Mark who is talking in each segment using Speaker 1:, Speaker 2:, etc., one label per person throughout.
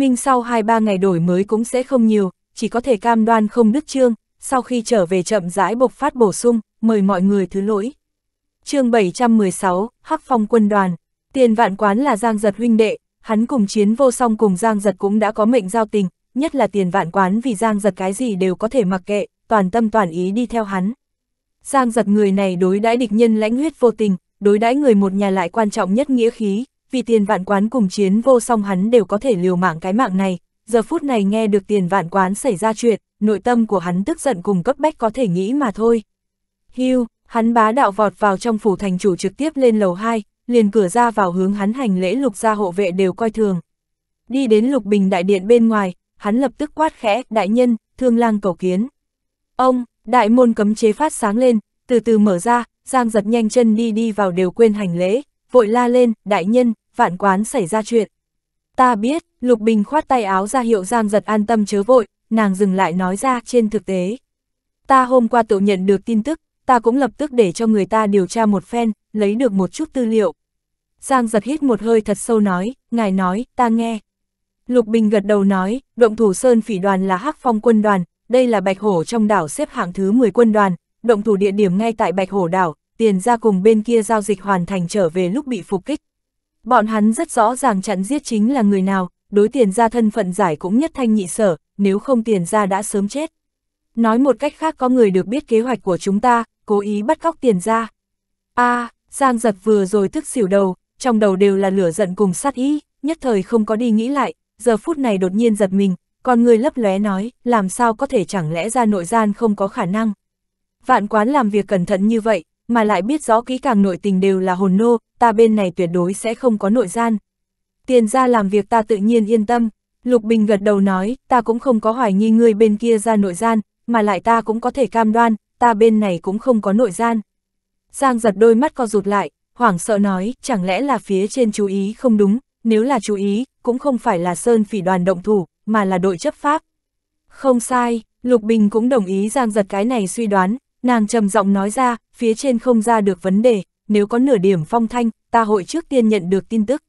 Speaker 1: minh sau 2-3 ngày đổi mới cũng sẽ không nhiều, chỉ có thể cam đoan không đứt chương, sau khi trở về chậm rãi bộc phát bổ sung, mời mọi người thứ lỗi. chương 716, Hắc Phong quân đoàn, tiền vạn quán là Giang Giật huynh đệ, hắn cùng chiến vô song cùng Giang Giật cũng đã có mệnh giao tình, nhất là tiền vạn quán vì Giang Giật cái gì đều có thể mặc kệ, toàn tâm toàn ý đi theo hắn. Giang Giật người này đối đãi địch nhân lãnh huyết vô tình, đối đãi người một nhà lại quan trọng nhất nghĩa khí, vì tiền vạn quán cùng chiến vô song hắn đều có thể liều mạng cái mạng này, giờ phút này nghe được tiền vạn quán xảy ra chuyện, nội tâm của hắn tức giận cùng cấp bách có thể nghĩ mà thôi. Hưu, hắn bá đạo vọt vào trong phủ thành chủ trực tiếp lên lầu 2, liền cửa ra vào hướng hắn hành lễ lục gia hộ vệ đều coi thường. Đi đến lục bình đại điện bên ngoài, hắn lập tức quát khẽ, đại nhân, thương lang cầu kiến. Ông, đại môn cấm chế phát sáng lên, từ từ mở ra, giang giật nhanh chân đi đi vào đều quên hành lễ vội la lên, đại nhân, vạn quán xảy ra chuyện. Ta biết, Lục Bình khoát tay áo ra hiệu Giang giật an tâm chớ vội, nàng dừng lại nói ra trên thực tế. Ta hôm qua tự nhận được tin tức, ta cũng lập tức để cho người ta điều tra một phen, lấy được một chút tư liệu. Giang giật hít một hơi thật sâu nói, ngài nói, ta nghe. Lục Bình gật đầu nói, động thủ sơn phỉ đoàn là hắc phong quân đoàn, đây là bạch hổ trong đảo xếp hạng thứ 10 quân đoàn, động thủ địa điểm ngay tại bạch hổ đảo, tiền ra cùng bên kia giao dịch hoàn thành trở về lúc bị phục kích. Bọn hắn rất rõ ràng chặn giết chính là người nào, đối tiền ra thân phận giải cũng nhất thanh nhị sở, nếu không tiền ra đã sớm chết. Nói một cách khác có người được biết kế hoạch của chúng ta, cố ý bắt cóc tiền ra. a à, Giang giật vừa rồi thức xỉu đầu, trong đầu đều là lửa giận cùng sát ý, nhất thời không có đi nghĩ lại, giờ phút này đột nhiên giật mình, còn người lấp lóe nói, làm sao có thể chẳng lẽ ra nội gian không có khả năng. Vạn quán làm việc cẩn thận như vậy, mà lại biết rõ kỹ càng nội tình đều là hồn nô, ta bên này tuyệt đối sẽ không có nội gian. Tiền ra làm việc ta tự nhiên yên tâm, Lục Bình gật đầu nói, ta cũng không có hoài nghi người bên kia ra nội gian, mà lại ta cũng có thể cam đoan, ta bên này cũng không có nội gian. Giang giật đôi mắt co rụt lại, hoảng sợ nói, chẳng lẽ là phía trên chú ý không đúng, nếu là chú ý, cũng không phải là sơn phỉ đoàn động thủ, mà là đội chấp pháp. Không sai, Lục Bình cũng đồng ý Giang giật cái này suy đoán, nàng trầm giọng nói ra, phía trên không ra được vấn đề, nếu có nửa điểm phong thanh, ta hội trước tiên nhận được tin tức.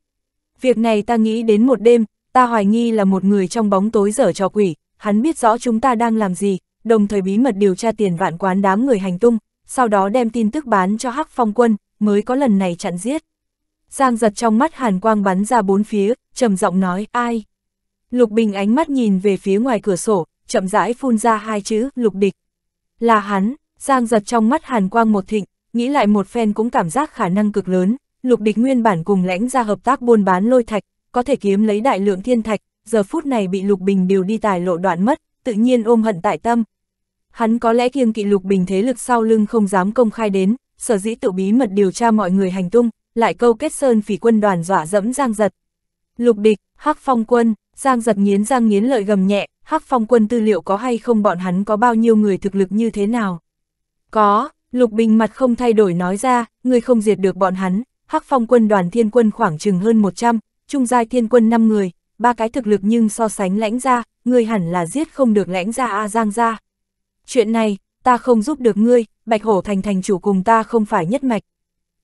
Speaker 1: Việc này ta nghĩ đến một đêm, ta hoài nghi là một người trong bóng tối dở trò quỷ, hắn biết rõ chúng ta đang làm gì, đồng thời bí mật điều tra tiền vạn quán đám người hành tung, sau đó đem tin tức bán cho Hắc Phong Quân, mới có lần này chặn giết. Giang giật trong mắt hàn quang bắn ra bốn phía, trầm giọng nói, ai? Lục Bình ánh mắt nhìn về phía ngoài cửa sổ, chậm rãi phun ra hai chữ, lục địch. Là hắn, Giang giật trong mắt hàn quang một thịnh, nghĩ lại một phen cũng cảm giác khả năng cực lớn, lục địch nguyên bản cùng lãnh ra hợp tác buôn bán lôi thạch, có thể kiếm lấy đại lượng thiên thạch, giờ phút này bị lục bình điều đi tài lộ đoạn mất, tự nhiên ôm hận tại tâm. Hắn có lẽ kiêng kỵ lục bình thế lực sau lưng không dám công khai đến, sở dĩ tự bí mật điều tra mọi người hành tung, lại câu kết sơn phỉ quân đoàn dọa dẫm giang giật. Lục địch, hắc phong quân, giang giật nghiến giang nghiến lợi gầm nhẹ, hắc phong quân tư liệu có hay không bọn hắn có bao nhiêu người thực lực như thế nào. Có, Lục Bình mặt không thay đổi nói ra, ngươi không diệt được bọn hắn, Hắc Phong quân đoàn thiên quân khoảng chừng hơn 100, trung giai thiên quân 5 người, ba cái thực lực nhưng so sánh lãnh ra, ngươi hẳn là giết không được lãnh ra A Giang ra. Chuyện này, ta không giúp được ngươi, Bạch Hổ thành thành chủ cùng ta không phải nhất mạch.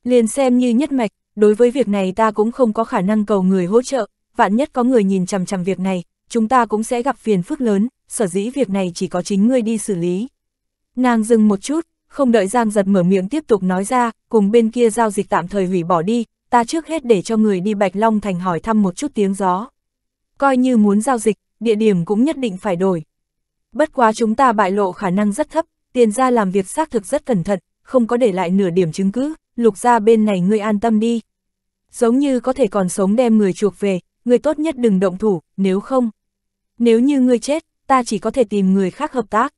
Speaker 1: Liền xem như nhất mạch, đối với việc này ta cũng không có khả năng cầu người hỗ trợ, vạn nhất có người nhìn chằm chằm việc này, chúng ta cũng sẽ gặp phiền phức lớn, sở dĩ việc này chỉ có chính ngươi đi xử lý. Nàng dừng một chút, không đợi Giang giật mở miệng tiếp tục nói ra, cùng bên kia giao dịch tạm thời hủy bỏ đi, ta trước hết để cho người đi Bạch Long Thành hỏi thăm một chút tiếng gió. Coi như muốn giao dịch, địa điểm cũng nhất định phải đổi. Bất quá chúng ta bại lộ khả năng rất thấp, tiền ra làm việc xác thực rất cẩn thận, không có để lại nửa điểm chứng cứ, lục ra bên này ngươi an tâm đi. Giống như có thể còn sống đem người chuộc về, ngươi tốt nhất đừng động thủ, nếu không. Nếu như ngươi chết, ta chỉ có thể tìm người khác hợp tác.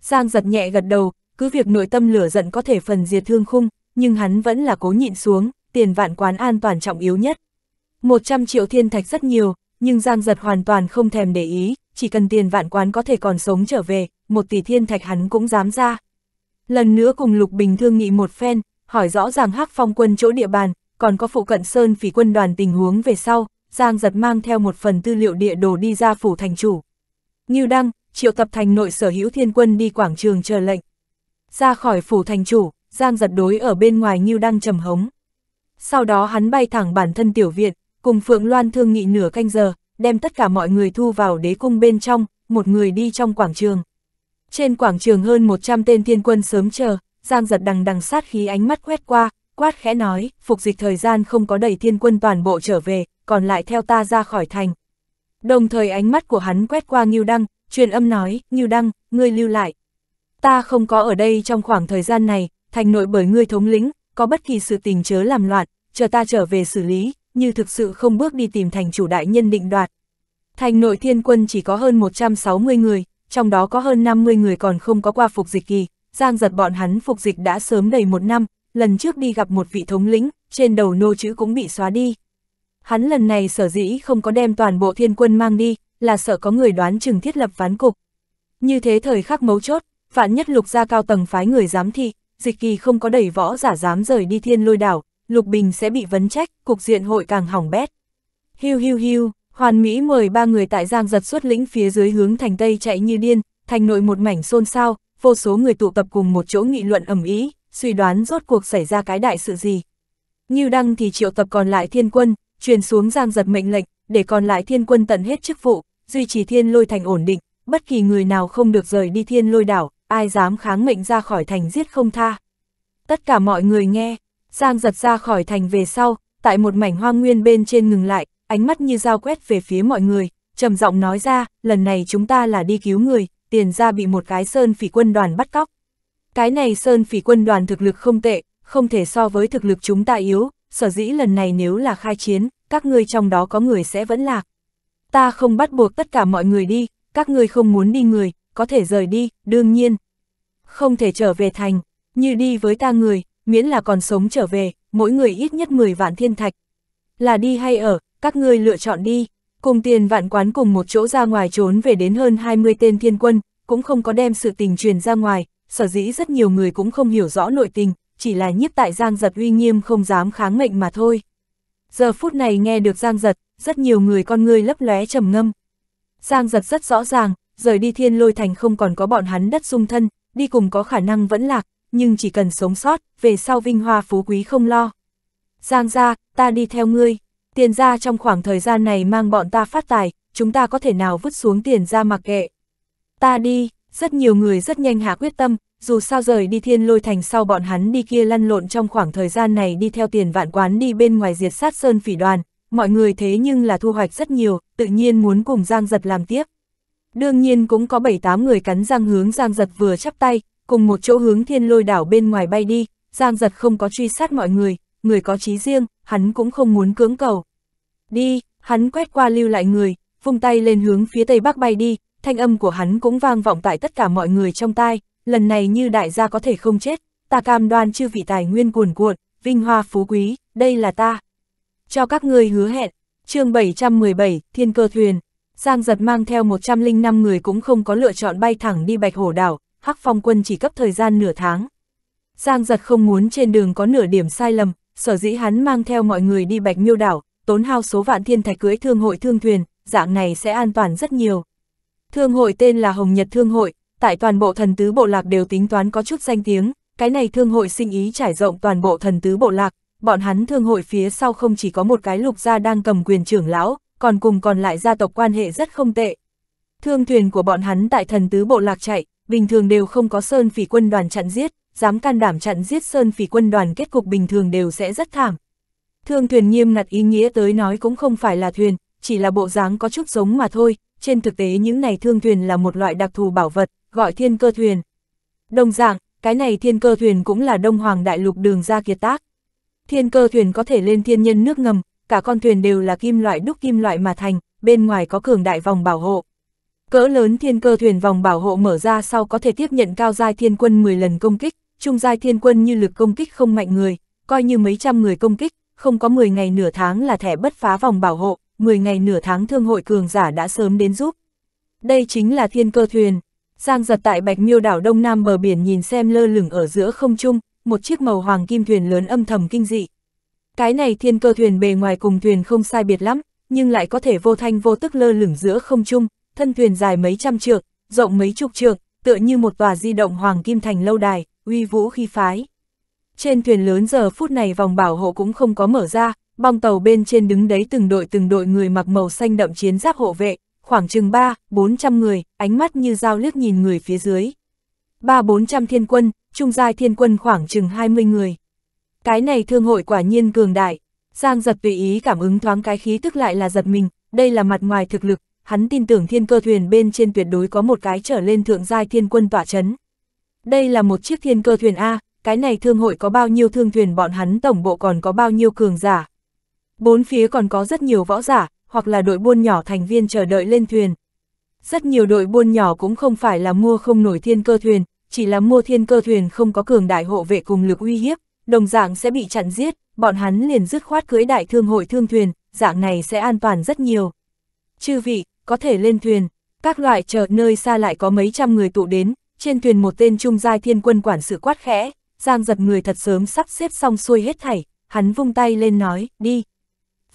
Speaker 1: Giang giật nhẹ gật đầu, cứ việc nội tâm lửa giận có thể phần diệt thương khung, nhưng hắn vẫn là cố nhịn xuống, tiền vạn quán an toàn trọng yếu nhất. 100 triệu thiên thạch rất nhiều, nhưng Giang Giật hoàn toàn không thèm để ý, chỉ cần tiền vạn quán có thể còn sống trở về, một tỷ thiên thạch hắn cũng dám ra. Lần nữa cùng Lục Bình thương nghị một phen, hỏi rõ ràng hắc phong quân chỗ địa bàn, còn có phụ cận sơn phỉ quân đoàn tình huống về sau, Giang Giật mang theo một phần tư liệu địa đồ đi ra phủ thành chủ. Ngưu Đăng, triệu tập thành nội sở hữu thiên quân đi quảng trường chờ lệnh ra khỏi phủ thành chủ, Giang giật đối ở bên ngoài như đang trầm hống. Sau đó hắn bay thẳng bản thân tiểu viện, cùng Phượng Loan thương nghị nửa canh giờ, đem tất cả mọi người thu vào đế cung bên trong, một người đi trong quảng trường. Trên quảng trường hơn 100 tên thiên quân sớm chờ, Giang giật đằng đằng sát khí ánh mắt quét qua, quát khẽ nói, phục dịch thời gian không có đẩy thiên quân toàn bộ trở về, còn lại theo ta ra khỏi thành. Đồng thời ánh mắt của hắn quét qua Nghiêu Đăng, truyền âm nói, Nghiêu Đăng, ngươi lưu lại, ta không có ở đây trong khoảng thời gian này, thành nội bởi ngươi thống lĩnh, có bất kỳ sự tình chớ làm loạn, chờ ta trở về xử lý, như thực sự không bước đi tìm thành chủ đại nhân định đoạt. Thành nội thiên quân chỉ có hơn 160 người, trong đó có hơn 50 người còn không có qua phục dịch kỳ, giang giật bọn hắn phục dịch đã sớm đầy một năm, lần trước đi gặp một vị thống lĩnh, trên đầu nô chữ cũng bị xóa đi. Hắn lần này sở dĩ không có đem toàn bộ thiên quân mang đi, là sợ có người đoán chừng thiết lập ván cục. Như thế thời khắc mấu chốt, vạn nhất lục gia cao tầng phái người giám thị, dịch kỳ không có đẩy võ giả dám rời đi thiên lôi đảo, lục bình sẽ bị vấn trách, cục diện hội càng hỏng bét. Hiu hiu hiu, hoàn mỹ mời ba người tại giang giật xuất lĩnh phía dưới hướng thành tây chạy như điên, thành nội một mảnh xôn xao, vô số người tụ tập cùng một chỗ nghị luận ầm ĩ, suy đoán rốt cuộc xảy ra cái đại sự gì. Như Đăng thì triệu tập còn lại thiên quân, truyền xuống giang giật mệnh lệnh, để còn lại thiên quân tận hết chức vụ, duy trì thiên lôi thành ổn định, bất kỳ người nào không được rời đi thiên lôi đảo, ai dám kháng mệnh ra khỏi thành giết không tha. Tất cả mọi người nghe, Giang giật ra khỏi thành về sau, tại một mảnh hoang nguyên bên trên ngừng lại, ánh mắt như dao quét về phía mọi người, trầm giọng nói ra, lần này chúng ta là đi cứu người, tiền ra bị một cái sơn phỉ quân đoàn bắt cóc. Cái này sơn phỉ quân đoàn thực lực không tệ, không thể so với thực lực chúng ta yếu, sở dĩ lần này nếu là khai chiến, các ngươi trong đó có người sẽ vẫn lạc. Ta không bắt buộc tất cả mọi người đi, các ngươi không muốn đi người, có thể rời đi, đương nhiên. Không thể trở về thành, như đi với ta người, miễn là còn sống trở về, mỗi người ít nhất 10 vạn thiên thạch. Là đi hay ở, các ngươi lựa chọn đi, cùng tiền vạn quán cùng một chỗ ra ngoài trốn về đến hơn 20 tên thiên quân, cũng không có đem sự tình truyền ra ngoài, sở dĩ rất nhiều người cũng không hiểu rõ nội tình, chỉ là nhiếp tại Giang Giật uy nghiêm không dám kháng mệnh mà thôi. Giờ phút này nghe được Giang Giật, rất nhiều người con ngươi lấp lóe trầm ngâm. Giang Giật rất rõ ràng, rời đi thiên lôi thành không còn có bọn hắn đất dung thân, đi cùng có khả năng vẫn lạc, nhưng chỉ cần sống sót, về sau vinh hoa phú quý không lo. Giang gia ta đi theo ngươi, tiền gia trong khoảng thời gian này mang bọn ta phát tài, chúng ta có thể nào vứt xuống tiền gia mặc kệ. Ta đi, rất nhiều người rất nhanh hạ quyết tâm, dù sao rời đi thiên lôi thành sau bọn hắn đi kia lăn lộn trong khoảng thời gian này đi theo tiền vạn quán đi bên ngoài diệt sát sơn phỉ đoàn, mọi người thế nhưng là thu hoạch rất nhiều, tự nhiên muốn cùng Giang giật làm tiếp. Đương nhiên cũng có 7-8 người cắn răng hướng Giang Giật vừa chắp tay, cùng một chỗ hướng thiên lôi đảo bên ngoài bay đi, Giang Giật không có truy sát mọi người, người có trí riêng, hắn cũng không muốn cưỡng cầu. Đi, hắn quét qua lưu lại người, vung tay lên hướng phía tây bắc bay đi, thanh âm của hắn cũng vang vọng tại tất cả mọi người trong tai, lần này như đại gia có thể không chết, ta cam đoan chư vị tài nguyên cuồn cuộn, vinh hoa phú quý, đây là ta. Cho các ngươi hứa hẹn, chương 717, Thiên Cơ Thuyền. Giang giật mang theo 105 người cũng không có lựa chọn bay thẳng đi Bạch Hổ đảo, Hắc Phong quân chỉ cấp thời gian nửa tháng. Giang giật không muốn trên đường có nửa điểm sai lầm, sở dĩ hắn mang theo mọi người đi Bạch Miêu đảo, tốn hao số vạn thiên thạch cưới thương hội thương thuyền, dạng này sẽ an toàn rất nhiều. Thương hội tên là Hồng Nhật Thương hội, tại toàn bộ thần tứ bộ lạc đều tính toán có chút danh tiếng, cái này thương hội sinh ý trải rộng toàn bộ thần tứ bộ lạc, bọn hắn thương hội phía sau không chỉ có một cái lục gia đang cầm quyền trưởng lão, còn cùng còn lại gia tộc quan hệ rất không tệ. Thương thuyền của bọn hắn tại thần tứ bộ lạc chạy, bình thường đều không có sơn phỉ quân đoàn chặn giết, dám can đảm chặn giết sơn phỉ quân đoàn kết cục bình thường đều sẽ rất thảm. Thương thuyền nghiêm ngặt ý nghĩa tới nói cũng không phải là thuyền, chỉ là bộ dáng có chút giống mà thôi, trên thực tế những này thương thuyền là một loại đặc thù bảo vật, gọi thiên cơ thuyền. Đồng dạng, cái này thiên cơ thuyền cũng là đông hoàng đại lục đường ra kiệt tác. Thiên cơ thuyền có thể lên thiên nhân nước ngầm, cả con thuyền đều là kim loại đúc kim loại mà thành, bên ngoài có cường đại vòng bảo hộ. Cỡ lớn thiên cơ thuyền vòng bảo hộ mở ra sau có thể tiếp nhận cao giai thiên quân 10 lần công kích, trung giai thiên quân như lực công kích không mạnh người, coi như mấy trăm người công kích, không có 10 ngày nửa tháng là thẻ bất phá vòng bảo hộ, 10 ngày nửa tháng thương hội cường giả đã sớm đến giúp. Đây chính là thiên cơ thuyền. Giang giật tại Bạch Miêu đảo Đông Nam bờ biển nhìn xem lơ lửng ở giữa không trung, một chiếc màu hoàng kim thuyền lớn âm thầm kinh dị, cái này thiên cơ thuyền bề ngoài cùng thuyền không sai biệt lắm, nhưng lại có thể vô thanh vô tức lơ lửng giữa không trung, thân thuyền dài mấy trăm trượng, rộng mấy chục trượng, tựa như một tòa di động hoàng kim thành lâu đài, uy vũ khi phái. Trên thuyền lớn giờ phút này vòng bảo hộ cũng không có mở ra, bong tàu bên trên đứng đấy từng đội từng đội người mặc màu xanh đậm chiến giáp hộ vệ, khoảng chừng 3, 400 người, ánh mắt như dao liếc nhìn người phía dưới. 3, 400 thiên quân, trung giai thiên quân khoảng chừng 20 người. Cái này thương hội quả nhiên cường đại. Giang giật tùy ý cảm ứng thoáng cái khí tức lại là giật mình, đây là mặt ngoài thực lực, hắn tin tưởng thiên cơ thuyền bên trên tuyệt đối có một cái trở lên thượng giai thiên quân tỏa chấn. Đây là một chiếc thiên cơ thuyền A, cái này thương hội có bao nhiêu thương thuyền bọn hắn tổng bộ còn có bao nhiêu cường giả. Bốn phía còn có rất nhiều võ giả, hoặc là đội buôn nhỏ thành viên chờ đợi lên thuyền. Rất nhiều đội buôn nhỏ cũng không phải là mua không nổi thiên cơ thuyền, chỉ là mua thiên cơ thuyền không có cường đại hộ vệ cùng lực uy hiếp, đồng dạng sẽ bị chặn giết, bọn hắn liền dứt khoát cưới đại thương hội thương thuyền, dạng này sẽ an toàn rất nhiều. Chư vị, có thể lên thuyền, các loại chợ nơi xa lại có mấy trăm người tụ đến, trên thuyền một tên trung giai thiên quân quản sự quát khẽ, giang giật người thật sớm sắp xếp xong xuôi hết thảy, hắn vung tay lên nói, đi.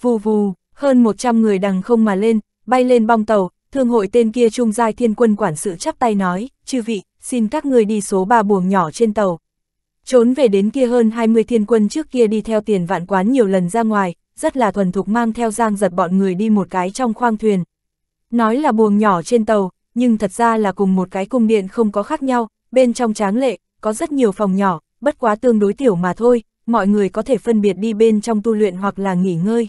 Speaker 1: Vù vù, hơn 100 người đằng không mà lên, bay lên bong tàu, thương hội tên kia trung giai thiên quân quản sự chắp tay nói, chư vị, xin các người đi số 3 buồng nhỏ trên tàu, Trốn về đến kia hơn 20 thiên quân trước kia đi theo tiền vạn quán nhiều lần ra ngoài, rất là thuần thục mang theo giang giật bọn người đi một cái trong khoang thuyền. Nói là buồng nhỏ trên tàu, nhưng thật ra là cùng một cái cung điện không có khác nhau, bên trong tráng lệ, có rất nhiều phòng nhỏ, bất quá tương đối tiểu mà thôi, mọi người có thể phân biệt đi bên trong tu luyện hoặc là nghỉ ngơi.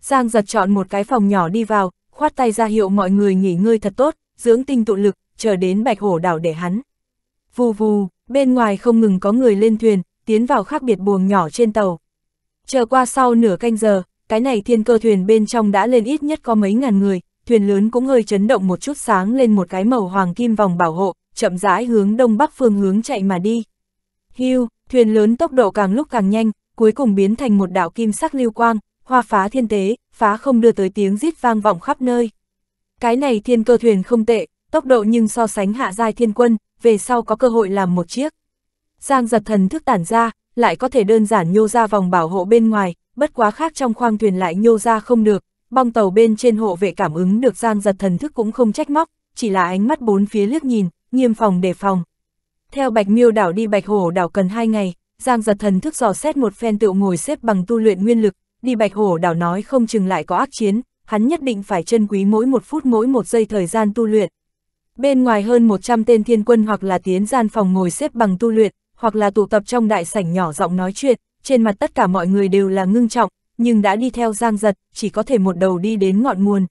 Speaker 1: Giang giật chọn một cái phòng nhỏ đi vào, khoát tay ra hiệu mọi người nghỉ ngơi thật tốt, dưỡng tinh tụ lực, chờ đến bạch hổ đảo để hắn. Vù vù bên ngoài không ngừng có người lên thuyền, tiến vào khác biệt buồng nhỏ trên tàu. Chờ qua sau nửa canh giờ, cái này thiên cơ thuyền bên trong đã lên ít nhất có mấy ngàn người, thuyền lớn cũng hơi chấn động một chút sáng lên một cái màu hoàng kim vòng bảo hộ, chậm rãi hướng đông bắc phương hướng chạy mà đi. Hưu, thuyền lớn tốc độ càng lúc càng nhanh, cuối cùng biến thành một đạo kim sắc lưu quang, hoa phá thiên tế, phá không đưa tới tiếng rít vang vọng khắp nơi. Cái này thiên cơ thuyền không tệ, tốc độ nhưng so sánh hạ giai thiên quân, về sau có cơ hội làm một chiếc. Giang giật thần thức tản ra, lại có thể đơn giản nhô ra vòng bảo hộ bên ngoài, bất quá khác trong khoang thuyền lại nhô ra không được, bong tàu bên trên hộ vệ cảm ứng được giang giật thần thức cũng không trách móc, chỉ là ánh mắt bốn phía liếc nhìn, nghiêm phòng đề phòng. Theo Bạch Miêu đảo đi Bạch Hổ đảo cần hai ngày, Giang Giật Thần thức dò xét một phen tựu ngồi xếp bằng tu luyện nguyên lực, đi Bạch Hổ đảo nói không chừng lại có ác chiến, hắn nhất định phải trân quý mỗi một phút mỗi một giây thời gian tu luyện. Bên ngoài hơn 100 tên thiên quân hoặc là tiến gian phòng ngồi xếp bằng tu luyện, hoặc là tụ tập trong đại sảnh nhỏ giọng nói chuyện, trên mặt tất cả mọi người đều là ngưng trọng, nhưng đã đi theo giang giật, chỉ có thể một đầu đi đến ngọn nguồn.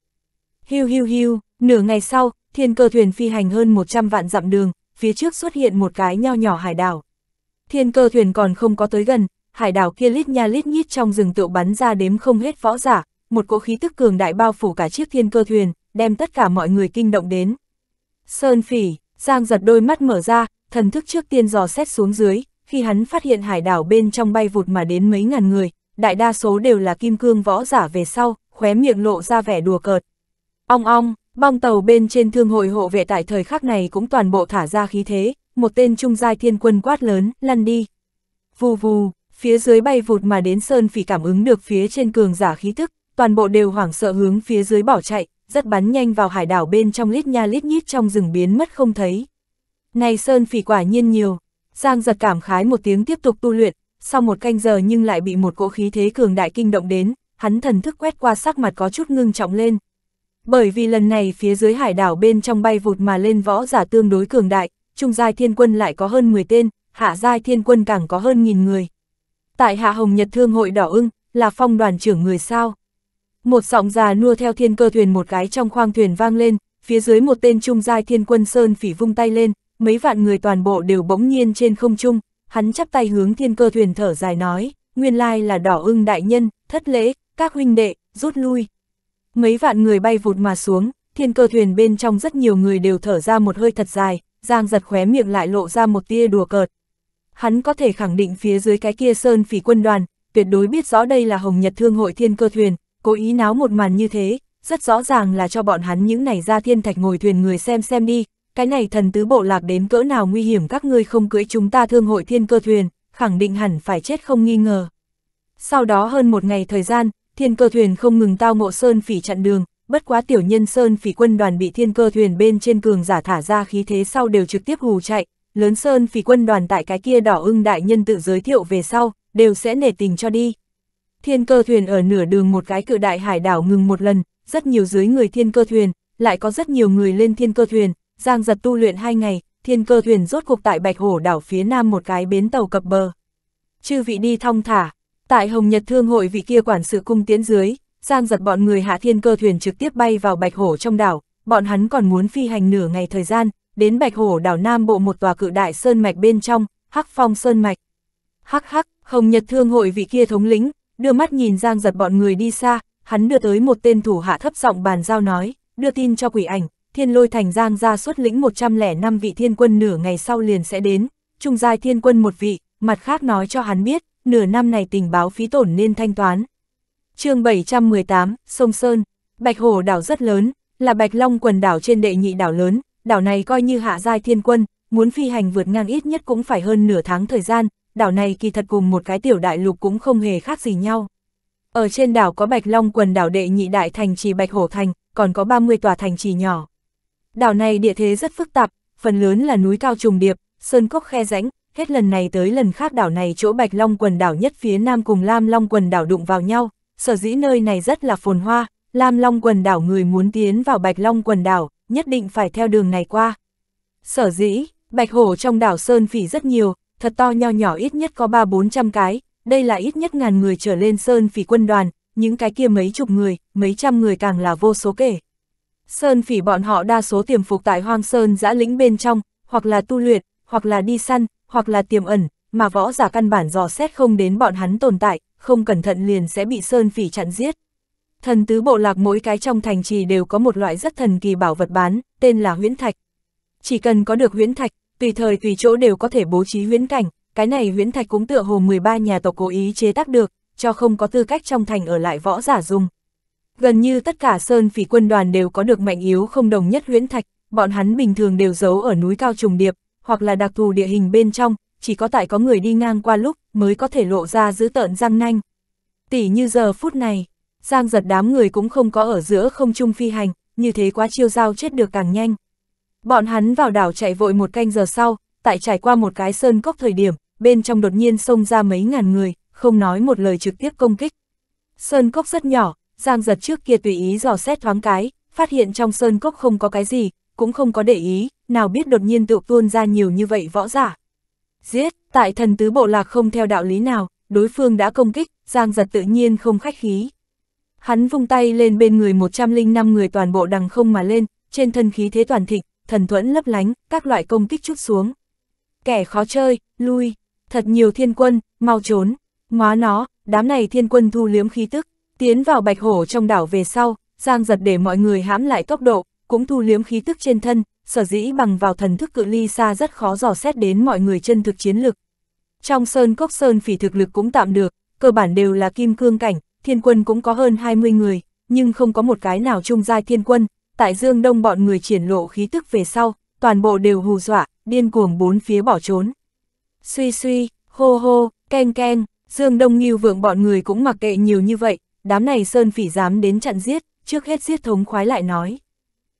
Speaker 1: Hiu hiu hiu, nửa ngày sau, thiên cơ thuyền phi hành hơn 100 vạn dặm đường, phía trước xuất hiện một cái nho nhỏ hải đảo. Thiên cơ thuyền còn không có tới gần, hải đảo kia lít nha lít nhít trong rừng tựu bắn ra đếm không hết võ giả, một cỗ khí tức cường đại bao phủ cả chiếc thiên cơ thuyền, đem tất cả mọi người kinh động đến. Sơn phỉ, Giang giật đôi mắt mở ra, thần thức trước tiên dò xét xuống dưới, khi hắn phát hiện hải đảo bên trong bay vụt mà đến mấy ngàn người, đại đa số đều là kim cương võ giả về sau, khóe miệng lộ ra vẻ đùa cợt. Ong ong, bong tàu bên trên thương hội hộ vệ tại thời khắc này cũng toàn bộ thả ra khí thế, một tên trung giai thiên quân quát lớn, lăn đi. Vù vù, phía dưới bay vụt mà đến sơn phỉ cảm ứng được phía trên cường giả khí thức, toàn bộ đều hoảng sợ hướng phía dưới bỏ chạy, rất bắn nhanh vào hải đảo bên trong lít nha lít nhít trong rừng biến mất không thấy. Này sơn phỉ quả nhiên nhiều, Giang giật cảm khái một tiếng tiếp tục tu luyện, sau một canh giờ nhưng lại bị một cỗ khí thế cường đại kinh động đến, hắn thần thức quét qua sắc mặt có chút ngưng trọng lên. Bởi vì lần này phía dưới hải đảo bên trong bay vụt mà lên võ giả tương đối cường đại, trung giai thiên quân lại có hơn 10 tên, hạ giai thiên quân càng có hơn nghìn người. Tại Hạ Hồng Nhật Thương hội Đỏ ưng, là phong đoàn trưởng người sao? Một giọng già nua theo thiên cơ thuyền một cái trong khoang thuyền vang lên, phía dưới một tên trung giai thiên quân Sơn phỉ vung tay lên, mấy vạn người toàn bộ đều bỗng nhiên trên không trung, hắn chắp tay hướng thiên cơ thuyền thở dài nói, nguyên lai là đỏ ưng đại nhân, thất lễ, các huynh đệ, rút lui. Mấy vạn người bay vụt mà xuống, thiên cơ thuyền bên trong rất nhiều người đều thở ra một hơi thật dài, giang giật khóe miệng lại lộ ra một tia đùa cợt. Hắn có thể khẳng định phía dưới cái kia sơn phỉ quân đoàn, tuyệt đối biết rõ đây là Hồng Nhật Thương hội thiên cơ thuyền, cố ý náo một màn như thế, rất rõ ràng là cho bọn hắn những này ra thiên thạch ngồi thuyền người xem xem đi, cái này thần tứ bộ lạc đến cỡ nào nguy hiểm các ngươi không cưới chúng ta thương hội thiên cơ thuyền, khẳng định hẳn phải chết không nghi ngờ. Sau đó hơn một ngày thời gian, thiên cơ thuyền không ngừng tao ngộ sơn phỉ chặn đường, bất quá tiểu nhân sơn phỉ quân đoàn bị thiên cơ thuyền bên trên cường giả thả ra khí thế sau đều trực tiếp hù chạy, lớn sơn phỉ quân đoàn tại cái kia đỏ ưng đại nhân tự giới thiệu về sau, đều sẽ nể tình cho đi. Thiên cơ thuyền ở nửa đường một cái cự đại hải đảo ngừng một lần, rất nhiều dưới người thiên cơ thuyền, lại có rất nhiều người lên thiên cơ thuyền, giang giật tu luyện hai ngày, thiên cơ thuyền rốt cuộc tại Bạch Hổ đảo phía nam một cái bến tàu cập bờ. Chư vị đi thong thả, tại Hồng Nhật Thương hội vị kia quản sự cung tiến dưới, giang giật bọn người hạ thiên cơ thuyền trực tiếp bay vào Bạch Hổ trong đảo, bọn hắn còn muốn phi hành nửa ngày thời gian, đến Bạch Hổ đảo Nam Bộ một tòa cự đại sơn mạch bên trong, Hắc Phong Sơn Mạch. Hắc hắc, Hồng Nhật Thương hội vị kia thống lĩnh, đưa mắt nhìn Giang giật bọn người đi xa, hắn đưa tới một tên thủ hạ thấp giọng bàn giao nói, đưa tin cho quỷ ảnh, thiên lôi thành Giang ra xuất lĩnh 105 vị thiên quân nửa ngày sau liền sẽ đến, trung giai thiên quân một vị, mặt khác nói cho hắn biết, nửa năm này tình báo phí tổn nên thanh toán. chương 718, Sông Sơn, Bạch Hồ đảo rất lớn, là Bạch Long quần đảo trên đệ nhị đảo lớn, đảo này coi như hạ giai thiên quân, muốn phi hành vượt ngang ít nhất cũng phải hơn nửa tháng thời gian, đảo này kỳ thật cùng một cái tiểu đại lục cũng không hề khác gì nhau. Ở trên đảo có Bạch Long quần đảo đệ nhị đại thành trì Bạch Hổ Thành, còn có 30 tòa thành trì nhỏ. Đảo này địa thế rất phức tạp, phần lớn là núi cao trùng điệp, sơn cốc khe rãnh, hết lần này tới lần khác đảo này chỗ Bạch Long quần đảo nhất phía nam cùng Lam Long quần đảo đụng vào nhau, sở dĩ nơi này rất là phồn hoa, Lam Long quần đảo người muốn tiến vào Bạch Long quần đảo, nhất định phải theo đường này qua. Sở dĩ, Bạch Hổ trong đảo Sơn Phỉ rất nhiều, thật to nho nhỏ ít nhất có ba bốn trăm cái, đây là ít nhất ngàn người trở lên Sơn Phỉ quân đoàn, những cái kia mấy chục người, mấy trăm người càng là vô số kể. Sơn Phỉ bọn họ đa số tiềm phục tại hoang sơn giã lĩnh bên trong, hoặc là tu luyện, hoặc là đi săn, hoặc là tiềm ẩn, mà võ giả căn bản dò xét không đến bọn hắn tồn tại, không cẩn thận liền sẽ bị Sơn Phỉ chặn giết. Thần tứ bộ lạc mỗi cái trong thành trì đều có một loại rất thần kỳ bảo vật bán, tên là huyễn thạch. Chỉ cần có được huyễn thạch, tùy thời tùy chỗ đều có thể bố trí huyễn cảnh, cái này huyễn thạch cũng tựa hồ 13 nhà tộc cố ý chế tác được, cho không có tư cách trong thành ở lại võ giả dùng. Gần như tất cả sơn phỉ quân đoàn đều có được mạnh yếu không đồng nhất huyễn thạch, bọn hắn bình thường đều giấu ở núi cao trùng điệp, hoặc là đặc thù địa hình bên trong, chỉ có tại có người đi ngang qua lúc mới có thể lộ ra giữ tợn răng nanh. Tỷ như giờ phút này, Giang giật đám người cũng không có ở giữa không trung phi hành, như thế quá chiêu giao chết được càng nhanh. Bọn hắn vào đảo chạy vội một canh giờ sau, tại trải qua một cái sơn cốc thời điểm, bên trong đột nhiên xông ra mấy ngàn người, không nói một lời trực tiếp công kích. Sơn cốc rất nhỏ, Giang giật trước kia tùy ý dò xét thoáng cái, phát hiện trong sơn cốc không có cái gì, cũng không có để ý, nào biết đột nhiên tự tuôn ra nhiều như vậy võ giả. Giết, tại thần tứ bộ lạc không theo đạo lý nào, đối phương đã công kích, Giang giật tự nhiên không khách khí. Hắn vung tay lên bên người 105 người toàn bộ đằng không mà lên, trên thân khí thế toàn thịnh, thần thuẫn lấp lánh, các loại công kích chút xuống. Kẻ khó chơi, lui, thật nhiều thiên quân, mau trốn, ngóa nó, đám này thiên quân thu liếm khí tức, tiến vào bạch hổ trong đảo về sau, giang giật để mọi người hãm lại tốc độ, cũng thu liếm khí tức trên thân, sở dĩ bằng vào thần thức cự ly xa rất khó dò xét đến mọi người chân thực chiến lực. Trong sơn cốc sơn phỉ thực lực cũng tạm được, cơ bản đều là kim cương cảnh, thiên quân cũng có hơn 20 người, nhưng không có một cái nào trung giai thiên quân, tại Dương Đông bọn người triển lộ khí tức về sau, toàn bộ đều hù dọa, điên cuồng bốn phía bỏ trốn. Suy suy, hô hô, ken ken, Dương Đông nghiêu vượng bọn người cũng mặc kệ nhiều như vậy, đám này Sơn Phỉ dám đến chặn giết, trước hết giết thống khoái lại nói.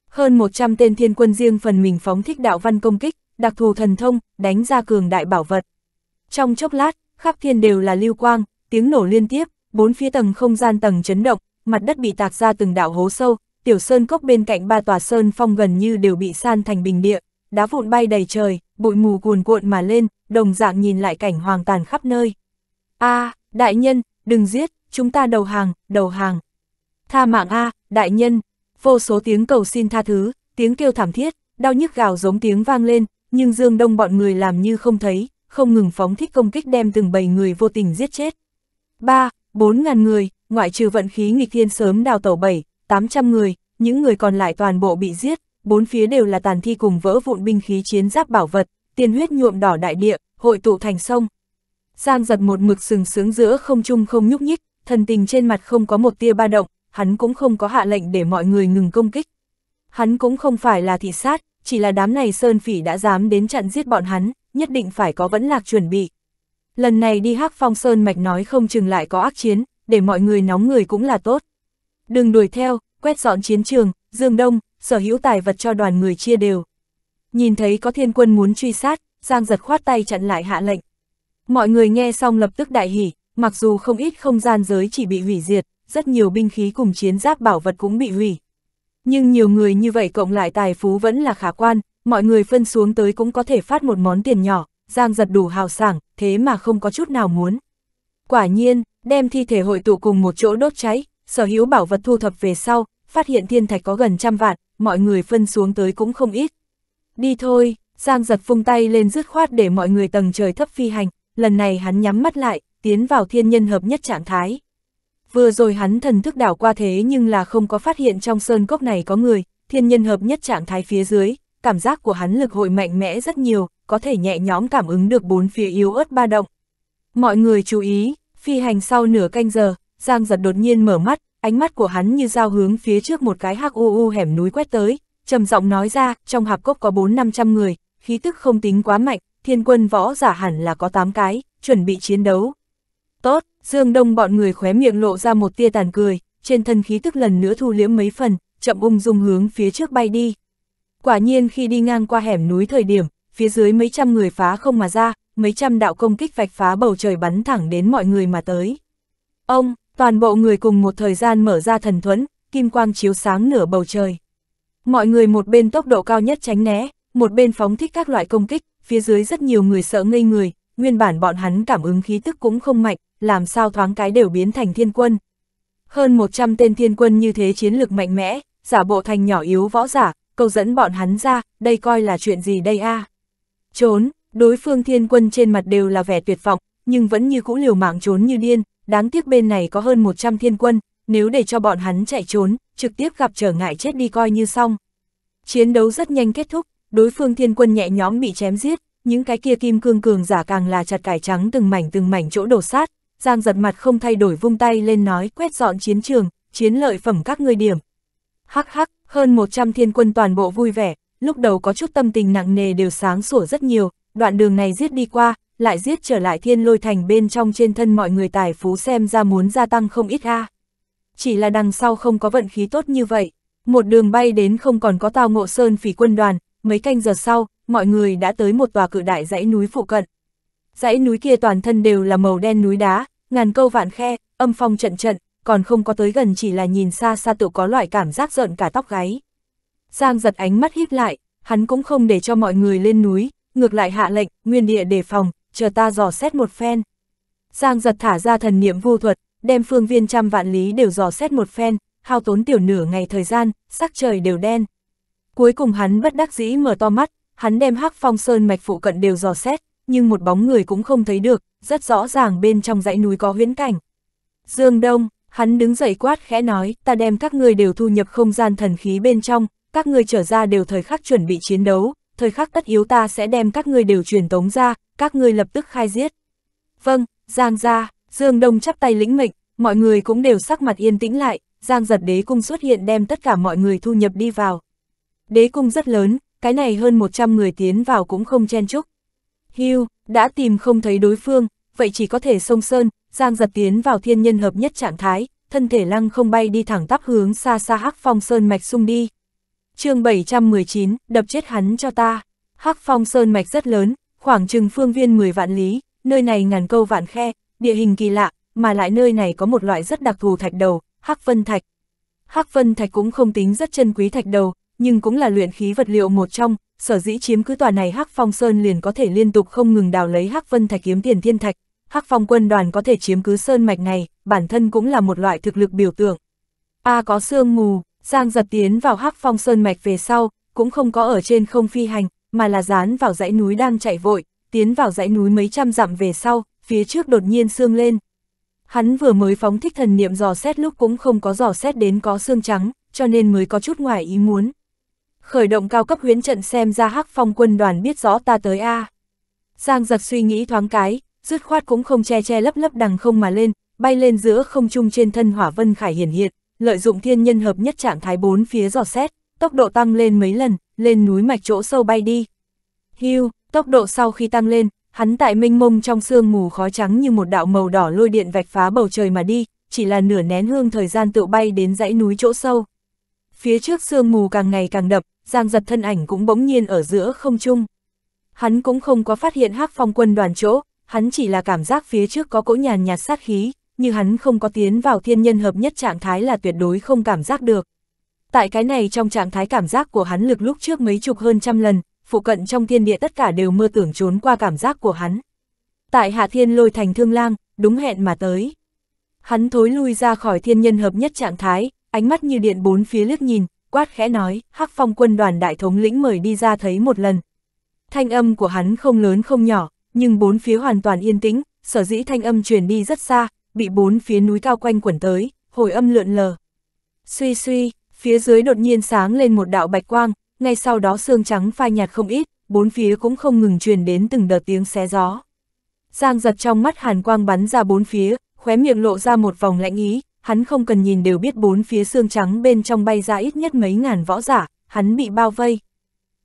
Speaker 1: Hơn 100 tên thiên quân riêng phần mình phóng thích đạo văn công kích, đặc thù thần thông, đánh ra cường đại bảo vật. Trong chốc lát, khắp thiên đều là lưu quang, tiếng nổ liên tiếp, bốn phía tầng không gian tầng chấn động, mặt đất bị tạc ra từng đạo hố sâu, tiểu sơn cốc bên cạnh ba tòa sơn phong gần như đều bị san thành bình địa, đá vụn bay đầy trời, bụi mù cuồn cuộn mà lên, đồng dạng nhìn lại cảnh hoàng tàn khắp nơi. A, à, đại nhân, đừng giết, chúng ta đầu hàng, đầu hàng. Tha mạng A, à, đại nhân, vô số tiếng cầu xin tha thứ, tiếng kêu thảm thiết, đau nhức gào giống tiếng vang lên, nhưng Dương Đông bọn người làm như không thấy, không ngừng phóng thích công kích đem từng bầy người vô tình giết chết. ba, bốn ngàn người, ngoại trừ vận khí nghịch thiên sớm đào tẩu bảy. 800 người, những người còn lại toàn bộ bị giết, bốn phía đều là tàn thi cùng vỡ vụn binh khí chiến giáp bảo vật, tiền huyết nhuộm đỏ đại địa, hội tụ thành sông. Giang giật một mực sừng sướng giữa không trung không nhúc nhích, thần tình trên mặt không có một tia ba động, hắn cũng không có hạ lệnh để mọi người ngừng công kích. Hắn cũng không phải là thị sát, chỉ là đám này sơn phỉ đã dám đến chặn giết bọn hắn, nhất định phải có vẫn lạc chuẩn bị. Lần này đi hắc phong sơn mạch nói không chừng lại có ác chiến, để mọi người nóng người cũng là tốt đừng đuổi theo, quét dọn chiến trường, Dương Đông, sở hữu tài vật cho đoàn người chia đều. Nhìn thấy có thiên quân muốn truy sát, Giang giật khoát tay chặn lại hạ lệnh. Mọi người nghe xong lập tức đại hỉ, mặc dù không ít không gian giới chỉ bị hủy diệt, rất nhiều binh khí cùng chiến giáp bảo vật cũng bị hủy. Nhưng nhiều người như vậy cộng lại tài phú vẫn là khả quan, mọi người phân xuống tới cũng có thể phát một món tiền nhỏ, Giang giật đủ hào sảng, thế mà không có chút nào muốn. Quả nhiên, đem thi thể hội tụ cùng một chỗ đốt cháy, sở hữu bảo vật thu thập về sau, phát hiện thiên thạch có gần trăm vạn, mọi người phân xuống tới cũng không ít. Đi thôi, Giang giật phung tay lên dứt khoát để mọi người tầng trời thấp phi hành, lần này hắn nhắm mắt lại, tiến vào thiên nhân hợp nhất trạng thái. Vừa rồi hắn thần thức đảo qua thế nhưng là không có phát hiện trong sơn cốc này có người, thiên nhân hợp nhất trạng thái phía dưới, cảm giác của hắn lực hội mạnh mẽ rất nhiều, có thể nhẹ nhóm cảm ứng được bốn phía yếu ớt ba động. Mọi người chú ý, phi hành sau nửa canh giờ, Giang giật đột nhiên mở mắt, ánh mắt của hắn như dao hướng phía trước một cái hắc u u hẻm núi quét tới, trầm giọng nói ra, trong hạp cốc có 4-500 người, khí tức không tính quá mạnh, thiên quân võ giả hẳn là có 8 cái, chuẩn bị chiến đấu. Tốt, Dương Đông bọn người khóe miệng lộ ra một tia tàn cười, trên thân khí tức lần nữa thu liễm mấy phần, chậm ung dung hướng phía trước bay đi. Quả nhiên khi đi ngang qua hẻm núi thời điểm, phía dưới mấy trăm người phá không mà ra, mấy trăm đạo công kích vạch phá bầu trời bắn thẳng đến mọi người mà tới. Ông, Toàn bộ người cùng một thời gian mở ra thần thuẫn, kim quang chiếu sáng nửa bầu trời. Mọi người một bên tốc độ cao nhất tránh né, một bên phóng thích các loại công kích, phía dưới rất nhiều người sợ ngây người, nguyên bản bọn hắn cảm ứng khí tức cũng không mạnh, làm sao thoáng cái đều biến thành thiên quân. Hơn 100 tên thiên quân như thế chiến lực mạnh mẽ, giả bộ thành nhỏ yếu võ giả, câu dẫn bọn hắn ra, đây coi là chuyện gì đây a à? Trốn, đối phương thiên quân trên mặt đều là vẻ tuyệt vọng, nhưng vẫn như cũ liều mạng trốn như điên, đáng tiếc bên này có hơn 100 thiên quân, nếu để cho bọn hắn chạy trốn, trực tiếp gặp trở ngại chết đi coi như xong. Chiến đấu rất nhanh kết thúc, đối phương thiên quân nhẹ nhóm bị chém giết, những cái kia kim cương cường giả càng là chặt cải trắng từng mảnh từng mảnh chỗ đổ sát, Giang giật mặt không thay đổi vung tay lên nói quét dọn chiến trường, chiến lợi phẩm các ngươi điểm. Hắc hắc, hơn 100 thiên quân toàn bộ vui vẻ, lúc đầu có chút tâm tình nặng nề đều sáng sủa rất nhiều, đoạn đường này giết đi qua, lại giết trở lại thiên lôi thành bên trong trên thân mọi người tài phú xem ra muốn gia tăng không ít a Chỉ là đằng sau không có vận khí tốt như vậy, một đường bay đến không còn có tao ngộ sơn phỉ quân đoàn, mấy canh giờ sau, mọi người đã tới một tòa cự đại dãy núi phụ cận. Dãy núi kia toàn thân đều là màu đen núi đá, ngàn câu vạn khe, âm phong trận trận, còn không có tới gần chỉ là nhìn xa xa tự có loại cảm giác giận cả tóc gáy. Giang giật ánh mắt híp lại, hắn cũng không để cho mọi người lên núi, ngược lại hạ lệnh, nguyên địa đề phòng, chờ ta dò xét một phen. Giang giật thả ra thần niệm vô thuật, đem phương viên trăm vạn lý đều dò xét một phen, hao tốn tiểu nửa ngày thời gian, sắc trời đều đen. Cuối cùng hắn bất đắc dĩ mở to mắt, hắn đem hắc phong sơn mạch phụ cận đều dò xét, nhưng một bóng người cũng không thấy được, rất rõ ràng bên trong dãy núi có huyễn cảnh. Dương Đông, hắn đứng dậy quát khẽ nói, ta đem các người đều thu nhập không gian thần khí bên trong, các ngươi trở ra đều thời khắc chuẩn bị chiến đấu, thời khắc tất yếu ta sẽ đem các ngươi đều truyền tống ra, các ngươi lập tức khai giết. Vâng, Giang gia, Dương Đông chắp tay lĩnh mệnh, mọi người cũng đều sắc mặt yên tĩnh lại, Giang giật đế cung xuất hiện đem tất cả mọi người thu nhập đi vào. Đế cung rất lớn, cái này hơn 100 người tiến vào cũng không chen chúc. Hưu, đã tìm không thấy đối phương, vậy chỉ có thể sông sơn, Giang giật tiến vào thiên nhân hợp nhất trạng thái, thân thể lăng không bay đi thẳng tắp hướng xa xa hắc phong sơn mạch sung đi. chương 719, đập chết hắn cho ta. Hắc phong sơn mạch rất lớn, Khoảng chừng phương viên 10 vạn lý, nơi này ngàn câu vạn khe, địa hình kỳ lạ, mà lại nơi này có một loại rất đặc thù thạch đầu, hắc vân thạch. Hắc vân thạch cũng không tính rất chân quý thạch đầu, nhưng cũng là luyện khí vật liệu một trong, sở dĩ chiếm cứ tòa này Hắc Phong Sơn liền có thể liên tục không ngừng đào lấy Hắc Vân Thạch kiếm tiền thiên thạch. Hắc Phong quân đoàn có thể chiếm cứ sơn mạch này, bản thân cũng là một loại thực lực biểu tượng. A có sương mù, Giang giật tiến vào Hắc Phong Sơn mạch về sau, cũng không có ở trên không phi hành, mà là dán vào dãy núi đang chạy vội, tiến vào dãy núi mấy trăm dặm về sau, phía trước đột nhiên sương lên. Hắn vừa mới phóng thích thần niệm dò xét lúc cũng không có dò xét đến có xương trắng, cho nên mới có chút ngoài ý muốn. Khởi động cao cấp huyến trận xem ra hắc phong quân đoàn biết rõ ta tới A. Giang giật suy nghĩ thoáng cái, dứt khoát cũng không che che lấp lấp đằng không mà lên, bay lên giữa không trung trên thân hỏa vân khải hiển hiện, lợi dụng thiên nhân hợp nhất trạng thái bốn phía dò xét, tốc độ tăng lên mấy lần, lên núi mạch chỗ sâu bay đi. Hưu, tốc độ sau khi tăng lên, hắn tại minh mông trong sương mù khói trắng như một đạo màu đỏ lôi điện vạch phá bầu trời mà đi, chỉ là nửa nén hương thời gian tự bay đến dãy núi chỗ sâu. Phía trước sương mù càng ngày càng đậm, giang giật thân ảnh cũng bỗng nhiên ở giữa không trung. Hắn cũng không có phát hiện hắc phong quân đoàn chỗ, hắn chỉ là cảm giác phía trước có cỗ nhàn nhạt sát khí, như hắn không có tiến vào thiên nhân hợp nhất trạng thái là tuyệt đối không cảm giác được. Tại cái này trong trạng thái cảm giác của hắn lực lúc trước mấy chục hơn trăm lần, phụ cận trong thiên địa tất cả đều mơ tưởng trốn qua cảm giác của hắn. Tại Hạ Thiên lôi thành thương lang, đúng hẹn mà tới. Hắn thối lui ra khỏi thiên nhân hợp nhất trạng thái, ánh mắt như điện bốn phía liếc nhìn, quát khẽ nói, hắc phong quân đoàn đại thống lĩnh mời đi ra thấy một lần. Thanh âm của hắn không lớn không nhỏ, nhưng bốn phía hoàn toàn yên tĩnh, sở dĩ thanh âm truyền đi rất xa, bị bốn phía núi cao quanh quẩn tới, hồi âm lượn lờ. Suy suy, phía dưới đột nhiên sáng lên một đạo bạch quang, ngay sau đó xương trắng phai nhạt không ít, bốn phía cũng không ngừng truyền đến từng đợt tiếng xé gió. Giang giật trong mắt hàn quang bắn ra bốn phía, khóe miệng lộ ra một vòng lạnh ý, hắn không cần nhìn đều biết bốn phía xương trắng bên trong bay ra ít nhất mấy ngàn võ giả, hắn bị bao vây.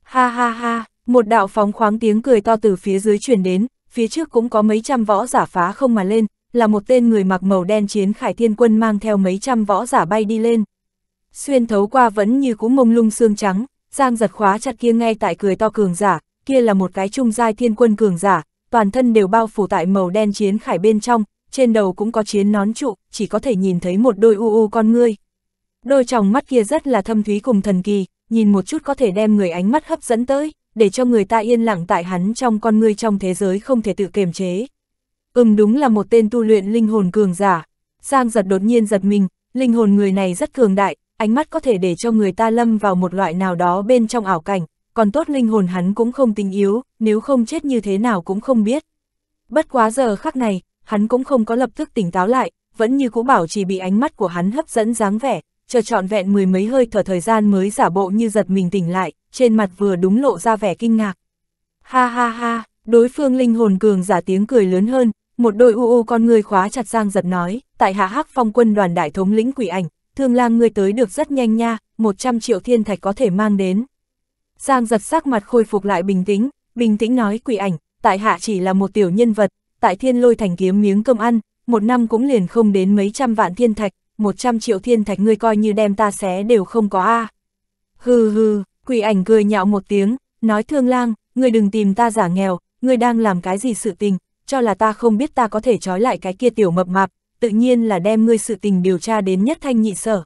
Speaker 1: Ha ha ha, một đạo phóng khoáng tiếng cười to từ phía dưới truyền đến, phía trước cũng có mấy trăm võ giả phá không mà lên, là một tên người mặc màu đen chiến khải thiên quân mang theo mấy trăm võ giả bay đi lên xuyên thấu qua vẫn như cú mông lung xương trắng, Giang giật khóa chặt kia ngay tại cười to cường giả, kia là một cái trung giai thiên quân cường giả, toàn thân đều bao phủ tại màu đen chiến khải bên trong, trên đầu cũng có chiến nón trụ, chỉ có thể nhìn thấy một đôi u u con ngươi. Đôi tròng mắt kia rất là thâm thúy cùng thần kỳ, nhìn một chút có thể đem người ánh mắt hấp dẫn tới, để cho người ta yên lặng tại hắn trong con ngươi trong thế giới không thể tự kiềm chế. Ừm đúng là một tên tu luyện linh hồn cường giả. Giang giật đột nhiên giật mình, linh hồn người này rất cường đại, ánh mắt có thể để cho người ta lâm vào một loại nào đó bên trong ảo cảnh, còn tốt linh hồn hắn cũng không tinh yếu, nếu không chết như thế nào cũng không biết. Bất quá giờ khắc này, hắn cũng không có lập tức tỉnh táo lại, vẫn như cũ bảo chỉ bị ánh mắt của hắn hấp dẫn dáng vẻ, chờ trọn vẹn mười mấy hơi thở thời gian mới giả bộ như giật mình tỉnh lại, trên mặt vừa đúng lộ ra vẻ kinh ngạc. Ha ha ha, đối phương linh hồn cường giả tiếng cười lớn hơn, một đôi u u con người khóa chặt Giang giật nói, tại hạ hắc phong quân đoàn đại thống lĩnh quỷ ảnh, thương lang ngươi tới được rất nhanh nha, 100 triệu thiên thạch có thể mang đến. Giang giật sắc mặt khôi phục lại bình tĩnh, bình tĩnh nói quỷ ảnh, tại hạ chỉ là một tiểu nhân vật, tại thiên lôi thành kiếm miếng cơm ăn, một năm cũng liền không đến mấy trăm vạn thiên thạch, 100 triệu thiên thạch ngươi coi như đem ta xé đều không có a. À. Hừ hừ, quỷ ảnh cười nhạo một tiếng, nói thương lang, ngươi đừng tìm ta giả nghèo, ngươi đang làm cái gì sự tình, cho là ta không biết ta có thể trói lại cái kia tiểu mập mạp, tự nhiên là đem ngươi sự tình điều tra đến nhất thanh nhị sở.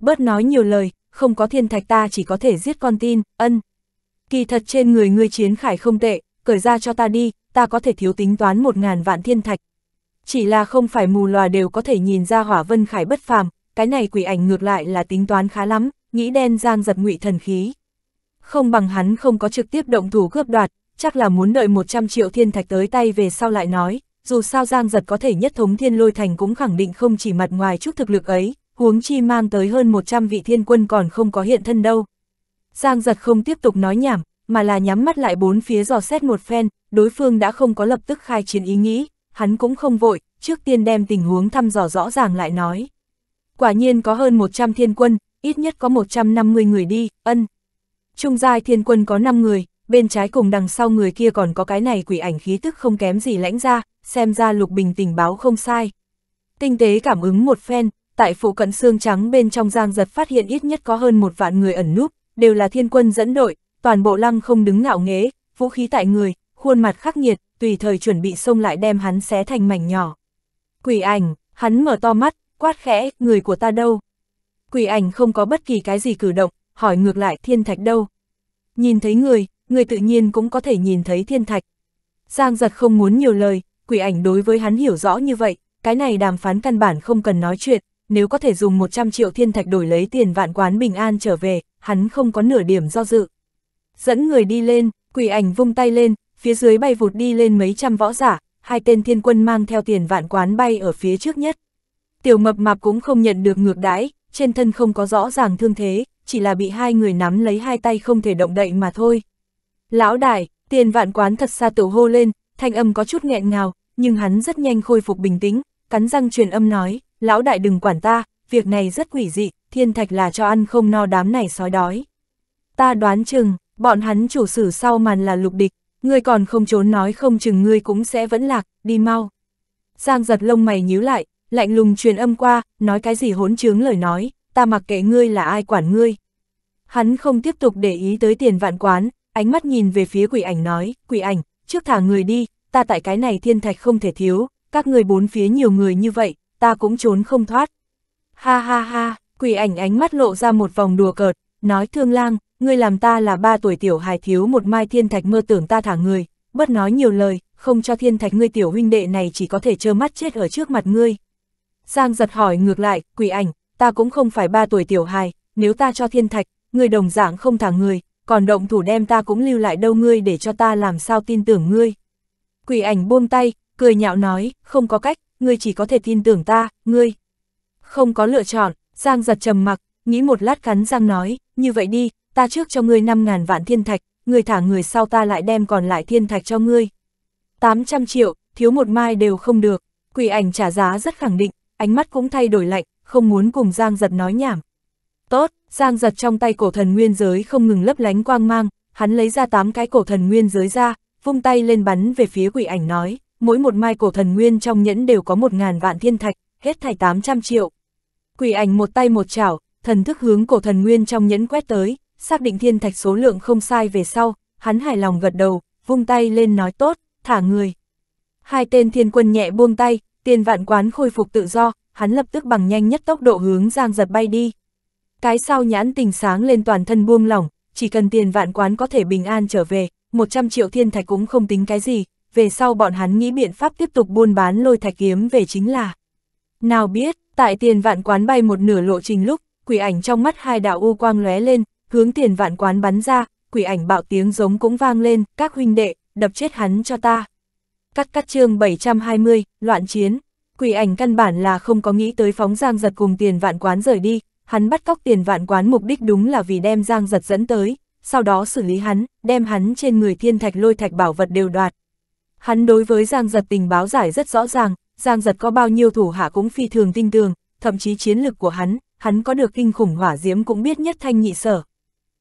Speaker 1: Bớt nói nhiều lời, không có thiên thạch ta chỉ có thể giết con tin, ân. Kỳ thật trên người ngươi chiến khải không tệ, cởi ra cho ta đi, ta có thể thiếu tính toán một ngàn vạn thiên thạch. Chỉ là không phải mù lòa đều có thể nhìn ra hỏa vân khải bất phàm, cái này quỷ ảnh ngược lại là tính toán khá lắm, nghĩ đen giang giật ngụy thần khí. Không bằng hắn không có trực tiếp động thủ cướp đoạt, chắc là muốn đợi 100 triệu thiên thạch tới tay về sau lại nói dù sao Giang Giật có thể nhất thống thiên lôi thành cũng khẳng định không chỉ mặt ngoài chút thực lực ấy, huống chi mang tới hơn 100 vị thiên quân còn không có hiện thân đâu. Giang Giật không tiếp tục nói nhảm, mà là nhắm mắt lại bốn phía dò xét một phen, đối phương đã không có lập tức khai chiến ý nghĩ, hắn cũng không vội, trước tiên đem tình huống thăm dò rõ ràng lại nói. Quả nhiên có hơn 100 thiên quân, ít nhất có 150 người đi, ân. Trung giai thiên quân có 5 người, bên trái cùng đằng sau người kia còn có cái này quỷ ảnh khí tức không kém gì lãnh ra, xem ra Lục Bình tình báo không sai. Tinh tế cảm ứng một phen, tại phụ cận xương trắng bên trong giang giật phát hiện ít nhất có hơn một vạn người ẩn núp, đều là thiên quân dẫn đội, toàn bộ lăng không đứng ngạo nghế, vũ khí tại người, khuôn mặt khắc nghiệt, tùy thời chuẩn bị xông lại đem hắn xé thành mảnh nhỏ. Quỷ ảnh, hắn mở to mắt, quát khẽ, người của ta đâu? Quỷ ảnh không có bất kỳ cái gì cử động, hỏi ngược lại thiên thạch đâu? Nhìn thấy người, người tự nhiên cũng có thể nhìn thấy thiên thạch. Giang giật không muốn nhiều lời, quỷ ảnh đối với hắn hiểu rõ như vậy, cái này đàm phán căn bản không cần nói chuyện, nếu có thể dùng 100 triệu thiên thạch đổi lấy tiền vạn quán bình an trở về, hắn không có nửa điểm do dự. Dẫn người đi lên, quỷ ảnh vung tay lên, phía dưới bay vụt đi lên mấy trăm võ giả, hai tên thiên quân mang theo tiền vạn quán bay ở phía trước nhất. Tiểu mập mạp cũng không nhận được ngược đãi, trên thân không có rõ ràng thương thế, chỉ là bị hai người nắm lấy hai tay không thể động đậy mà thôi. Lão đại, tiền vạn quán thật xa tiểu hô lên, thanh âm có chút nghẹn ngào, nhưng hắn rất nhanh khôi phục bình tĩnh, cắn răng truyền âm nói, lão đại đừng quản ta, việc này rất quỷ dị, thiên thạch là cho ăn không no đám này sói đói. Ta đoán chừng, bọn hắn chủ sử sau màn là lục địch, ngươi còn không trốn nói không chừng ngươi cũng sẽ vẫn lạc, đi mau. Giang giật lông mày nhíu lại, lạnh lùng truyền âm qua, nói cái gì hỗn trướng lời nói, ta mặc kệ ngươi là ai quản ngươi. Hắn không tiếp tục để ý tới tiền vạn quán, ánh mắt nhìn về phía quỷ ảnh nói, quỷ ảnh, trước thả người đi, ta tại cái này thiên thạch không thể thiếu, các người bốn phía nhiều người như vậy, ta cũng trốn không thoát. Ha ha ha, quỷ ảnh ánh mắt lộ ra một vòng đùa cợt, nói thương lang, ngươi làm ta là ba tuổi tiểu hài thiếu một mai thiên thạch mơ tưởng ta thả người, bất nói nhiều lời, không cho thiên thạch ngươi tiểu huynh đệ này chỉ có thể trơ mắt chết ở trước mặt ngươi. Giang giật hỏi ngược lại, quỷ ảnh, ta cũng không phải ba tuổi tiểu hài, nếu ta cho thiên thạch, ngươi đồng dạng không thả người, còn động thủ đem ta cũng lưu lại đâu ngươi để cho ta làm sao tin tưởng ngươi. Quỷ ảnh buông tay, cười nhạo nói, không có cách, ngươi chỉ có thể tin tưởng ta, ngươi. Không có lựa chọn, Giang giật trầm mặc, nghĩ một lát cắn Giang nói, như vậy đi, ta trước cho ngươi 5.000 vạn thiên thạch, ngươi thả người sau ta lại đem còn lại thiên thạch cho ngươi. 800 triệu, thiếu một mai đều không được, quỷ ảnh trả giá rất khẳng định, ánh mắt cũng thay đổi lạnh, không muốn cùng Giang giật nói nhảm. Tốt, Giang giật trong tay cổ thần nguyên giới không ngừng lấp lánh quang mang, hắn lấy ra tám cái cổ thần nguyên giới ra, vung tay lên bắn về phía quỷ ảnh nói, mỗi một mai cổ thần nguyên trong nhẫn đều có một ngàn vạn thiên thạch, hết thảy 800 triệu. Quỷ ảnh một tay một chảo, thần thức hướng cổ thần nguyên trong nhẫn quét tới, xác định thiên thạch số lượng không sai về sau, hắn hài lòng gật đầu, vung tay lên nói tốt, thả người. Hai tên thiên quân nhẹ buông tay, tiền vạn quán khôi phục tự do, hắn lập tức bằng nhanh nhất tốc độ hướng giang giật bay đi. Cái sao nhãn tình sáng lên toàn thân buông lỏng, chỉ cần tiền vạn quán có thể bình an trở về, 100 triệu thiên thạch cũng không tính cái gì, về sau bọn hắn nghĩ biện pháp tiếp tục buôn bán lôi thạch kiếm về chính là. Nào biết, tại tiền vạn quán bay một nửa lộ trình lúc, quỷ ảnh trong mắt hai đạo u quang lóe lên, hướng tiền vạn quán bắn ra, quỷ ảnh bạo tiếng giống cũng vang lên, các huynh đệ, đập chết hắn cho ta. Cắt cắt chương 720, loạn chiến, quỷ ảnh căn bản là không có nghĩ tới phóng giang giật cùng tiền vạn quán rời đi, hắn bắt cóc tiền vạn quán mục đích đúng là vì đem Giang giật dẫn tới, sau đó xử lý hắn, đem hắn trên người thiên thạch lôi thạch bảo vật đều đoạt. Hắn đối với Giang giật tình báo giải rất rõ ràng, Giang giật có bao nhiêu thủ hạ cũng phi thường tinh tường, thậm chí chiến lực của hắn, hắn có được kinh khủng hỏa diễm cũng biết nhất thanh nhị sở.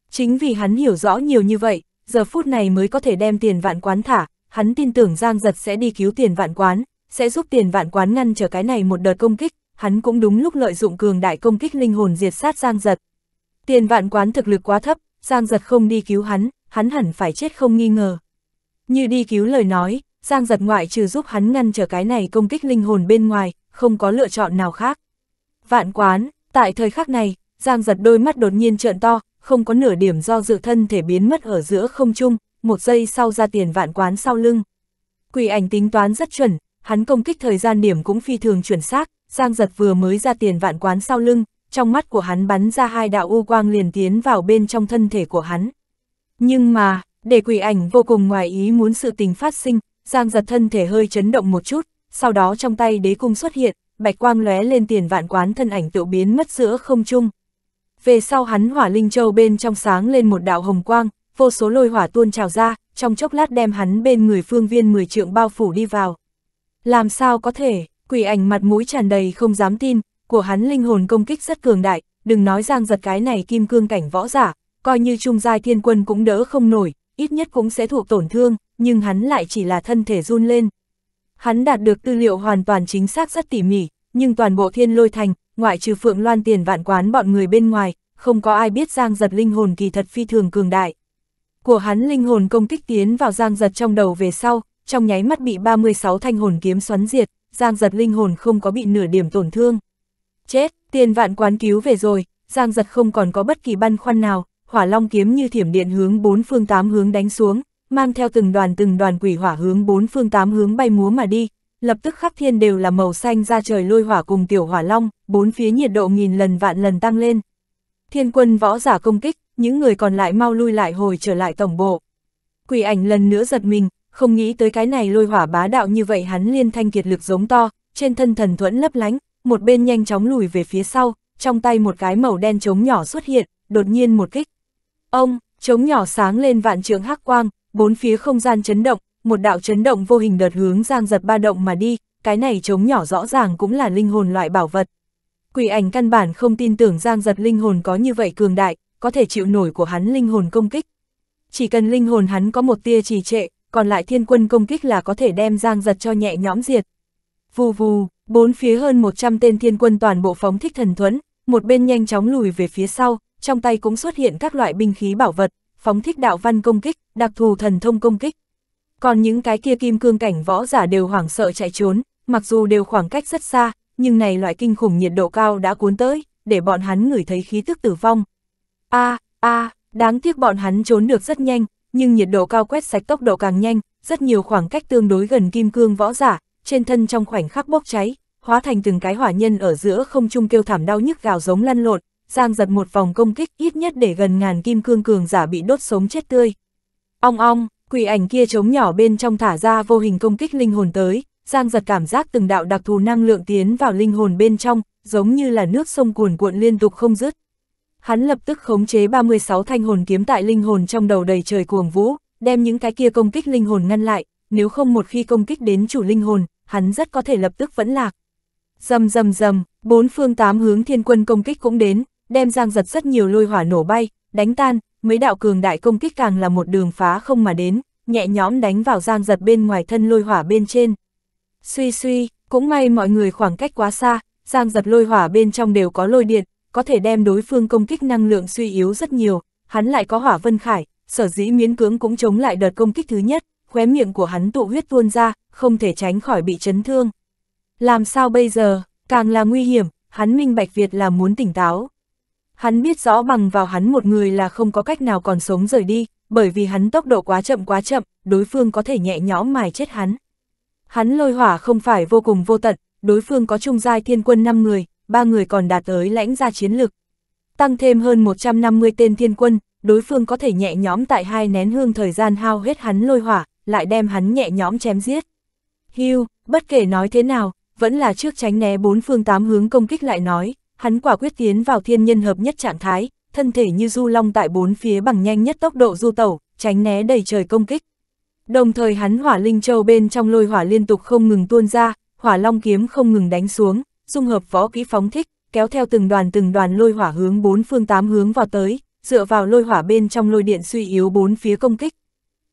Speaker 1: Chính vì hắn hiểu rõ nhiều như vậy, giờ phút này mới có thể đem tiền vạn quán thả, hắn tin tưởng Giang giật sẽ đi cứu tiền vạn quán, sẽ giúp tiền vạn quán ngăn trở cái này một đợt công kích, hắn cũng đúng lúc lợi dụng cường đại công kích linh hồn diệt sát Giang Giật. Tiền vạn quán thực lực quá thấp, Giang Giật không đi cứu hắn, hắn hẳn phải chết không nghi ngờ. Như đi cứu lời nói, Giang Giật ngoại trừ giúp hắn ngăn trở cái này công kích linh hồn bên ngoài, không có lựa chọn nào khác. Vạn quán, tại thời khắc này, Giang Giật đôi mắt đột nhiên trợn to, không có nửa điểm do dự thân thể biến mất ở giữa không trung, một giây sau ra tiền vạn quán sau lưng. Quỷ ảnh tính toán rất chuẩn, hắn công kích thời gian điểm cũng phi thường chuẩn xác, Giang giật vừa mới ra tiền vạn quán sau lưng, trong mắt của hắn bắn ra hai đạo u quang liền tiến vào bên trong thân thể của hắn. Nhưng mà, để quỷ ảnh vô cùng ngoài ý muốn sự tình phát sinh, Giang giật thân thể hơi chấn động một chút, sau đó trong tay đế cung xuất hiện, bạch quang lóe lên tiền vạn quán thân ảnh tự biến mất giữa không trung. Về sau hắn hỏa linh châu bên trong sáng lên một đạo hồng quang, vô số lôi hỏa tuôn trào ra, trong chốc lát đem hắn bên người phương viên 10 trượng bao phủ đi vào. Làm sao có thể, Quỷ ảnh mặt mũi tràn đầy không dám tin, của hắn linh hồn công kích rất cường đại, đừng nói giang giật cái này kim cương cảnh võ giả, coi như trung giai thiên quân cũng đỡ không nổi, ít nhất cũng sẽ thuộc tổn thương, nhưng hắn lại chỉ là thân thể run lên. Hắn đạt được tư liệu hoàn toàn chính xác rất tỉ mỉ, nhưng toàn bộ thiên lôi thành, ngoại trừ phượng loan tiền vạn quán bọn người bên ngoài, không có ai biết giang giật linh hồn kỳ thật phi thường cường đại. Của hắn linh hồn công kích tiến vào giang giật trong đầu về sau, trong nháy mắt bị 36 thanh hồn kiếm xoắn diệt, Giang giật linh hồn không có bị nửa điểm tổn thương. Chết, tiền vạn quán cứu về rồi, Giang giật không còn có bất kỳ băn khoăn nào, hỏa long kiếm như thiểm điện hướng bốn phương tám hướng đánh xuống, mang theo từng đoàn từng đoàn quỷ hỏa hướng bốn phương tám hướng bay múa mà đi, lập tức khắp thiên đều là màu xanh ra trời lôi hỏa cùng tiểu hỏa long, bốn phía nhiệt độ nghìn lần vạn lần tăng lên. Thiên quân võ giả công kích, những người còn lại mau lui lại hồi trở lại tổng bộ. Quỷ ảnh lần nữa giật mình, không nghĩ tới cái này lôi hỏa bá đạo như vậy hắn liên thanh kiệt lực giống to, trên thân thần thuẫn lấp lánh, một bên nhanh chóng lùi về phía sau, trong tay một cái màu đen trống nhỏ xuất hiện, đột nhiên một kích. Ông, trống nhỏ sáng lên vạn trường hắc quang, bốn phía không gian chấn động, một đạo chấn động vô hình đợt hướng giang giật ba động mà đi, cái này trống nhỏ rõ ràng cũng là linh hồn loại bảo vật. Quỷ ảnh căn bản không tin tưởng giang giật linh hồn có như vậy cường đại, có thể chịu nổi của hắn linh hồn công kích. Chỉ cần linh hồn hắn có một tia trì trệ, còn lại thiên quân công kích là có thể đem giang giật cho nhẹ nhõm diệt. Vù vù, bốn phía hơn 100 tên thiên quân toàn bộ phóng thích thần thuẫn, một bên nhanh chóng lùi về phía sau, trong tay cũng xuất hiện các loại binh khí bảo vật, phóng thích đạo văn công kích, đặc thù thần thông công kích. Còn những cái kia kim cương cảnh võ giả đều hoảng sợ chạy trốn, mặc dù đều khoảng cách rất xa, nhưng này loại kinh khủng nhiệt độ cao đã cuốn tới, để bọn hắn ngửi thấy khí tức tử vong. A, a, đáng tiếc bọn hắn trốn được rất nhanh, nhưng nhiệt độ cao quét sạch tốc độ càng nhanh, rất nhiều khoảng cách tương đối gần kim cương võ giả, trên thân trong khoảnh khắc bốc cháy, hóa thành từng cái hỏa nhân ở giữa không trung kêu thảm đau nhức gào giống lăn lộn, giang giật một vòng công kích ít nhất để gần ngàn kim cương cường giả bị đốt sống chết tươi. Ong ong, quỷ ảnh kia trống nhỏ bên trong thả ra vô hình công kích linh hồn tới, giang giật cảm giác từng đạo đặc thù năng lượng tiến vào linh hồn bên trong, giống như là nước sông cuồn cuộn liên tục không dứt hắn lập tức khống chế 36 thanh hồn kiếm tại linh hồn trong đầu đầy trời cuồng vũ, đem những cái kia công kích linh hồn ngăn lại, nếu không một khi công kích đến chủ linh hồn, hắn rất có thể lập tức vẫn lạc. Dầm dầm dầm, bốn phương tám hướng thiên quân công kích cũng đến, đem giang giật rất nhiều lôi hỏa nổ bay, đánh tan, mấy đạo cường đại công kích càng là một đường phá không mà đến, nhẹ nhõm đánh vào giang giật bên ngoài thân lôi hỏa bên trên. Suy suy, cũng may mọi người khoảng cách quá xa, giang giật lôi hỏa bên trong đều có lôi điện, có thể đem đối phương công kích năng lượng suy yếu rất nhiều, hắn lại có hỏa vân khải, sở dĩ miễn cưỡng cũng chống lại đợt công kích thứ nhất, khóe miệng của hắn tụ huyết tuôn ra, không thể tránh khỏi bị chấn thương. Làm sao bây giờ, càng là nguy hiểm, hắn minh bạch Việt là muốn tỉnh táo. Hắn biết rõ bằng vào hắn một người là không có cách nào còn sống rời đi, bởi vì hắn tốc độ quá chậm quá chậm, đối phương có thể nhẹ nhõm mài chết hắn. Hắn lôi hỏa không phải vô cùng vô tận, đối phương có trung giai thiên quân 5 người, ba người còn đạt tới lãnh ra chiến lực. Tăng thêm hơn 150 tên thiên quân, đối phương có thể nhẹ nhóm tại hai nén hương thời gian hao hết hắn lôi hỏa, lại đem hắn nhẹ nhóm chém giết. Hưu, bất kể nói thế nào, vẫn là trước tránh né bốn phương tám hướng công kích lại nói, hắn quả quyết tiến vào thiên nhân hợp nhất trạng thái, thân thể như du long tại bốn phía bằng nhanh nhất tốc độ du tẩu, tránh né đầy trời công kích. Đồng thời hắn hỏa linh châu bên trong lôi hỏa liên tục không ngừng tuôn ra, hỏa long kiếm không ngừng đánh xuống, dung hợp võ kỹ phóng thích, kéo theo từng đoàn từng đoàn lôi hỏa hướng bốn phương tám hướng vào tới, dựa vào lôi hỏa bên trong lôi điện suy yếu bốn phía công kích.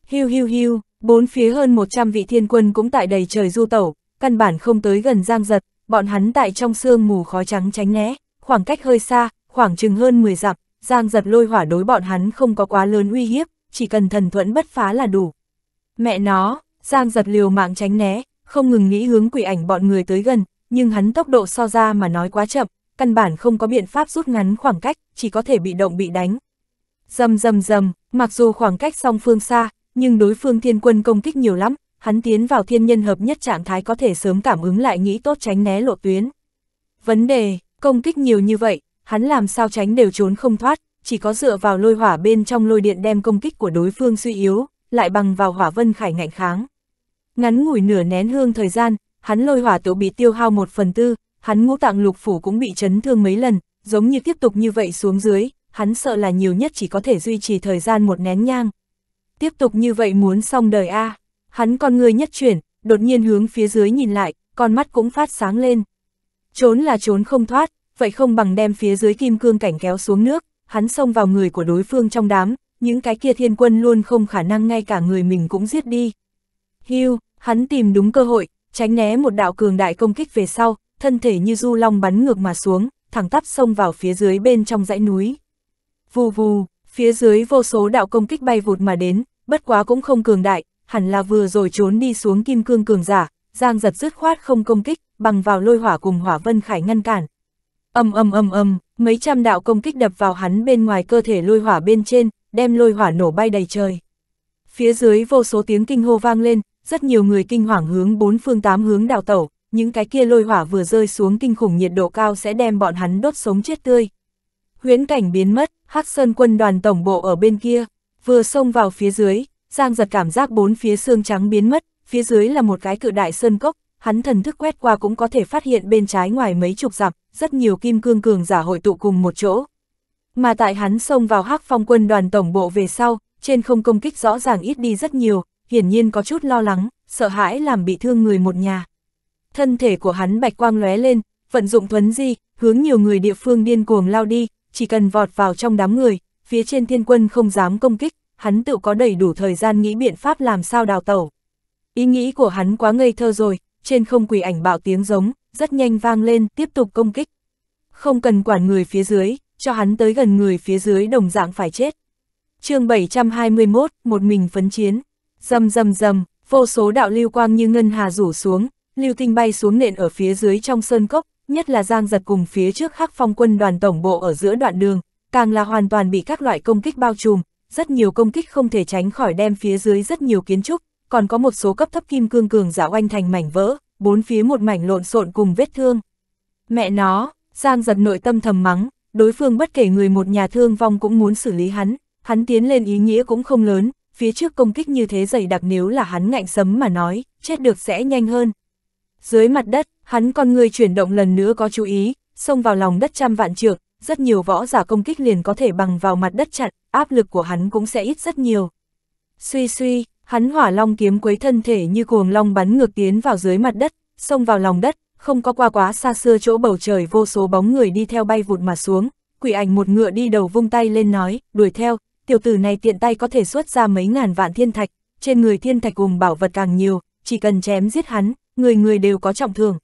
Speaker 1: Hiu hiu hiu, bốn phía hơn 100 vị thiên quân cũng tại đầy trời du tẩu, căn bản không tới gần giang giật, bọn hắn tại trong sương mù khói trắng tránh né, khoảng cách hơi xa, khoảng chừng hơn 10 dặm, giang giật lôi hỏa đối bọn hắn không có quá lớn uy hiếp, chỉ cần thần thuẫn bất phá là đủ. Mẹ nó, giang giật liều mạng tránh né, không ngừng nghĩ hướng quỷ ảnh bọn người tới gần, nhưng hắn tốc độ so ra mà nói quá chậm, căn bản không có biện pháp rút ngắn khoảng cách, chỉ có thể bị động bị đánh. Dầm dầm dầm, mặc dù khoảng cách song phương xa, nhưng đối phương thiên quân công kích nhiều lắm, hắn tiến vào thiên nhân hợp nhất trạng thái có thể sớm cảm ứng lại nghĩ tốt tránh né lộ tuyến. Vấn đề, công kích nhiều như vậy, hắn làm sao tránh đều trốn không thoát, chỉ có dựa vào lôi hỏa bên trong lôi điện đem công kích của đối phương suy yếu, lại bằng vào hỏa vân khải ngạnh kháng. Ngắn ngủi nửa nén hương thời gian, hắn lôi hỏa tố bị tiêu hao một phần tư, hắn ngũ tạng lục phủ cũng bị chấn thương mấy lần, giống như tiếp tục như vậy xuống dưới, hắn sợ là nhiều nhất chỉ có thể duy trì thời gian một nén nhang. Tiếp tục như vậy muốn xong đời A, hắn con người nhất chuyển, đột nhiên hướng phía dưới nhìn lại, con mắt cũng phát sáng lên. Trốn là trốn không thoát, vậy không bằng đem phía dưới kim cương cảnh kéo xuống nước, hắn xông vào người của đối phương trong đám, những cái kia thiên quân luôn không khả năng ngay cả người mình cũng giết đi. Hưu, hắn tìm đúng cơ hội, tránh né một đạo cường đại công kích về sau, thân thể như du long bắn ngược mà xuống, thẳng tắp xông vào phía dưới bên trong dãy núi. Vù vù, phía dưới vô số đạo công kích bay vụt mà đến, bất quá cũng không cường đại, hẳn là vừa rồi trốn đi xuống kim cương cường giả, Giang giật dứt khoát không công kích, bằng vào lôi hỏa cùng hỏa vân khải ngăn cản. ầm ầm ầm ầm mấy trăm đạo công kích đập vào hắn bên ngoài cơ thể lôi hỏa bên trên, đem lôi hỏa nổ bay đầy trời. Phía dưới vô số tiếng kinh hô vang lên, rất nhiều người kinh hoàng hướng bốn phương tám hướng đào tẩu, những cái kia lôi hỏa vừa rơi xuống kinh khủng nhiệt độ cao sẽ đem bọn hắn đốt sống chết tươi. Huyễn cảnh biến mất, Hắc Sơn quân đoàn tổng bộ ở bên kia, vừa xông vào phía dưới, Giang giật cảm giác bốn phía xương trắng biến mất, phía dưới là một cái cự đại sơn cốc, hắn thần thức quét qua cũng có thể phát hiện bên trái ngoài mấy chục dặm, rất nhiều kim cương cường giả hội tụ cùng một chỗ. Mà tại hắn xông vào Hắc Phong quân đoàn tổng bộ về sau, trên không công kích rõ ràng ít đi rất nhiều, hiển nhiên có chút lo lắng, sợ hãi làm bị thương người một nhà. Thân thể của hắn bạch quang lóe lên, vận dụng thuấn di, hướng nhiều người địa phương điên cuồng lao đi, chỉ cần vọt vào trong đám người, phía trên thiên quân không dám công kích, hắn tự có đầy đủ thời gian nghĩ biện pháp làm sao đào tẩu. Ý nghĩ của hắn quá ngây thơ rồi, trên không quỷ ảnh bạo tiếng giống, rất nhanh vang lên, tiếp tục công kích. Không cần quản người phía dưới, cho hắn tới gần người phía dưới đồng dạng phải chết. chương 721, một mình phấn chiến. Dầm dầm dầm, vô số đạo lưu quang như ngân hà rủ xuống, lưu tinh bay xuống nền ở phía dưới trong sơn cốc, nhất là giang giật cùng phía trước hắc phong quân đoàn tổng bộ ở giữa đoạn đường, càng là hoàn toàn bị các loại công kích bao trùm, rất nhiều công kích không thể tránh khỏi đem phía dưới rất nhiều kiến trúc, còn có một số cấp thấp kim cương cường giả oanh thành mảnh vỡ, bốn phía một mảnh lộn xộn cùng vết thương. Mẹ nó, Giang giật nội tâm thầm mắng, đối phương bất kể người một nhà thương vong cũng muốn xử lý hắn, hắn tiến lên ý nghĩa cũng không lớn, phía trước công kích như thế dày đặc nếu là hắn ngạnh sấm mà nói, chết được sẽ nhanh hơn. Dưới mặt đất, hắn con người chuyển động lần nữa có chú ý, xông vào lòng đất trăm vạn trượng, rất nhiều võ giả công kích liền có thể bằng vào mặt đất chặn, áp lực của hắn cũng sẽ ít rất nhiều. Suy suy, hắn hỏa long kiếm quấy thân thể như cuồng long bắn ngược tiến vào dưới mặt đất, xông vào lòng đất, không có qua quá xa xưa chỗ bầu trời vô số bóng người đi theo bay vụt mà xuống, quỷ ảnh một ngựa đi đầu vung tay lên nói, đuổi theo, tiểu tử này tiện tay có thể xuất ra mấy ngàn vạn thiên thạch, trên người thiên thạch cùng bảo vật càng nhiều, chỉ cần chém giết hắn, người người đều có trọng thương.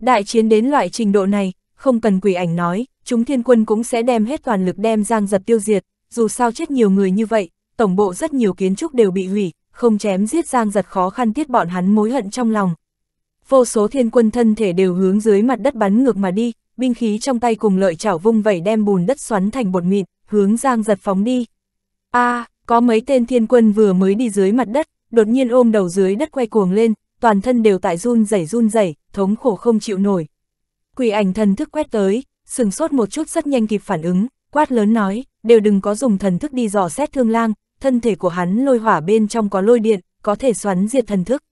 Speaker 1: Đại chiến đến loại trình độ này, không cần quỷ ảnh nói, chúng thiên quân cũng sẽ đem hết toàn lực đem giang giật tiêu diệt, dù sao chết nhiều người như vậy, tổng bộ rất nhiều kiến trúc đều bị hủy, không chém giết giang giật khó khăn tiết bọn hắn mối hận trong lòng. Vô số thiên quân thân thể đều hướng dưới mặt đất bắn ngược mà đi, binh khí trong tay cùng lợi chảo vung vẩy đem bùn đất xoắn thành bột mịn, hướng giang giật phóng đi a à, có mấy tên thiên quân vừa mới đi dưới mặt đất, đột nhiên ôm đầu dưới đất quay cuồng lên, toàn thân đều tại run rẩy run rẩy, thống khổ không chịu nổi. Quỷ ảnh thần thức quét tới, sừng sốt một chút rất nhanh kịp phản ứng, quát lớn nói, đều đừng có dùng thần thức đi dò xét thương lang, thân thể của hắn lôi hỏa bên trong có lôi điện, có thể xoắn diệt thần thức.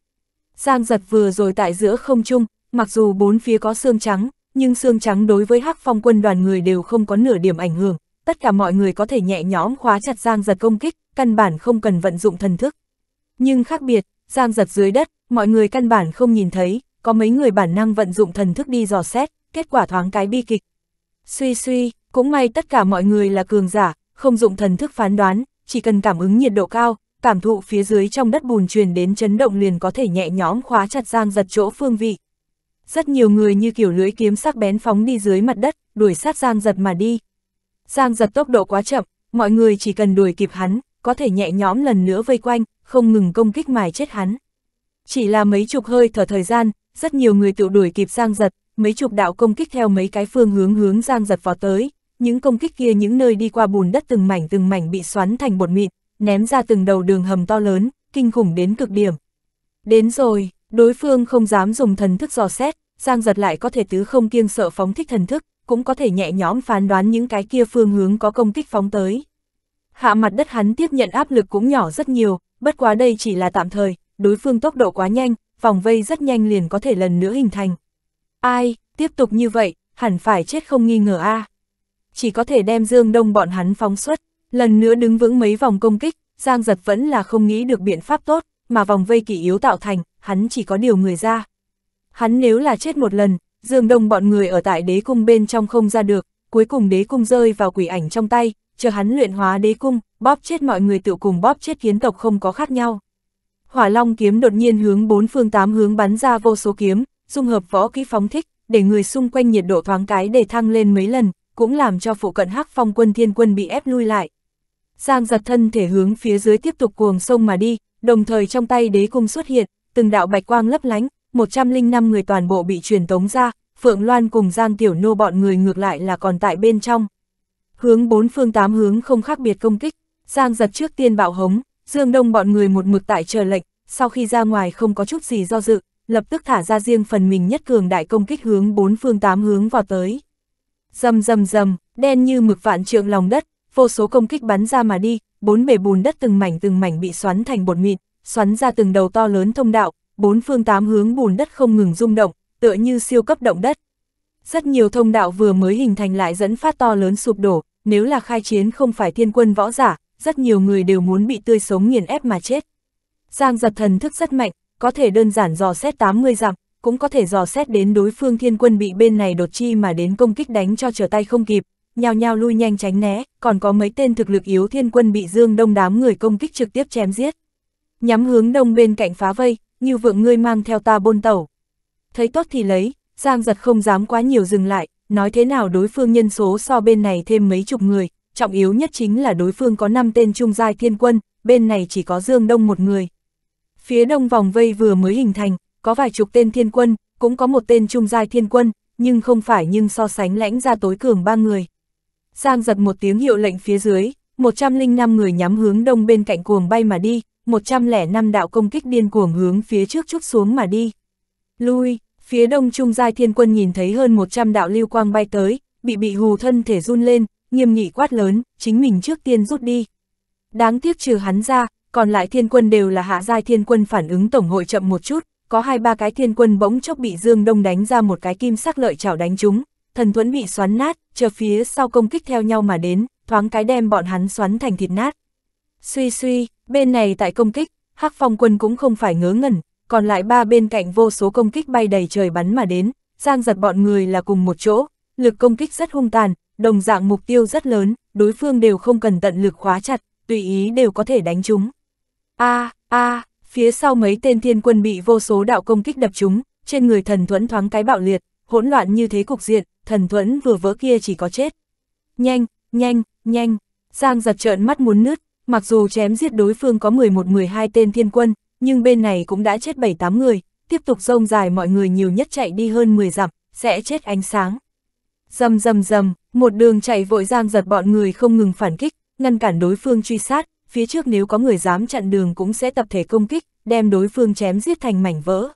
Speaker 1: Giang giật vừa rồi tại giữa không trung, mặc dù bốn phía có xương trắng, nhưng xương trắng đối với hắc phong quân đoàn người đều không có nửa điểm ảnh hưởng, tất cả mọi người có thể nhẹ nhõm khóa chặt Giang Giật công kích, căn bản không cần vận dụng thần thức. Nhưng khác biệt, Giang Giật dưới đất, mọi người căn bản không nhìn thấy, có mấy người bản năng vận dụng thần thức đi dò xét, kết quả thoáng cái bi kịch. Suy suy, cũng may tất cả mọi người là cường giả, không dụng thần thức phán đoán, chỉ cần cảm ứng nhiệt độ cao, cảm thụ phía dưới trong đất bùn truyền đến chấn động liền có thể nhẹ nhõm khóa chặt Giang Giật chỗ phương vị. Rất nhiều người như kiểu lưỡi kiếm sắc bén phóng đi dưới mặt đất, đuổi sát Giang Giật mà đi, Giang giật tốc độ quá chậm, mọi người chỉ cần đuổi kịp hắn, có thể nhẹ nhõm lần nữa vây quanh, không ngừng công kích mài chết hắn. Chỉ là mấy chục hơi thở thời gian, rất nhiều người tự đuổi kịp Giang giật, mấy chục đạo công kích theo mấy cái phương hướng hướng Giang giật vào tới, những công kích kia những nơi đi qua bùn đất từng mảnh từng mảnh bị xoắn thành bột mịn, ném ra từng đầu đường hầm to lớn, kinh khủng đến cực điểm. Đến rồi, đối phương không dám dùng thần thức dò xét, Giang giật lại có thể tứ không kiêng sợ phóng thích thần thức, cũng có thể nhẹ nhõm phán đoán những cái kia phương hướng có công kích phóng tới. Hạ mặt đất hắn tiếp nhận áp lực cũng nhỏ rất nhiều, bất quá đây chỉ là tạm thời, đối phương tốc độ quá nhanh, vòng vây rất nhanh liền có thể lần nữa hình thành. Ai, tiếp tục như vậy, hẳn phải chết không nghi ngờ a à. Chỉ có thể đem Dương Đông bọn hắn phóng xuất, lần nữa đứng vững mấy vòng công kích, Giang Giật vẫn là không nghĩ được biện pháp tốt, mà vòng vây kỷ yếu tạo thành, hắn chỉ có điều người ra. Hắn nếu là chết một lần, Dương Đông bọn người ở tại đế cung bên trong không ra được, cuối cùng đế cung rơi vào quỷ ảnh trong tay, chờ hắn luyện hóa đế cung, bóp chết mọi người tự cùng bóp chết kiến tộc không có khác nhau. Hỏa Long kiếm đột nhiên hướng bốn phương tám hướng bắn ra vô số kiếm, dung hợp võ kỹ phóng thích, để người xung quanh nhiệt độ thoáng cái để thăng lên mấy lần, cũng làm cho phụ cận Hắc Phong quân Thiên quân bị ép lui lại. Giang giật thân thể hướng phía dưới tiếp tục cuồng sông mà đi, đồng thời trong tay đế cung xuất hiện, từng đạo bạch quang lấp lánh, 105 người toàn bộ bị truyền tống ra, Phượng Loan cùng Giang Tiểu Nô bọn người ngược lại là còn tại bên trong. Hướng bốn phương tám hướng không khác biệt công kích, Giang giật trước tiên bạo hống, Dương Đông bọn người một mực tại chờ lệnh, sau khi ra ngoài không có chút gì do dự, lập tức thả ra riêng phần mình nhất cường đại công kích hướng bốn phương tám hướng vào tới. Dầm dầm dầm, đen như mực vạn trượng lòng đất, vô số công kích bắn ra mà đi, bốn bể bùn đất từng mảnh từng mảnh bị xoắn thành bột mịn, xoắn ra từng đầu to lớn thông đạo, bốn phương tám hướng bùn đất không ngừng rung động, tựa như siêu cấp động đất. Rất nhiều thông đạo vừa mới hình thành lại dẫn phát to lớn sụp đổ, nếu là khai chiến không phải thiên quân võ giả, rất nhiều người đều muốn bị tươi sống nghiền ép mà chết. Giang giật thần thức rất mạnh, có thể đơn giản dò xét 80 dặm, cũng có thể dò xét đến đối phương thiên quân bị bên này đột chi mà đến công kích đánh cho trở tay không kịp, nhao nhao lui nhanh tránh né, còn có mấy tên thực lực yếu thiên quân bị Dương Đông đám người công kích trực tiếp chém giết. Nhắm hướng đông bên cạnh phá vây, như vượng ngươi mang theo ta bôn tẩu. Thấy tốt thì lấy, Giang giật không dám quá nhiều dừng lại, nói thế nào đối phương nhân số so bên này thêm mấy chục người, trọng yếu nhất chính là đối phương có 5 tên trung giai thiên quân, bên này chỉ có Dương Đông một người. Phía đông vòng vây vừa mới hình thành, có vài chục tên thiên quân, cũng có một tên trung giai thiên quân, nhưng không phải nhưng so sánh lãnh ra tối cường ba người. Giang giật một tiếng hiệu lệnh phía dưới, 105 người nhắm hướng đông bên cạnh cuồng bay mà đi, 105 đạo công kích điên cuồng hướng phía trước chút xuống mà đi. Lui, phía đông trung giai thiên quân nhìn thấy hơn 100 đạo lưu quang bay tới, bị bị hù thân thể run lên, nghiêm nghị quát lớn, chính mình trước tiên rút đi. Đáng tiếc trừ hắn ra, còn lại thiên quân đều là hạ giai thiên quân phản ứng tổng hội chậm một chút, có hai ba cái thiên quân bỗng chốc bị Dương Đông đánh ra một cái kim sắc lợi chảo đánh chúng, thần thuẫn bị xoắn nát, chờ phía sau công kích theo nhau mà đến, thoáng cái đem bọn hắn xoắn thành thịt nát. Suy suy, Bên này tại công kích, Hắc Phong quân cũng không phải ngớ ngẩn, còn lại ba bên cạnh vô số công kích bay đầy trời bắn mà đến, Giang giật bọn người là cùng một chỗ, lực công kích rất hung tàn, đồng dạng mục tiêu rất lớn, đối phương đều không cần tận lực khóa chặt, tùy ý đều có thể đánh chúng. A, a, phía sau mấy tên thiên quân bị vô số đạo công kích đập chúng, trên người thần thuẫn thoáng cái bạo liệt, hỗn loạn như thế cục diện, thần thuẫn vừa vỡ kia chỉ có chết. Nhanh, nhanh, nhanh, Giang giật trợn mắt muốn nứt, mặc dù chém giết đối phương có 11-12 tên thiên quân, nhưng bên này cũng đã chết 7-8 người, tiếp tục rông dài mọi người nhiều nhất chạy đi hơn 10 dặm, sẽ chết ánh sáng. Dầm dầm dầm, một đường chạy vội giang giật bọn người không ngừng phản kích, ngăn cản đối phương truy sát, phía trước nếu có người dám chặn đường cũng sẽ tập thể công kích, đem đối phương chém giết thành mảnh vỡ.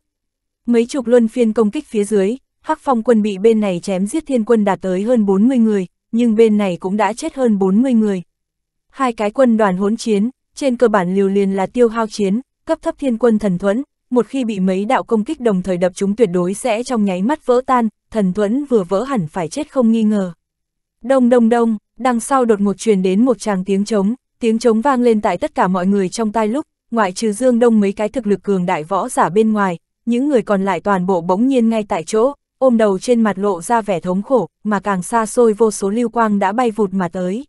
Speaker 1: Mấy chục luân phiên công kích phía dưới, Hắc Phong quân bị bên này chém giết thiên quân đạt tới hơn 40 người, nhưng bên này cũng đã chết hơn 40 người, Hai cái quân đoàn hỗn chiến, trên cơ bản liều liền là tiêu hao chiến, cấp thấp thiên quân thần thuẫn, một khi bị mấy đạo công kích đồng thời đập chúng tuyệt đối sẽ trong nháy mắt vỡ tan, thần thuẫn vừa vỡ hẳn phải chết không nghi ngờ. Đông đông đông, đằng sau đột ngột truyền đến một tràng tiếng trống, tiếng trống vang lên tại tất cả mọi người trong tai lúc, ngoại trừ Dương Đông mấy cái thực lực cường đại võ giả bên ngoài, những người còn lại toàn bộ bỗng nhiên ngay tại chỗ, ôm đầu trên mặt lộ ra vẻ thống khổ, mà càng xa xôi vô số lưu quang đã bay vụt mà tới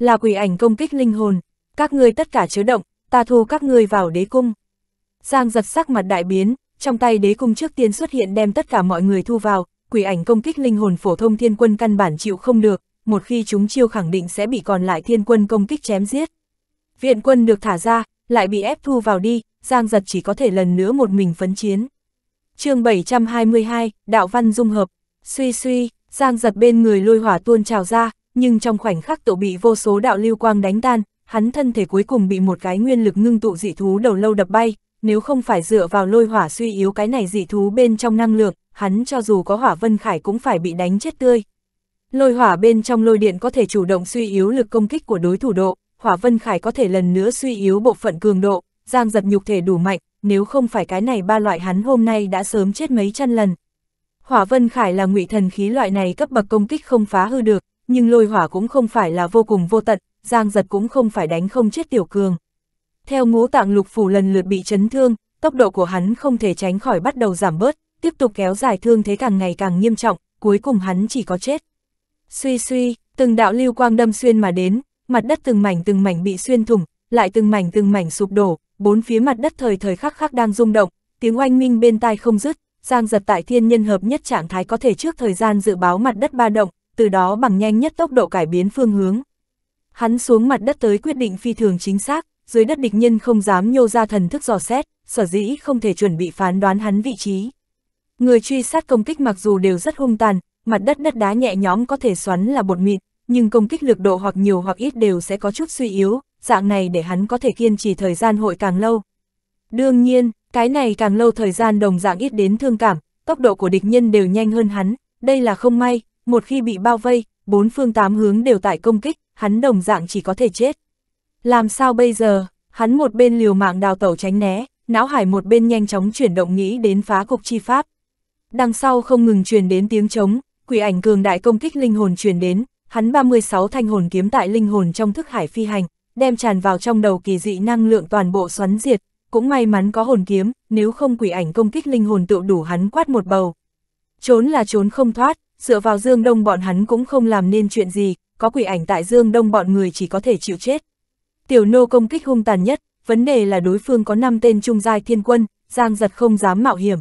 Speaker 1: là quỷ ảnh công kích linh hồn, các ngươi tất cả chớ động, ta thu các ngươi vào đế cung. Giang giật sắc mặt đại biến, trong tay đế cung trước tiên xuất hiện đem tất cả mọi người thu vào, quỷ ảnh công kích linh hồn phổ thông thiên quân căn bản chịu không được, một khi chúng chiêu khẳng định sẽ bị còn lại thiên quân công kích chém giết. Viện quân được thả ra, lại bị ép thu vào đi, Giang giật chỉ có thể lần nữa một mình phấn chiến. chương 722, Đạo Văn Dung Hợp, suy suy, Giang giật bên người lôi hỏa tuôn trào ra, nhưng trong khoảnh khắc tổ bị vô số đạo lưu quang đánh tan, hắn thân thể cuối cùng bị một cái nguyên lực ngưng tụ dị thú đầu lâu đập bay, nếu không phải dựa vào lôi hỏa suy yếu cái này dị thú bên trong năng lượng, hắn cho dù có hỏa vân khải cũng phải bị đánh chết tươi. Lôi hỏa bên trong lôi điện có thể chủ động suy yếu lực công kích của đối thủ độ, hỏa vân khải có thể lần nữa suy yếu bộ phận cường độ, giang giật nhục thể đủ mạnh, nếu không phải cái này ba loại hắn hôm nay đã sớm chết mấy chăn lần. Hỏa vân khải là ngụy thần khí loại này cấp bậc công kích không phá hư được, nhưng lôi hỏa cũng không phải là vô cùng vô tận, giang giật cũng không phải đánh không chết tiểu cường. Theo ngũ tạng lục phủ lần lượt bị chấn thương, tốc độ của hắn không thể tránh khỏi bắt đầu giảm bớt, tiếp tục kéo dài thương thế càng ngày càng nghiêm trọng, cuối cùng hắn chỉ có chết. Suy suy, từng đạo lưu quang đâm xuyên mà đến, mặt đất từng mảnh từng mảnh bị xuyên thủng, lại từng mảnh từng mảnh sụp đổ, bốn phía mặt đất thời thời khắc khắc đang rung động, tiếng oanh minh bên tai không dứt, Giang giật tại thiên nhân hợp nhất trạng thái có thể trước thời gian dự báo mặt đất ba động, từ đó bằng nhanh nhất tốc độ cải biến phương hướng. Hắn xuống mặt đất tới quyết định phi thường chính xác, dưới đất địch nhân không dám nhô ra thần thức dò xét, sở dĩ không thể chuẩn bị phán đoán hắn vị trí. Người truy sát công kích mặc dù đều rất hung tàn, mặt đất đất đá nhẹ nhõm có thể xoắn là bột mịn, nhưng công kích lực độ hoặc nhiều hoặc ít đều sẽ có chút suy yếu, dạng này để hắn có thể kiên trì thời gian hội càng lâu. Đương nhiên, cái này càng lâu thời gian đồng dạng ít đến thương cảm, tốc độ của địch nhân đều nhanh hơn hắn, đây là không may, một khi bị bao vây, bốn phương tám hướng đều tại công kích, hắn đồng dạng chỉ có thể chết. Làm sao bây giờ, hắn một bên liều mạng đào tẩu tránh né, não hải một bên nhanh chóng chuyển động nghĩ đến phá cục chi pháp. Đằng sau không ngừng truyền đến tiếng trống, quỷ ảnh cường đại công kích linh hồn truyền đến, hắn 36 thanh hồn kiếm tại linh hồn trong thức hải phi hành, đem tràn vào trong đầu kỳ dị năng lượng toàn bộ xoắn diệt, cũng may mắn có hồn kiếm, nếu không quỷ ảnh công kích linh hồn tựu đủ hắn quát một bầu. Trốn là trốn không thoát, dựa vào Dương Đông bọn hắn cũng không làm nên chuyện gì, có quỷ ảnh tại Dương Đông bọn người chỉ có thể chịu chết. Tiểu nô công kích hung tàn nhất, vấn đề là đối phương có 5 tên trung giai thiên quân, Giang giật không dám mạo hiểm.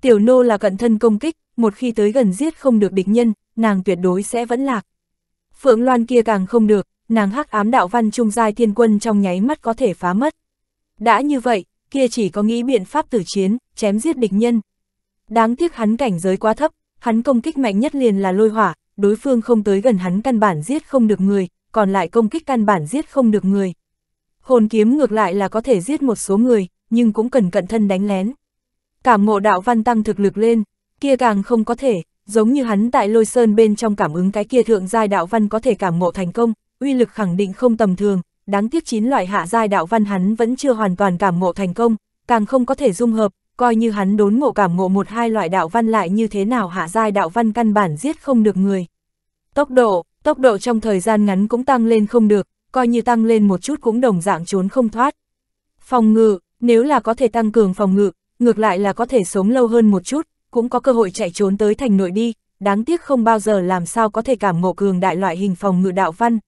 Speaker 1: Tiểu nô là cận thân công kích, một khi tới gần giết không được địch nhân, nàng tuyệt đối sẽ vẫn lạc. Phượng Loan kia càng không được, nàng hắc ám đạo văn trung giai thiên quân trong nháy mắt có thể phá mất. Đã như vậy, kia chỉ có nghĩ biện pháp tử chiến, chém giết địch nhân. Đáng tiếc hắn cảnh giới quá thấp, Hắn công kích mạnh nhất liền là lôi hỏa, đối phương không tới gần hắn căn bản giết không được người, còn lại công kích căn bản giết không được người. Hồn kiếm ngược lại là có thể giết một số người, nhưng cũng cần cận thân đánh lén. Cảm ngộ đạo văn tăng thực lực lên, kia càng không có thể, giống như hắn tại lôi sơn bên trong cảm ứng cái kia thượng giai đạo văn có thể cảm ngộ thành công, uy lực khẳng định không tầm thường, đáng tiếc chín loại hạ giai đạo văn hắn vẫn chưa hoàn toàn cảm ngộ thành công, càng không có thể dung hợp, coi như hắn đốn ngộ cảm ngộ một hai loại đạo văn lại như thế nào hạ giai đạo văn căn bản giết không được người. Tốc độ, tốc độ trong thời gian ngắn cũng tăng lên không được, coi như tăng lên một chút cũng đồng dạng trốn không thoát. Phòng ngự, nếu là có thể tăng cường phòng ngự, ngược lại là có thể sống lâu hơn một chút, cũng có cơ hội chạy trốn tới thành nội đi, đáng tiếc không bao giờ làm sao có thể cảm ngộ cường đại loại hình phòng ngự đạo văn.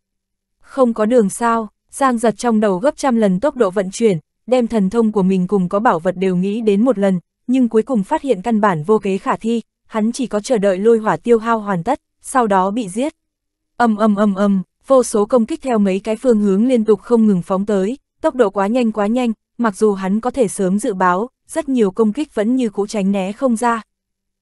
Speaker 1: Không có đường sao, Giang giật trong đầu gấp trăm lần tốc độ vận chuyển, đem thần thông của mình cùng có bảo vật đều nghĩ đến một lần, nhưng cuối cùng phát hiện căn bản vô kế khả thi, hắn chỉ có chờ đợi lôi hỏa tiêu hao hoàn tất, sau đó bị giết. Âm âm âm âm, vô số công kích theo mấy cái phương hướng liên tục không ngừng phóng tới, tốc độ quá nhanh quá nhanh, mặc dù hắn có thể sớm dự báo, rất nhiều công kích vẫn như cũ tránh né không ra.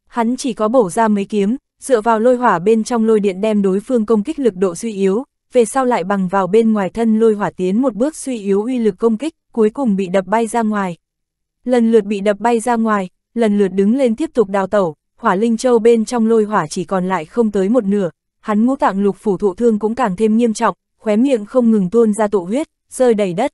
Speaker 1: Hắn chỉ có bổ ra mấy kiếm, dựa vào lôi hỏa bên trong lôi điện đem đối phương công kích lực độ suy yếu, về sau lại bằng vào bên ngoài thân lôi hỏa tiến một bước suy yếu uy lực công kích, cuối cùng bị đập bay ra ngoài. Lần lượt bị đập bay ra ngoài, lần lượt đứng lên tiếp tục đào tẩu, hỏa linh châu bên trong lôi hỏa chỉ còn lại không tới một nửa, hắn ngũ tạng lục phủ thụ thương cũng càng thêm nghiêm trọng, khóe miệng không ngừng tuôn ra tụ huyết, rơi đầy đất.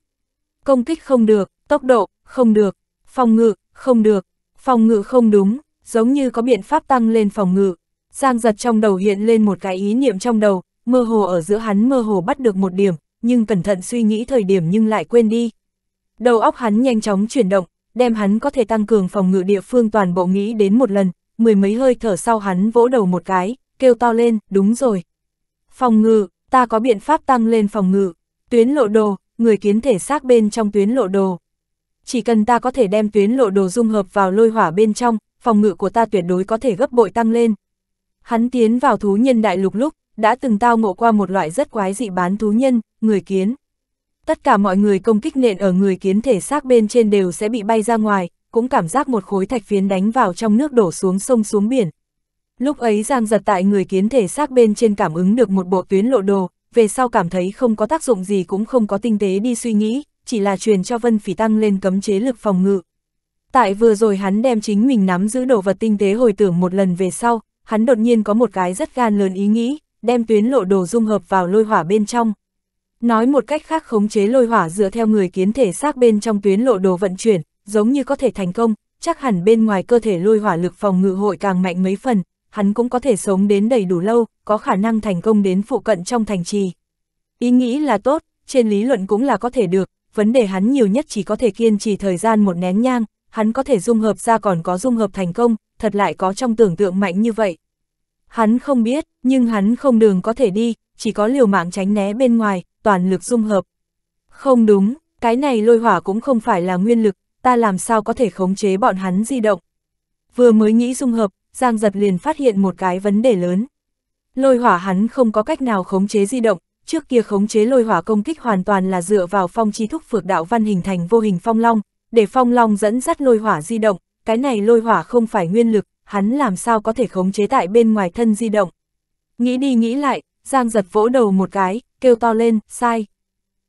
Speaker 1: Công kích không được, tốc độ, không được, phòng ngự, không được, phòng ngự không đúng, giống như có biện pháp tăng lên phòng ngự. Giang giật trong đầu hiện lên một cái ý niệm trong đầu, mơ hồ ở giữa hắn mơ hồ bắt được một điểm, nhưng cẩn thận suy nghĩ thời điểm nhưng lại quên đi. Đầu óc hắn nhanh chóng chuyển động, đem hắn có thể tăng cường phòng ngự địa phương toàn bộ nghĩ đến một lần, mười mấy hơi thở sau hắn vỗ đầu một cái, kêu to lên, đúng rồi. Phòng ngự, ta có biện pháp tăng lên phòng ngự, tuyến lộ đồ, người kiến thể xác bên trong tuyến lộ đồ. Chỉ cần ta có thể đem tuyến lộ đồ dung hợp vào lôi hỏa bên trong, phòng ngự của ta tuyệt đối có thể gấp bội tăng lên. Hắn tiến vào thú nhân đại lục lúc, đã từng tao ngộ qua một loại rất quái dị bán thú nhân, người kiến. Tất cả mọi người công kích nện ở người kiến thể xác bên trên đều sẽ bị bay ra ngoài, cũng cảm giác một khối thạch phiến đánh vào trong nước đổ xuống sông xuống biển. Lúc ấy Giang giật tại người kiến thể xác bên trên cảm ứng được một bộ tuyến lộ đồ, về sau cảm thấy không có tác dụng gì cũng không có tinh tế đi suy nghĩ, chỉ là truyền cho Vân Phỉ tăng lên cấm chế lực phòng ngự. Tại vừa rồi hắn đem chính mình nắm giữ đồ vật tinh tế hồi tưởng một lần về sau, hắn đột nhiên có một cái rất gan lớn ý nghĩ, đem tuyến lộ đồ dung hợp vào lôi hỏa bên trong. Nói một cách khác khống chế lôi hỏa dựa theo người kiến thể xác bên trong tuyến lộ đồ vận chuyển, giống như có thể thành công, chắc hẳn bên ngoài cơ thể lôi hỏa lực phòng ngự hội càng mạnh mấy phần, hắn cũng có thể sống đến đầy đủ lâu, có khả năng thành công đến phụ cận trong thành trì. Ý nghĩ là tốt, trên lý luận cũng là có thể được, vấn đề hắn nhiều nhất chỉ có thể kiên trì thời gian một nén nhang, hắn có thể dung hợp ra còn có dung hợp thành công, thật lại có trong tưởng tượng mạnh như vậy, Hắn không biết, nhưng hắn không đường có thể đi, chỉ có liều mạng tránh né bên ngoài, toàn lực dung hợp. Không đúng, cái này lôi hỏa cũng không phải là nguyên lực, ta làm sao có thể khống chế bọn hắn di động. Vừa mới nghĩ dung hợp, Giang Giật liền phát hiện một cái vấn đề lớn. Lôi hỏa hắn không có cách nào khống chế di động, trước kia khống chế lôi hỏa công kích hoàn toàn là dựa vào phong chi thúc phược đạo văn hình thành vô hình phong long, để phong long dẫn dắt lôi hỏa di động, cái này lôi hỏa không phải nguyên lực, hắn làm sao có thể khống chế tại bên ngoài thân di động. Nghĩ đi nghĩ lại, Giang giật vỗ đầu một cái, kêu to lên, sai.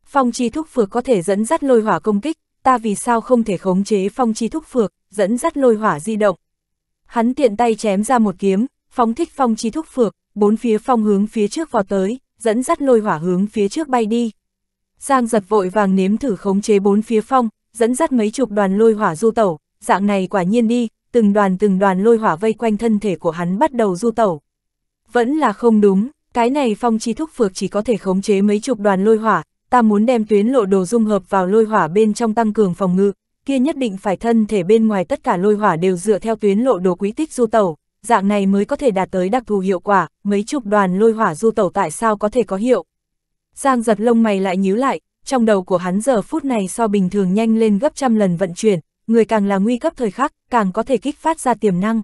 Speaker 1: Phong chi thúc phược có thể dẫn dắt lôi hỏa công kích, ta vì sao không thể khống chế phong chi thúc phược, dẫn dắt lôi hỏa di động. Hắn tiện tay chém ra một kiếm, phóng thích phong chi thúc phược, bốn phía phong hướng phía trước vào tới, dẫn dắt lôi hỏa hướng phía trước bay đi. Giang giật vội vàng nếm thử khống chế bốn phía phong, dẫn dắt mấy chục đoàn lôi hỏa du tẩu, dạng này quả nhiên đi, từng đoàn từng đoàn lôi hỏa vây quanh thân thể của hắn bắt đầu du tẩu. Vẫn là không đúng, cái này phong chi thúc phược chỉ có thể khống chế mấy chục đoàn lôi hỏa, ta muốn đem tuyến lộ đồ dung hợp vào lôi hỏa bên trong tăng cường phòng ngự, kia nhất định phải thân thể bên ngoài tất cả lôi hỏa đều dựa theo tuyến lộ đồ quý tích du tẩu, dạng này mới có thể đạt tới đặc thù hiệu quả, mấy chục đoàn lôi hỏa du tẩu tại sao có thể có hiệu. Giang giật lông mày lại nhíu lại, trong đầu của hắn giờ phút này so bình thường nhanh lên gấp trăm lần vận chuyển, người càng là nguy cấp thời khắc, càng có thể kích phát ra tiềm năng.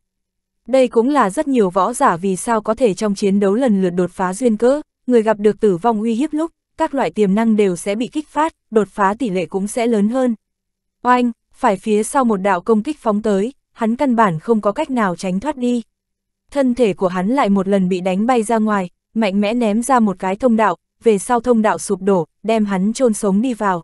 Speaker 1: Đây cũng là rất nhiều võ giả vì sao có thể trong chiến đấu lần lượt đột phá duyên cỡ, người gặp được tử vong uy hiếp lúc, các loại tiềm năng đều sẽ bị kích phát, đột phá tỷ lệ cũng sẽ lớn hơn. Oanh, phải phía sau một đạo công kích phóng tới, hắn căn bản không có cách nào tránh thoát đi. Thân thể của hắn lại một lần bị đánh bay ra ngoài, mạnh mẽ ném ra một cái thông đạo, về sau thông đạo sụp đổ, đem hắn chôn sống đi vào.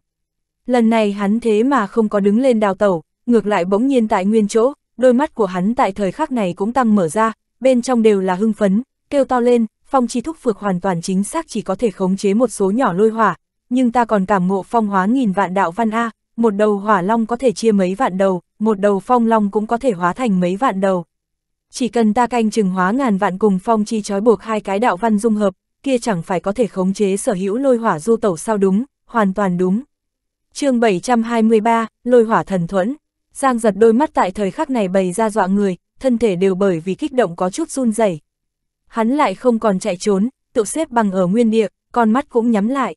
Speaker 1: Lần này hắn thế mà không có đứng lên đào tẩu, ngược lại bỗng nhiên tại nguyên chỗ, đôi mắt của hắn tại thời khắc này cũng tăng mở ra, bên trong đều là hưng phấn, kêu to lên, phong chi thúc phược hoàn toàn chính xác chỉ có thể khống chế một số nhỏ lôi hỏa, nhưng ta còn cảm ngộ phong hóa nghìn vạn đạo văn A, một đầu hỏa long có thể chia mấy vạn đầu, một đầu phong long cũng có thể hóa thành mấy vạn đầu. Chỉ cần ta canh chừng hóa ngàn vạn cùng phong chi trói buộc hai cái đạo văn dung hợp, kia chẳng phải có thể khống chế sở hữu lôi hỏa du tẩu sao đúng, hoàn toàn đúng. chương 723, lôi hỏa thần thuẫn. Giang giật đôi mắt tại thời khắc này bày ra dọa người, thân thể đều bởi vì kích động có chút run rẩy. Hắn lại không còn chạy trốn, tự xếp bằng ở nguyên địa, con mắt cũng nhắm lại.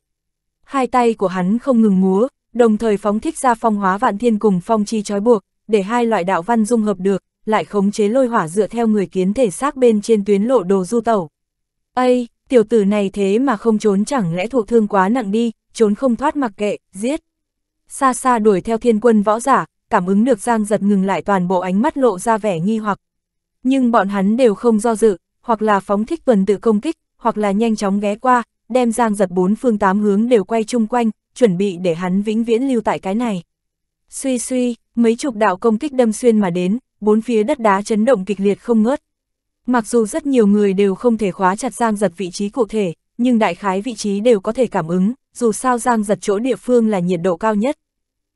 Speaker 1: Hai tay của hắn không ngừng múa, đồng thời phóng thích ra phong hóa vạn thiên cùng phong chi trói buộc, để hai loại đạo văn dung hợp được, lại khống chế lôi hỏa dựa theo người kiến thể xác bên trên tuyến lộ đồ du tẩu. Ây, tiểu tử này thế mà không trốn chẳng lẽ thụ thương quá nặng đi, trốn không thoát mặc kệ, giết. Xa xa đuổi theo thiên quân võ giả, cảm ứng được Giang giật ngừng lại toàn bộ ánh mắt lộ ra vẻ nghi hoặc. Nhưng bọn hắn đều không do dự, hoặc là phóng thích tuần tự công kích, hoặc là nhanh chóng ghé qua, đem Giang giật bốn phương tám hướng đều quay chung quanh, chuẩn bị để hắn vĩnh viễn lưu tại cái này. Suy suy, mấy chục đạo công kích đâm xuyên mà đến, bốn phía đất đá chấn động kịch liệt không ngớt. Mặc dù rất nhiều người đều không thể khóa chặt Giang giật vị trí cụ thể, nhưng đại khái vị trí đều có thể cảm ứng, dù sao Giang giật chỗ địa phương là nhiệt độ cao nhất.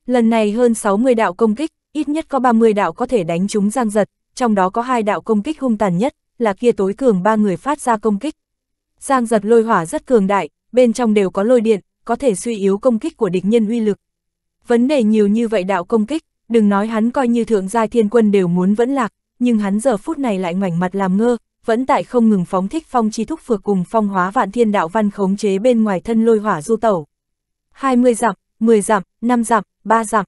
Speaker 1: Lần này hơn 60 đạo công kích, ít nhất có 30 đạo có thể đánh trúng Giang Giật, trong đó có hai đạo công kích hung tàn nhất, là kia tối cường ba người phát ra công kích. Giang Giật lôi hỏa rất cường đại, bên trong đều có lôi điện, có thể suy yếu công kích của địch nhân uy lực. Vấn đề nhiều như vậy đạo công kích, đừng nói hắn coi như thượng giai thiên quân đều muốn vẫn lạc, nhưng hắn giờ phút này lại ngoảnh mặt làm ngơ, vẫn tại không ngừng phóng thích phong chi thúc phược cùng phong hóa vạn thiên đạo văn khống chế bên ngoài thân lôi hỏa du tẩu. 20 dặm, 10 dặm, 5 dặm, 3 dặm.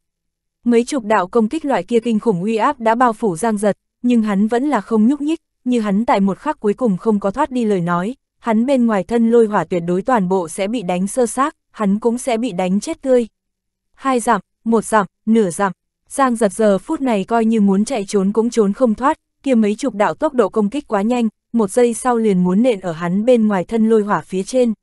Speaker 1: Mấy chục đạo công kích loại kia kinh khủng uy áp đã bao phủ giang giật, nhưng hắn vẫn là không nhúc nhích, như hắn tại một khắc cuối cùng không có thoát đi lời nói, hắn bên ngoài thân lôi hỏa tuyệt đối toàn bộ sẽ bị đánh sơ xác, hắn cũng sẽ bị đánh chết tươi. Hai dặm, một dặm, nửa dặm, Giang giật giờ phút này coi như muốn chạy trốn cũng trốn không thoát, kia mấy chục đạo tốc độ công kích quá nhanh, một giây sau liền muốn nện ở hắn bên ngoài thân lôi hỏa phía trên.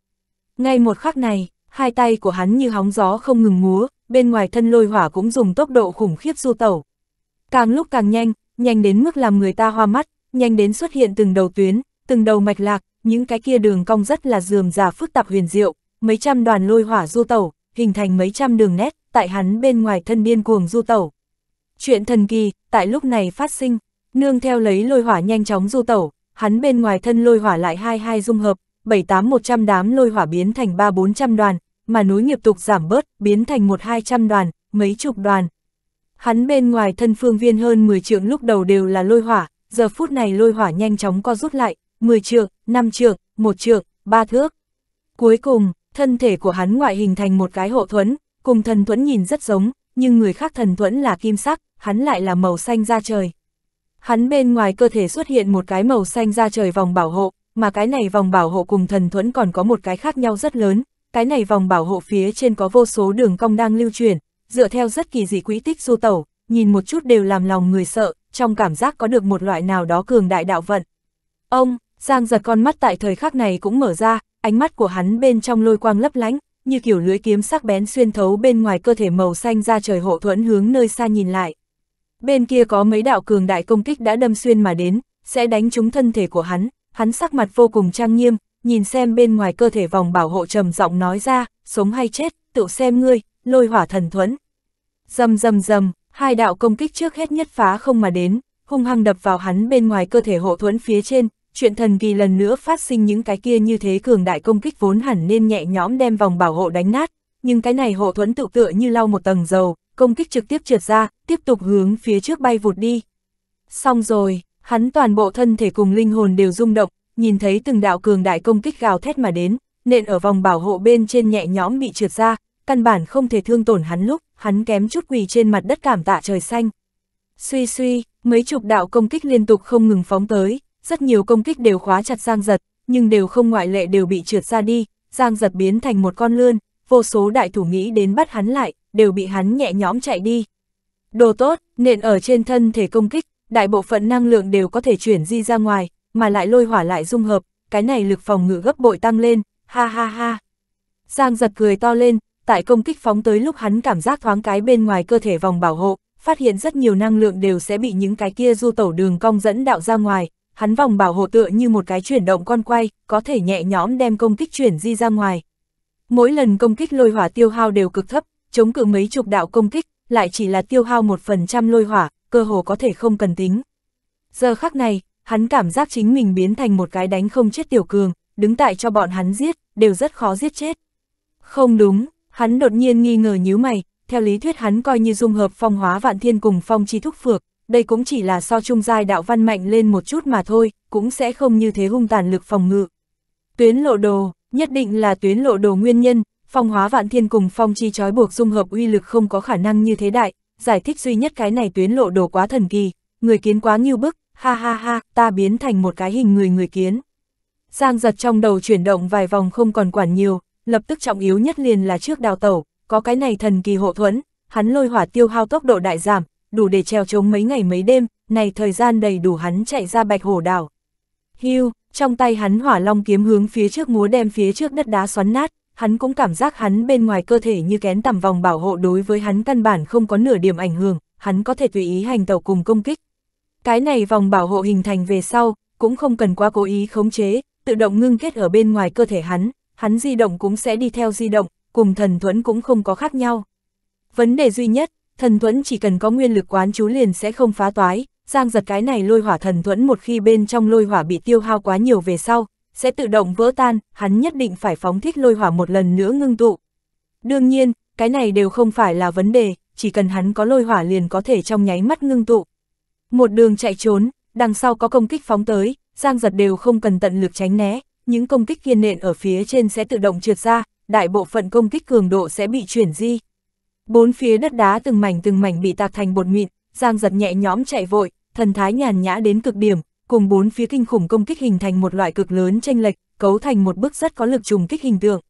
Speaker 1: Ngay một khắc này, hai tay của hắn như hóng gió không ngừng múa, bên ngoài thân lôi hỏa cũng dùng tốc độ khủng khiếp du tẩu. Càng lúc càng nhanh, nhanh đến mức làm người ta hoa mắt, nhanh đến xuất hiện từng đầu tuyến, từng đầu mạch lạc, những cái kia đường cong rất là dườm già phức tạp huyền diệu, mấy trăm đoàn lôi hỏa du tẩu, hình thành mấy trăm đường nét, tại hắn bên ngoài thân điên cuồng du tẩu. Chuyện thần kỳ, tại lúc này phát sinh, nương theo lấy lôi hỏa nhanh chóng du tẩu, hắn bên ngoài thân lôi hỏa lại hai hai dung hợp, bảy tám một trăm đám lôi hỏa biến thành ba bốn trăm đoàn, mà núi nghiệp tục giảm bớt, biến thành một hai trăm đoàn, mấy chục đoàn. Hắn bên ngoài thân phương viên hơn 10 trượng lúc đầu đều là lôi hỏa, giờ phút này lôi hỏa nhanh chóng co rút lại, 10 trượng, 5 trượng, 1 trượng, 3 thước. Cuối cùng, thân thể của hắn ngoại hình thành một cái hộ thuẫn, cùng thần thuẫn nhìn rất giống, nhưng người khác thần thuẫn là kim sắc, hắn lại là màu xanh da trời. Hắn bên ngoài cơ thể xuất hiện một cái màu xanh da trời vòng bảo hộ, mà cái này vòng bảo hộ cùng thần thuẫn còn có một cái khác nhau rất lớn, cái này vòng bảo hộ phía trên có vô số đường cong đang lưu truyền, dựa theo rất kỳ dị quỹ tích du tẩu, nhìn một chút đều làm lòng người sợ, trong cảm giác có được một loại nào đó cường đại đạo vận. Ông, Giang giật con mắt tại thời khắc này cũng mở ra, ánh mắt của hắn bên trong lôi quang lấp lánh, như kiểu lưỡi kiếm sắc bén xuyên thấu bên ngoài cơ thể màu xanh ra trời hộ thuẫn hướng nơi xa nhìn lại. Bên kia có mấy đạo cường đại công kích đã đâm xuyên mà đến, sẽ đánh trúng thân thể của hắn, hắn sắc mặt vô cùng trang nghiêm, nhìn xem bên ngoài cơ thể vòng bảo hộ trầm giọng nói ra, sống hay chết, tự xem ngươi, lôi hỏa thần thuẫn. Dầm dầm dầm, hai đạo công kích trước hết nhất phá không mà đến, hung hăng đập vào hắn bên ngoài cơ thể hộ thuẫn phía trên, chuyện thần kỳ lần nữa phát sinh những cái kia như thế cường đại công kích vốn hẳn nên nhẹ nhõm đem vòng bảo hộ đánh nát, nhưng cái này hộ thuẫn tự tựa như lau một tầng dầu, công kích trực tiếp trượt ra, tiếp tục hướng phía trước bay vụt đi. Xong rồi, Hắn toàn bộ thân thể cùng linh hồn đều rung động, nhìn thấy từng đạo cường đại công kích gào thét mà đến, nện ở vòng bảo hộ bên trên nhẹ nhõm bị trượt ra, căn bản không thể thương tổn hắn lúc, hắn kém chút quỳ trên mặt đất cảm tạ trời xanh. Suy suy, mấy chục đạo công kích liên tục không ngừng phóng tới, rất nhiều công kích đều khóa chặt Giang Giật, nhưng đều không ngoại lệ đều bị trượt ra đi, Giang Giật biến thành một con lươn, vô số đại thủ nghĩ đến bắt hắn lại, đều bị hắn nhẹ nhõm chạy đi. Đồ tốt, nện ở trên thân thể công kích, đại bộ phận năng lượng đều có thể chuyển di ra ngoài, mà lại lôi hỏa lại dung hợp, cái này lực phòng ngự gấp bội tăng lên, ha ha ha. Giang giật cười to lên, tại công kích phóng tới lúc hắn cảm giác thoáng cái bên ngoài cơ thể vòng bảo hộ, phát hiện rất nhiều năng lượng đều sẽ bị những cái kia du tẩu đường cong dẫn đạo ra ngoài, hắn vòng bảo hộ tựa như một cái chuyển động con quay, có thể nhẹ nhõm đem công kích chuyển di ra ngoài. Mỗi lần công kích lôi hỏa tiêu hao đều cực thấp, chống cự mấy chục đạo công kích, lại chỉ là tiêu hao một phần trăm lôi hỏa, cơ hồ có thể không cần tính. Giờ khắc này, hắn cảm giác chính mình biến thành một cái đánh không chết tiểu cường, đứng tại cho bọn hắn giết, đều rất khó giết chết. Không đúng, hắn đột nhiên nghi ngờ nhíu mày, theo lý thuyết hắn coi như dung hợp phong hóa vạn thiên cùng phong chi thúc phược, đây cũng chỉ là so trung giai đạo văn mạnh lên một chút mà thôi, cũng sẽ không như thế hung tàn lực phòng ngự. Tuyến lộ đồ, nhất định là tuyến lộ đồ nguyên nhân, phong hóa vạn thiên cùng phong chi trói buộc dung hợp uy lực không có khả năng như thế đại, giải thích duy nhất cái này tuyến lộ đồ quá thần kỳ, người kiến quá nghiêu bức, ha ha ha, ta biến thành một cái hình người người kiến. Giang giật trong đầu chuyển động vài vòng không còn quản nhiều, lập tức trọng yếu nhất liền là trước đào tẩu, có cái này thần kỳ hộ thuẫn, hắn lôi hỏa tiêu hao tốc độ đại giảm, đủ để treo chống mấy ngày mấy đêm, này thời gian đầy đủ hắn chạy ra bạch hổ đảo. Hưu, trong tay hắn hỏa long kiếm hướng phía trước múa đem phía trước đất đá xoắn nát, hắn cũng cảm giác hắn bên ngoài cơ thể như kén tầm vòng bảo hộ đối với hắn căn bản không có nửa điểm ảnh hưởng, hắn có thể tùy ý hành tẩu cùng công kích. Cái này vòng bảo hộ hình thành về sau, cũng không cần quá cố ý khống chế, tự động ngưng kết ở bên ngoài cơ thể hắn, hắn di động cũng sẽ đi theo di động, cùng thần thuẫn cũng không có khác nhau. Vấn đề duy nhất, thần thuẫn chỉ cần có nguyên lực quán chú liền sẽ không phá toái, giang giật cái này lôi hỏa thần thuẫn một khi bên trong lôi hỏa bị tiêu hao quá nhiều về sau, sẽ tự động vỡ tan, hắn nhất định phải phóng thích lôi hỏa một lần nữa ngưng tụ. Đương nhiên, cái này đều không phải là vấn đề, chỉ cần hắn có lôi hỏa liền có thể trong nháy mắt ngưng tụ. Một đường chạy trốn, đằng sau có công kích phóng tới, Giang giật đều không cần tận lực tránh né, những công kích kiên nện ở phía trên sẽ tự động trượt ra, đại bộ phận công kích cường độ sẽ bị chuyển di. Bốn phía đất đá từng mảnh từng mảnh bị tạc thành bột mịn, Giang giật nhẹ nhõm chạy vội, thần thái nhàn nhã đến cực điểm, cùng bốn phía kinh khủng công kích hình thành một loại cực lớn tranh lệch, cấu thành một bức rất có lực trùng kích hình tượng.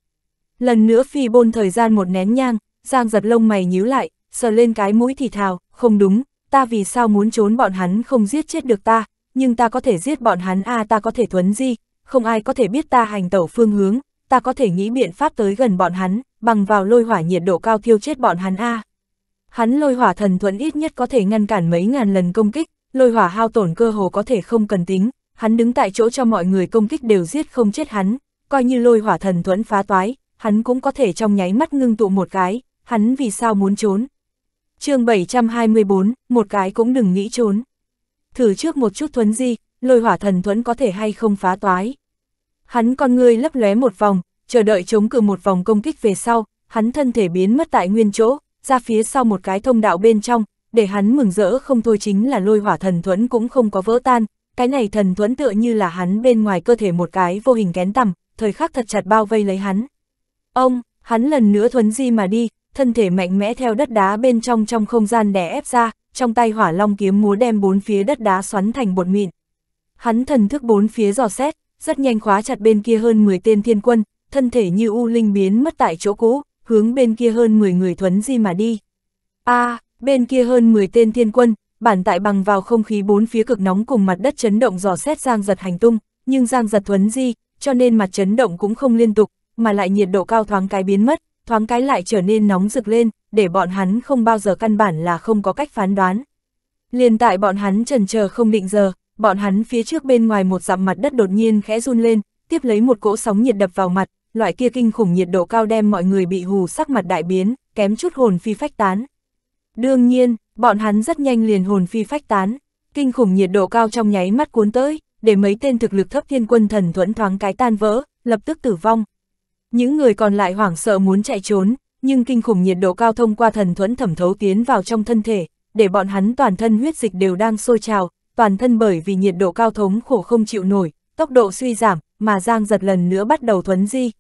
Speaker 1: Lần nữa phi bôn thời gian một nén nhang, Giang giật lông mày nhíu lại, sờ lên cái mũi thì thào, không đúng, ta vì sao muốn trốn bọn hắn không giết chết được ta, nhưng ta có thể giết bọn hắn a à, ta có thể thuấn di, không ai có thể biết ta hành tẩu phương hướng, ta có thể nghĩ biện pháp tới gần bọn hắn, bằng vào lôi hỏa nhiệt độ cao thiêu chết bọn hắn a. À. Hắn lôi hỏa thần thuẫn ít nhất có thể ngăn cản mấy ngàn lần công kích, lôi hỏa hao tổn cơ hồ có thể không cần tính, hắn đứng tại chỗ cho mọi người công kích đều giết không chết hắn, coi như lôi hỏa thần thuẫn phá toái, hắn cũng có thể trong nháy mắt ngưng tụ một cái, hắn vì sao muốn trốn. chương 724, một cái cũng đừng nghĩ trốn. Thử trước một chút thuấn di, lôi hỏa thần thuẫn có thể hay không phá toái. Hắn con ngươi lấp lóe một vòng, chờ đợi chống cự một vòng công kích về sau, hắn thân thể biến mất tại nguyên chỗ, ra phía sau một cái thông đạo bên trong, để hắn mừng rỡ không thôi chính là lôi hỏa thần thuẫn cũng không có vỡ tan, cái này thần thuẫn tựa như là hắn bên ngoài cơ thể một cái vô hình kén tầm, thời khắc thật chặt bao vây lấy hắn. Ông, hắn lần nữa thuấn di mà đi, thân thể mạnh mẽ theo đất đá bên trong trong không gian đè ép ra, trong tay hỏa long kiếm múa đem bốn phía đất đá xoắn thành bột mịn. Hắn thần thức bốn phía dò xét, rất nhanh khóa chặt bên kia hơn 10 tên thiên quân, thân thể như u linh biến mất tại chỗ cũ, hướng bên kia hơn 10 người thuấn di mà đi. A, à, Bên kia hơn 10 tên thiên quân, bản tại bằng vào không khí bốn phía cực nóng cùng mặt đất chấn động dò xét Giang Giật hành tung, nhưng Giang Giật thuấn di, cho nên mặt chấn động cũng không liên tục, mà lại nhiệt độ cao thoáng cái biến mất, thoáng cái lại trở nên nóng rực lên, để bọn hắn không bao giờ căn bản là không có cách phán đoán. Liền tại bọn hắn trần chờ không định giờ, bọn hắn phía trước bên ngoài một dặm mặt đất đột nhiên khẽ run lên, tiếp lấy một cỗ sóng nhiệt đập vào mặt, loại kia kinh khủng nhiệt độ cao đem mọi người bị hù sắc mặt đại biến, kém chút hồn phi phách tán. Đương nhiên, bọn hắn rất nhanh liền hồn phi phách tán, kinh khủng nhiệt độ cao trong nháy mắt cuốn tới, để mấy tên thực lực thấp thiên quân thần thuẫn thoáng cái tan vỡ, lập tức tử vong. Những người còn lại hoảng sợ muốn chạy trốn, nhưng kinh khủng nhiệt độ cao thông qua thần thuẫn thẩm thấu tiến vào trong thân thể, để bọn hắn toàn thân huyết dịch đều đang sôi trào, toàn thân bởi vì nhiệt độ cao thống khổ không chịu nổi, tốc độ suy giảm, mà Giang giật lần nữa bắt đầu thuấn di.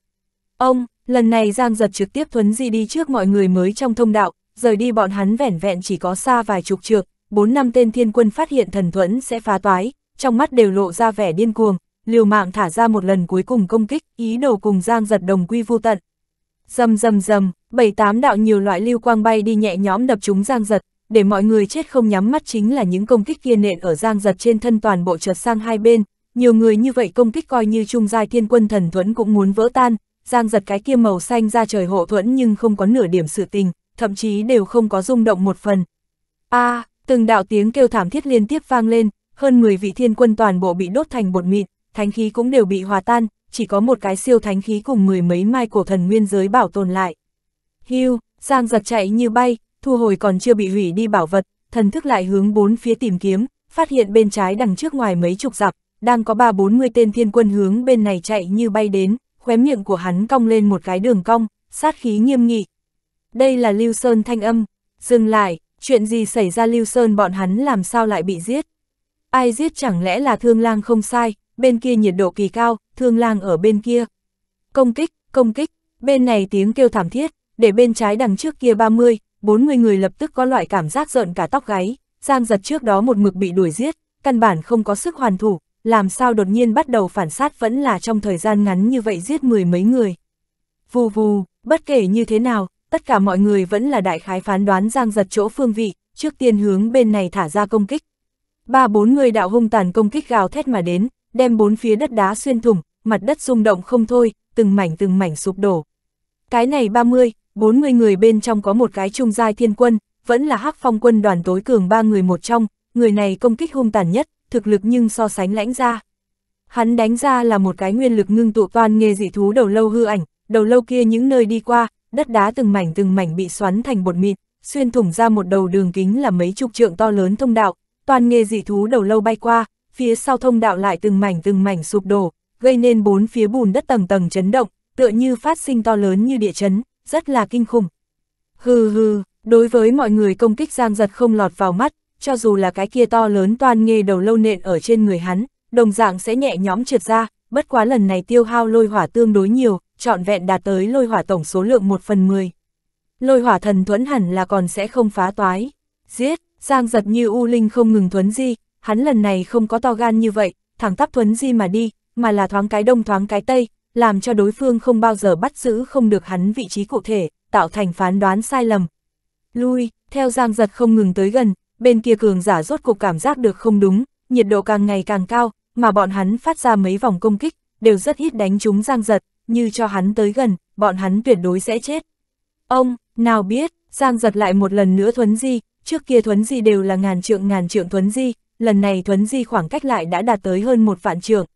Speaker 1: Ông, lần này Giang giật trực tiếp thuấn di đi trước mọi người mới trong thông đạo, rời đi bọn hắn vẻn vẹn chỉ có xa vài chục trượng, bốn năm tên thiên quân phát hiện thần thuẫn sẽ phá toái, trong mắt đều lộ ra vẻ điên cuồng, liều mạng thả ra một lần cuối cùng công kích, ý đồ cùng Giang giật đồng quy vô tận. Dầm dầm dầm, bảy tám đạo nhiều loại lưu quang bay đi nhẹ nhõm đập chúng Giang giật, để mọi người chết không nhắm mắt chính là những công kích kia nện ở Giang giật trên thân toàn bộ trượt sang hai bên, nhiều người như vậy công kích coi như trung giai thiên quân thần thuẫn cũng muốn vỡ tan, Giang giật cái kia màu xanh ra trời hộ thuẫn nhưng không có nửa điểm sự tình, thậm chí đều không có rung động một phần. A, à, từng đạo tiếng kêu thảm thiết liên tiếp vang lên, hơn 10 vị thiên quân toàn bộ bị đốt thành bột mịn, thánh khí cũng đều bị hòa tan, chỉ có một cái siêu thánh khí cùng mười mấy mai cổ thần nguyên giới bảo tồn lại. Hưu, Giang giật chạy như bay, thu hồi còn chưa bị hủy đi bảo vật, thần thức lại hướng bốn phía tìm kiếm, phát hiện bên trái đằng trước ngoài mấy chục dặm, đang có ba bốn mươi tên thiên quân hướng bên này chạy như bay đến, khóe miệng của hắn cong lên một cái đường cong, sát khí nghiêm nghị, đây là Lưu Sơn thanh âm. Dừng lại, chuyện gì xảy ra Lưu Sơn bọn hắn làm sao lại bị giết? Ai giết chẳng lẽ là thương lang không sai, bên kia nhiệt độ kỳ cao, thương lang ở bên kia. Công kích, công kích, bên này tiếng kêu thảm thiết, để bên trái đằng trước kia 30, 40 người lập tức có loại cảm giác rợn cả tóc gáy, Giang giật trước đó một mực bị đuổi giết, căn bản không có sức hoàn thủ, làm sao đột nhiên bắt đầu phản sát vẫn là trong thời gian ngắn như vậy giết mười mấy người. Vù vù, bất kể như thế nào, tất cả mọi người vẫn là đại khái phán đoán giang giật chỗ phương vị, trước tiên hướng bên này thả ra công kích. Ba bốn người đạo hung tàn công kích gào thét mà đến, đem bốn phía đất đá xuyên thủng, mặt đất rung động không thôi, từng mảnh từng mảnh sụp đổ. Cái này 30, 40 người bên trong có một cái trung giai thiên quân, vẫn là hắc phong quân đoàn tối cường ba người một trong, người này công kích hung tàn nhất, thực lực nhưng so sánh lãnh ra. Hắn đánh ra là một cái nguyên lực ngưng tụ toàn nghề dị thú đầu lâu hư ảnh, đầu lâu kia những nơi đi qua, đất đá từng mảnh từng mảnh bị xoắn thành bột mịn, xuyên thủng ra một đầu đường kính là mấy chục trượng to lớn thông đạo, toàn nghề dị thú đầu lâu bay qua, phía sau thông đạo lại từng mảnh từng mảnh sụp đổ, gây nên bốn phía bùn đất tầng tầng chấn động, tựa như phát sinh to lớn như địa chấn, rất là kinh khủng. Hừ hừ, đối với mọi người công kích Giang Giật không lọt vào mắt, cho dù là cái kia to lớn toàn nghề đầu lâu nện ở trên người hắn, đồng dạng sẽ nhẹ nhóm trượt ra, bất quá lần này tiêu hao lôi hỏa tương đối nhiều, trọn vẹn đạt tới lôi hỏa tổng số lượng 1 phần 10. Lôi hỏa thần thuẫn hẳn là còn sẽ không phá toái. Giết, Giang giật như U Linh không ngừng thuấn di, hắn lần này không có to gan như vậy, thẳng tắp thuấn di mà đi, mà là thoáng cái đông thoáng cái tây, làm cho đối phương không bao giờ bắt giữ không được hắn vị trí cụ thể, tạo thành phán đoán sai lầm. Lui, theo Giang giật không ngừng tới gần, bên kia cường giả rốt cục cảm giác được không đúng, nhiệt độ càng ngày càng cao, mà bọn hắn phát ra mấy vòng công kích, đều rất ít đánh chúng Giang Giật, như cho hắn tới gần, bọn hắn tuyệt đối sẽ chết. Ông, nào biết, Giang Giật lại một lần nữa thuấn di, trước kia thuấn di đều là ngàn trượng ngàn trượng thuấn di, lần này thuấn di khoảng cách lại đã đạt tới hơn một vạn trượng.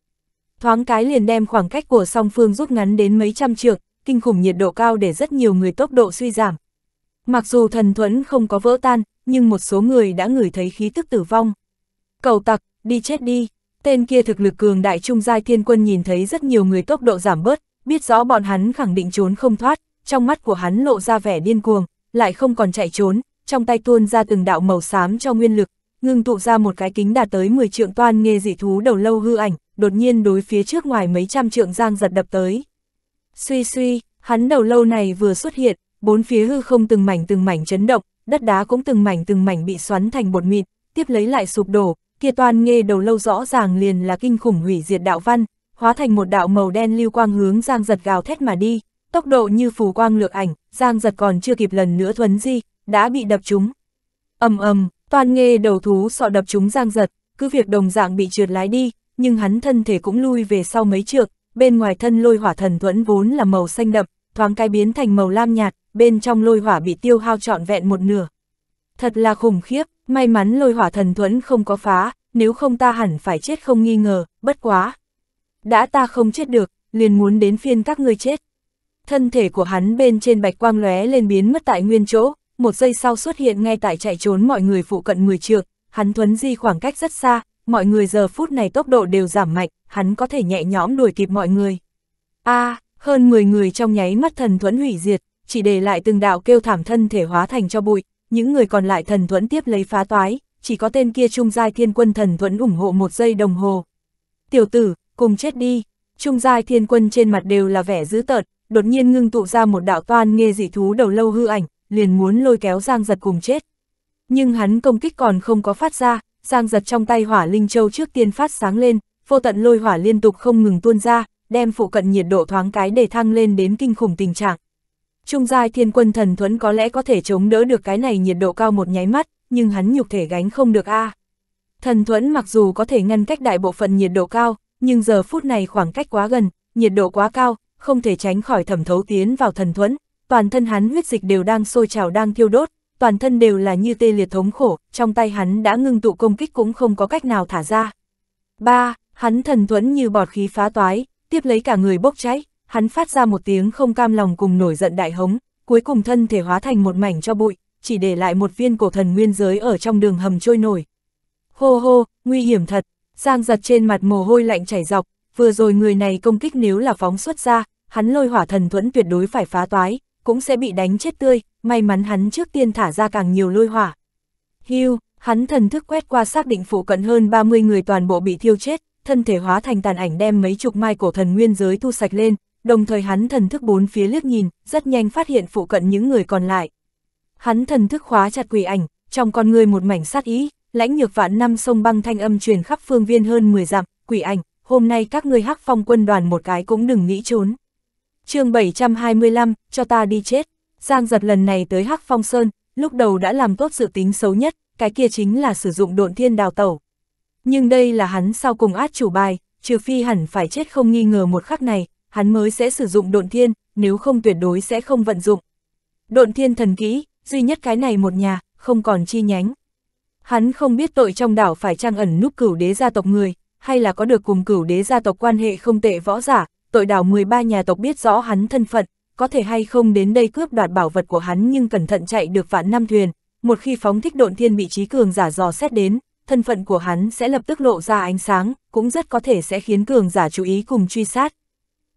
Speaker 1: Thoáng cái liền đem khoảng cách của song phương rút ngắn đến mấy trăm trượng, kinh khủng nhiệt độ cao để rất nhiều người tốc độ suy giảm. Mặc dù thần thuẫn không có vỡ tan, nhưng một số người đã ngửi thấy khí tức tử vong. Cầu tặc, đi chết đi. Tên kia thực lực cường đại trung giai thiên quân nhìn thấy rất nhiều người tốc độ giảm bớt, biết rõ bọn hắn khẳng định trốn không thoát, trong mắt của hắn lộ ra vẻ điên cuồng, lại không còn chạy trốn, trong tay tuôn ra từng đạo màu xám cho nguyên lực, ngưng tụ ra một cái kính đạt tới 10 trượng toan nghe dị thú đầu lâu hư ảnh, đột nhiên đối phía trước ngoài mấy trăm trượng giang giật đập tới. Suy suy, hắn đầu lâu này vừa xuất hiện, bốn phía hư không từng mảnh từng mảnh chấn động, đất đá cũng từng mảnh từng mảnh bị xoắn thành bột mịn, tiếp lấy lại sụp đổ, kia toàn nghe đầu lâu rõ ràng liền là kinh khủng hủy diệt đạo văn, hóa thành một đạo màu đen lưu quang hướng Giang Giật gào thét mà đi, tốc độ như phù quang lược ảnh, Giang Giật còn chưa kịp lần nữa thuấn di, đã bị đập trúng. Ầm ầm, toàn nghe đầu thú sọ đập trúng Giang Giật, cứ việc đồng dạng bị trượt lái đi, nhưng hắn thân thể cũng lui về sau mấy trượng, bên ngoài thân lôi hỏa thần thuẫn vốn là màu xanh đậm, thoáng cái biến thành màu lam nhạt, bên trong lôi hỏa bị tiêu hao trọn vẹn một nửa. Thật là khủng khiếp, May mắn lôi hỏa thần thuẫn không có phá, nếu không ta hẳn phải chết không nghi ngờ, bất quá. Đã ta không chết được, liền muốn đến phiên các ngươi chết. Thân thể của hắn bên trên bạch quang lóe lên biến mất tại nguyên chỗ, một giây sau xuất hiện ngay tại chạy trốn mọi người phụ cận người trượng, hắn thuấn di khoảng cách rất xa, mọi người giờ phút này tốc độ đều giảm mạnh, hắn có thể nhẹ nhõm đuổi kịp mọi người. A, à, hơn 10 người trong nháy mắt thần thuẫn hủy diệt, chỉ để lại từng đạo kêu thảm thân thể hóa thành cho bụi, những người còn lại thần thuẫn tiếp lấy phá toái, chỉ có tên kia trung giai thiên quân thần thuẫn ủng hộ một giây đồng hồ. Tiểu tử, cùng chết đi, trung giai thiên quân trên mặt đều là vẻ dữ tợn, đột nhiên ngưng tụ ra một đạo toan nghe dị thú đầu lâu hư ảnh, liền muốn lôi kéo Giang Giật cùng chết. Nhưng hắn công kích còn không có phát ra, Giang Giật trong tay hỏa linh châu trước tiên phát sáng lên, vô tận lôi hỏa liên tục không ngừng tuôn ra, đem phụ cận nhiệt độ thoáng cái để thăng lên đến kinh khủng tình trạng, Trung giai thiên quân thần thuẫn có lẽ có thể chống đỡ được cái này nhiệt độ cao một nháy mắt, nhưng hắn nhục thể gánh không được a. À. Thần thuẫn mặc dù có thể ngăn cách đại bộ phận nhiệt độ cao, nhưng giờ phút này khoảng cách quá gần, nhiệt độ quá cao, không thể tránh khỏi thẩm thấu tiến vào thần thuẫn, toàn thân hắn huyết dịch đều đang sôi trào đang thiêu đốt, toàn thân đều là như tê liệt thống khổ, trong tay hắn đã ngưng tụ công kích cũng không có cách nào thả ra. 3. Hắn thần thuẫn như bọt khí phá toái, tiếp lấy cả người bốc cháy hắn phát ra một tiếng không cam lòng cùng nổi giận đại hống, cuối cùng thân thể hóa thành một mảnh cho bụi, chỉ để lại một viên cổ thần nguyên giới ở trong đường hầm trôi nổi. Hô hô, nguy hiểm thật, Giang giật trên mặt mồ hôi lạnh chảy dọc, vừa rồi người này công kích nếu là phóng xuất ra, hắn lôi hỏa thần thuẫn tuyệt đối phải phá toái, cũng sẽ bị đánh chết tươi, may mắn hắn trước tiên thả ra càng nhiều lôi hỏa. Hưu, hắn thần thức quét qua xác định phụ cận hơn 30 người toàn bộ bị thiêu chết, thân thể hóa thành tàn ảnh đem mấy chục mai cổ thần nguyên giới thu sạch lên, đồng thời hắn thần thức bốn phía liếc nhìn, rất nhanh phát hiện phụ cận những người còn lại. Hắn thần thức khóa chặt quỷ ảnh, trong con người một mảnh sát ý, lãnh nhược vạn năm sông băng thanh âm truyền khắp phương viên hơn 10 dặm, quỷ ảnh, hôm nay các ngươi hắc phong quân đoàn một cái cũng đừng nghĩ trốn. chương 725, cho ta đi chết. Giang giật lần này tới hắc phong sơn, lúc đầu đã làm tốt sự tính xấu nhất, cái kia chính là sử dụng độn thiên đào tẩu. Nhưng đây là hắn sau cùng át chủ bài, trừ phi hẳn phải chết không nghi ngờ một khắc này, hắn mới sẽ sử dụng độn thiên, nếu không tuyệt đối sẽ không vận dụng. Độn thiên thần kỹ, duy nhất cái này một nhà, không còn chi nhánh. Hắn không biết tội trong đảo phải trang ẩn núp cửu đế gia tộc người, hay là có được cùng cửu đế gia tộc quan hệ không tệ võ giả, tội đảo 13 nhà tộc biết rõ hắn thân phận, có thể hay không đến đây cướp đoạt bảo vật của hắn nhưng cẩn thận chạy được vạn năm thuyền, một khi phóng thích độn thiên bị trí cường giả dò xét đến, thân phận của hắn sẽ lập tức lộ ra ánh sáng, cũng rất có thể sẽ khiến cường giả chú ý cùng truy sát.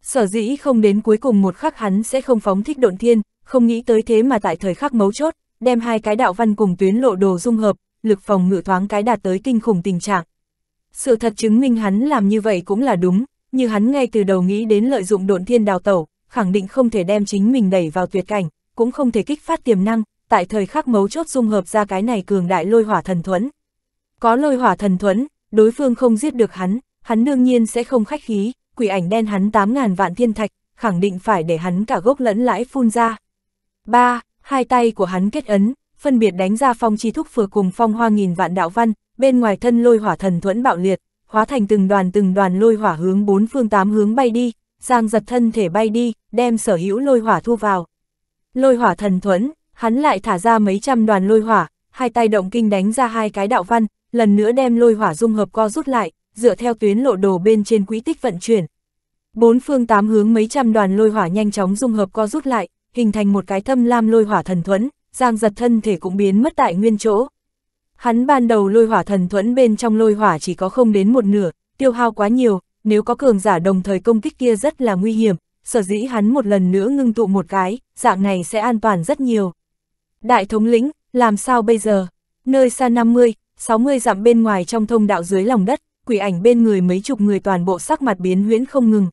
Speaker 1: Sở dĩ không đến cuối cùng một khắc hắn sẽ không phóng thích độn thiên, không nghĩ tới thế mà tại thời khắc mấu chốt, đem hai cái đạo văn cùng tuyến lộ đồ dung hợp, lực phòng ngự thoáng cái đạt tới kinh khủng tình trạng. Sự thật chứng minh hắn làm như vậy cũng là đúng, như hắn ngay từ đầu nghĩ đến lợi dụng độn thiên đào tẩu, khẳng định không thể đem chính mình đẩy vào tuyệt cảnh, cũng không thể kích phát tiềm năng, tại thời khắc mấu chốt dung hợp ra cái này cường đại lôi hỏa thần thuẫn. Có lôi hỏa thần thuẫn, đối phương không giết được hắn, hắn đương nhiên sẽ không khách khí, quỷ ảnh đen hắn 8.000 vạn thiên thạch, khẳng định phải để hắn cả gốc lẫn lãi phun ra. ba Hai tay của hắn kết ấn, phân biệt đánh ra phong chi thúc phừa cùng phong hoa nghìn vạn đạo văn, bên ngoài thân lôi hỏa thần thuẫn bạo liệt, hóa thành từng đoàn từng đoàn lôi hỏa hướng bốn phương tám hướng bay đi, giang giật thân thể bay đi, đem sở hữu lôi hỏa thu vào. Lôi hỏa thần thuẫn, hắn lại thả ra mấy trăm đoàn lôi hỏa, hai tay động kinh đánh ra hai cái đạo văn, lần nữa đem lôi hỏa dung hợp co rút lại, dựa theo tuyến lộ đồ bên trên quỹ tích vận chuyển. Bốn phương tám hướng mấy trăm đoàn lôi hỏa nhanh chóng dung hợp co rút lại, hình thành một cái thâm lam lôi hỏa thần thuẫn, Giang giật thân thể cũng biến mất tại nguyên chỗ. Hắn ban đầu lôi hỏa thần thuẫn bên trong lôi hỏa chỉ có không đến một nửa, tiêu hao quá nhiều, nếu có cường giả đồng thời công kích kia rất là nguy hiểm, sở dĩ hắn một lần nữa ngưng tụ một cái, dạng này sẽ an toàn rất nhiều. Đại thống lĩnh, làm sao bây giờ? Nơi xa 50, 60 dặm bên ngoài trong thông đạo dưới lòng đất, quỷ ảnh bên người mấy chục người toàn bộ sắc mặt biến huyễn không ngừng.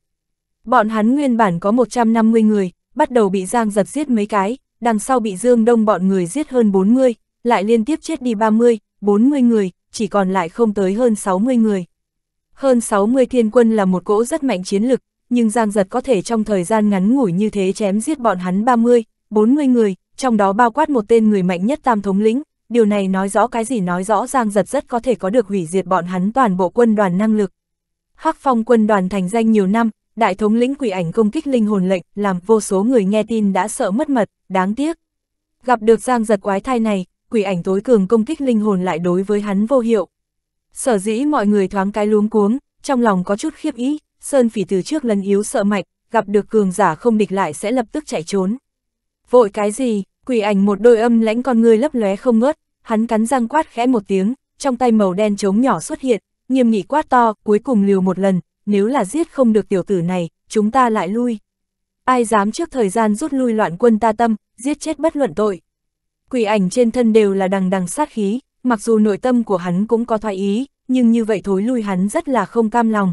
Speaker 1: Bọn hắn nguyên bản có 150 người, bắt đầu bị Giang giật giết mấy cái, đằng sau bị Dương Đông bọn người giết hơn 40, lại liên tiếp chết đi 30, 40 người, chỉ còn lại không tới hơn 60 người. Hơn 60 thiên quân là một cỗ rất mạnh chiến lực, nhưng Giang Giật có thể trong thời gian ngắn ngủi như thế chém giết bọn hắn 30, 40 người, trong đó bao quát một tên người mạnh nhất tam thống lĩnh, điều này nói rõ cái gì nói rõ Giang Giật rất có thể có được hủy diệt bọn hắn toàn bộ quân đoàn năng lực. Hắc phong quân đoàn thành danh nhiều năm, đại thống lĩnh quỷ ảnh công kích linh hồn lệnh, làm vô số người nghe tin đã sợ mất mật, đáng tiếc. Gặp được Giang Giật quái thai này, quỷ ảnh tối cường công kích linh hồn lại đối với hắn vô hiệu. Sở dĩ mọi người thoáng cái luống cuống, trong lòng có chút khiếp ý, Sơn Phỉ từ trước lần yếu sợ mạnh, gặp được cường giả không địch lại sẽ lập tức chạy trốn. Vội cái gì, Quỷ ảnh một đôi âm lãnh con ngươi lấp lóe không ngớt, hắn cắn răng quát khẽ một tiếng, trong tay màu đen trống nhỏ xuất hiện, nghiêm nghị quát to, cuối cùng liều một lần, nếu là giết không được tiểu tử này, chúng ta lại lui. Ai dám trước thời gian rút lui loạn quân ta tâm, giết chết bất luận tội. Quỷ ảnh trên thân đều là đằng đằng sát khí, mặc dù nội tâm của hắn cũng có thoái ý, nhưng như vậy thối lui hắn rất là không cam lòng.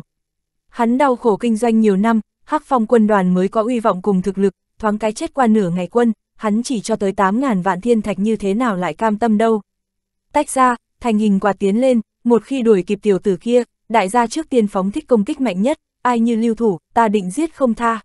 Speaker 1: Hắn đau khổ kinh doanh nhiều năm, hắc phong quân đoàn mới có uy vọng cùng thực lực, thoáng cái chết qua nửa ngày quân, hắn chỉ cho tới 8.000 vạn thiên thạch như thế nào lại cam tâm đâu. Tách ra, thành hình quạt tiến lên, một khi đuổi kịp tiểu tử kia, đại gia trước tiên phóng thích công kích mạnh nhất, ai như lưu thủ, ta định giết không tha.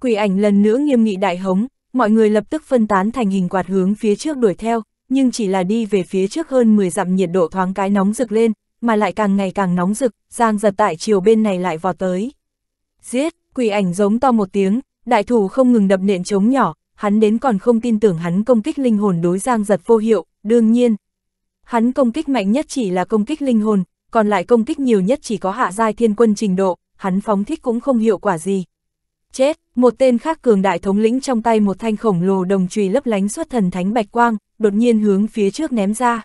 Speaker 1: Quỷ ảnh lần nữa nghiêm nghị đại hống, mọi người lập tức phân tán thành hình quạt hướng phía trước đuổi theo, nhưng chỉ là đi về phía trước hơn 10 dặm nhiệt độ thoáng cái nóng rực lên, mà lại càng ngày càng nóng rực, giang giật tại chiều bên này lại vọt tới. Giết, quỷ ảnh giống to một tiếng, đại thủ không ngừng đập nện trống nhỏ, hắn đến còn không tin tưởng hắn công kích linh hồn đối giang giật vô hiệu, đương nhiên. Hắn công kích mạnh nhất chỉ là công kích linh hồn, còn lại công kích nhiều nhất chỉ có hạ giai thiên quân trình độ, hắn phóng thích cũng không hiệu quả gì. Chết, một tên khác cường đại thống lĩnh trong tay một thanh khổng lồ đồng chùy lấp lánh xuất thần thánh bạch quang, đột nhiên hướng phía trước ném ra.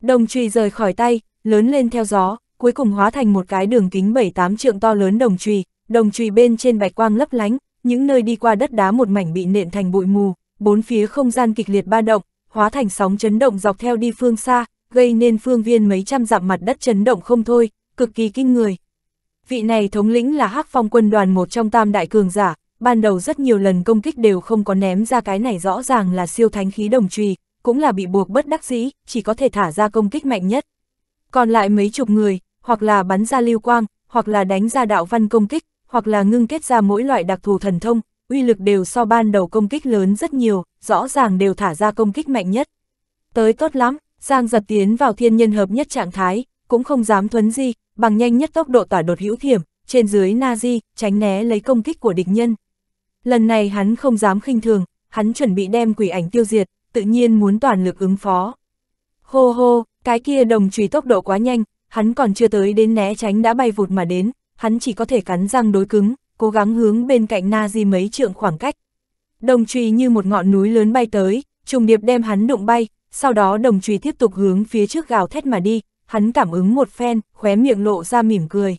Speaker 1: Đồng chùy rời khỏi tay, lớn lên theo gió, cuối cùng hóa thành một cái đường kính 7-8 trượng to lớn đồng chùy, đồng chùy bên trên bạch quang lấp lánh, những nơi đi qua đất đá một mảnh bị nện thành bụi mù, bốn phía không gian kịch liệt ba động, hóa thành sóng chấn động dọc theo đi phương xa, gây nên phương viên mấy trăm dặm mặt đất chấn động không thôi, cực kỳ kinh người. Vị này thống lĩnh là Hắc Phong quân đoàn một trong tam đại cường giả, ban đầu rất nhiều lần công kích đều không có ném ra cái này rõ ràng là siêu thánh khí đồng trùy, cũng là bị buộc bất đắc dĩ, chỉ có thể thả ra công kích mạnh nhất. Còn lại mấy chục người, hoặc là bắn ra lưu quang, hoặc là đánh ra đạo văn công kích, hoặc là ngưng kết ra mỗi loại đặc thù thần thông, uy lực đều so ban đầu công kích lớn rất nhiều, rõ ràng đều thả ra công kích mạnh nhất. Tới tốt lắm, Giang giật tiến vào thiên nhân hợp nhất trạng thái, cũng không dám thuấn di, bằng nhanh nhất tốc độ tỏa đột hữu thiểm, trên dưới na di, tránh né lấy công kích của địch nhân. Lần này hắn không dám khinh thường, hắn chuẩn bị đem quỷ ảnh tiêu diệt, tự nhiên muốn toàn lực ứng phó. Hô hô, cái kia đồng trùy tốc độ quá nhanh, hắn còn chưa tới đến né tránh đã bay vụt mà đến, hắn chỉ có thể cắn răng đối cứng, cố gắng hướng bên cạnh na di mấy trượng khoảng cách. Đồng trùy như một ngọn núi lớn bay tới, trùng điệp đem hắn đụng bay, sau đó đồng trùy tiếp tục hướng phía trước gào thét mà đi, hắn cảm ứng một phen, khóe miệng lộ ra mỉm cười.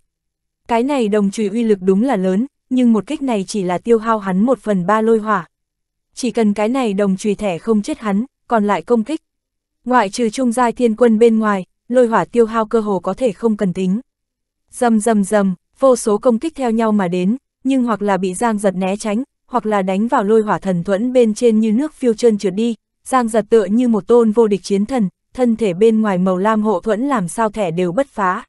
Speaker 1: Cái này đồng trùy uy lực đúng là lớn, nhưng một kích này chỉ là tiêu hao hắn một phần ba lôi hỏa. Chỉ cần cái này đồng trùy thẻ không chết hắn, còn lại công kích. Ngoại trừ trung giai thiên quân bên ngoài, lôi hỏa tiêu hao cơ hồ có thể không cần tính. Dầm dầm dầm, vô số công kích theo nhau mà đến, nhưng hoặc là bị Giang giật né tránh, hoặc là đánh vào lôi hỏa thần thuẫn bên trên như nước phiêu chân trượt đi, Giang giật tựa như một tôn vô địch chiến thần, thân thể bên ngoài màu lam hộ thuẫn làm sao thẻ đều bất phá.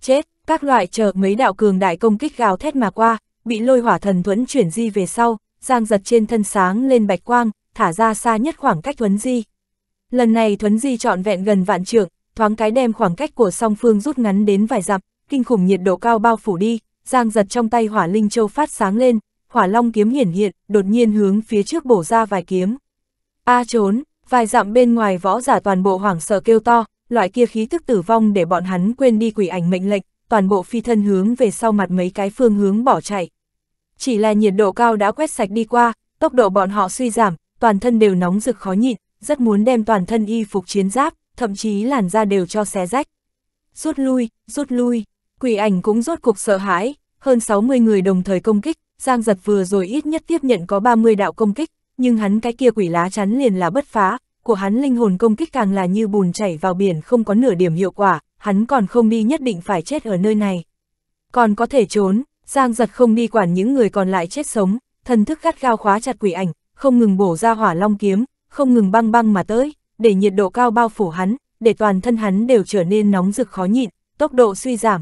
Speaker 1: Chết, các loại chờ mấy đạo cường đại công kích gào thét mà qua, bị lôi hỏa thần thuẫn chuyển di về sau, Giang giật trên thân sáng lên bạch quang, thả ra xa nhất khoảng cách thuấn di. Lần này thuấn di trọn vẹn gần vạn trượng, thoáng cái đem khoảng cách của song phương rút ngắn đến vài dặm, kinh khủng nhiệt độ cao bao phủ đi, giang giật trong tay hỏa linh châu phát sáng lên, hỏa long kiếm hiển hiện, đột nhiên hướng phía trước bổ ra vài kiếm. A à trốn, vài dặm bên ngoài võ giả toàn bộ hoảng sợ kêu to, loại kia khí tức tử vong để bọn hắn quên đi quỷ ảnh mệnh lệnh, toàn bộ phi thân hướng về sau mặt mấy cái phương hướng bỏ chạy. Chỉ là nhiệt độ cao đã quét sạch đi qua, tốc độ bọn họ suy giảm, toàn thân đều nóng rực khó nhịn, rất muốn đem toàn thân y phục chiến giáp, thậm chí làn da đều cho xé rách. Rút lui, rút lui, quỷ ảnh cũng rốt cuộc sợ hãi, hơn 60 người đồng thời công kích, Giang Giật vừa rồi ít nhất tiếp nhận có 30 đạo công kích, nhưng hắn cái kia quỷ lá chắn liền là bất phá, của hắn linh hồn công kích càng là như bùn chảy vào biển không có nửa điểm hiệu quả, hắn còn không đi nhất định phải chết ở nơi này. Còn có thể trốn, Giang Giật không đi quản những người còn lại chết sống, thần thức gắt gao khóa chặt quỷ ảnh, không ngừng bổ ra hỏa long kiếm, không ngừng băng băng mà tới, để nhiệt độ cao bao phủ hắn, để toàn thân hắn đều trở nên nóng rực khó nhịn, tốc độ suy giảm,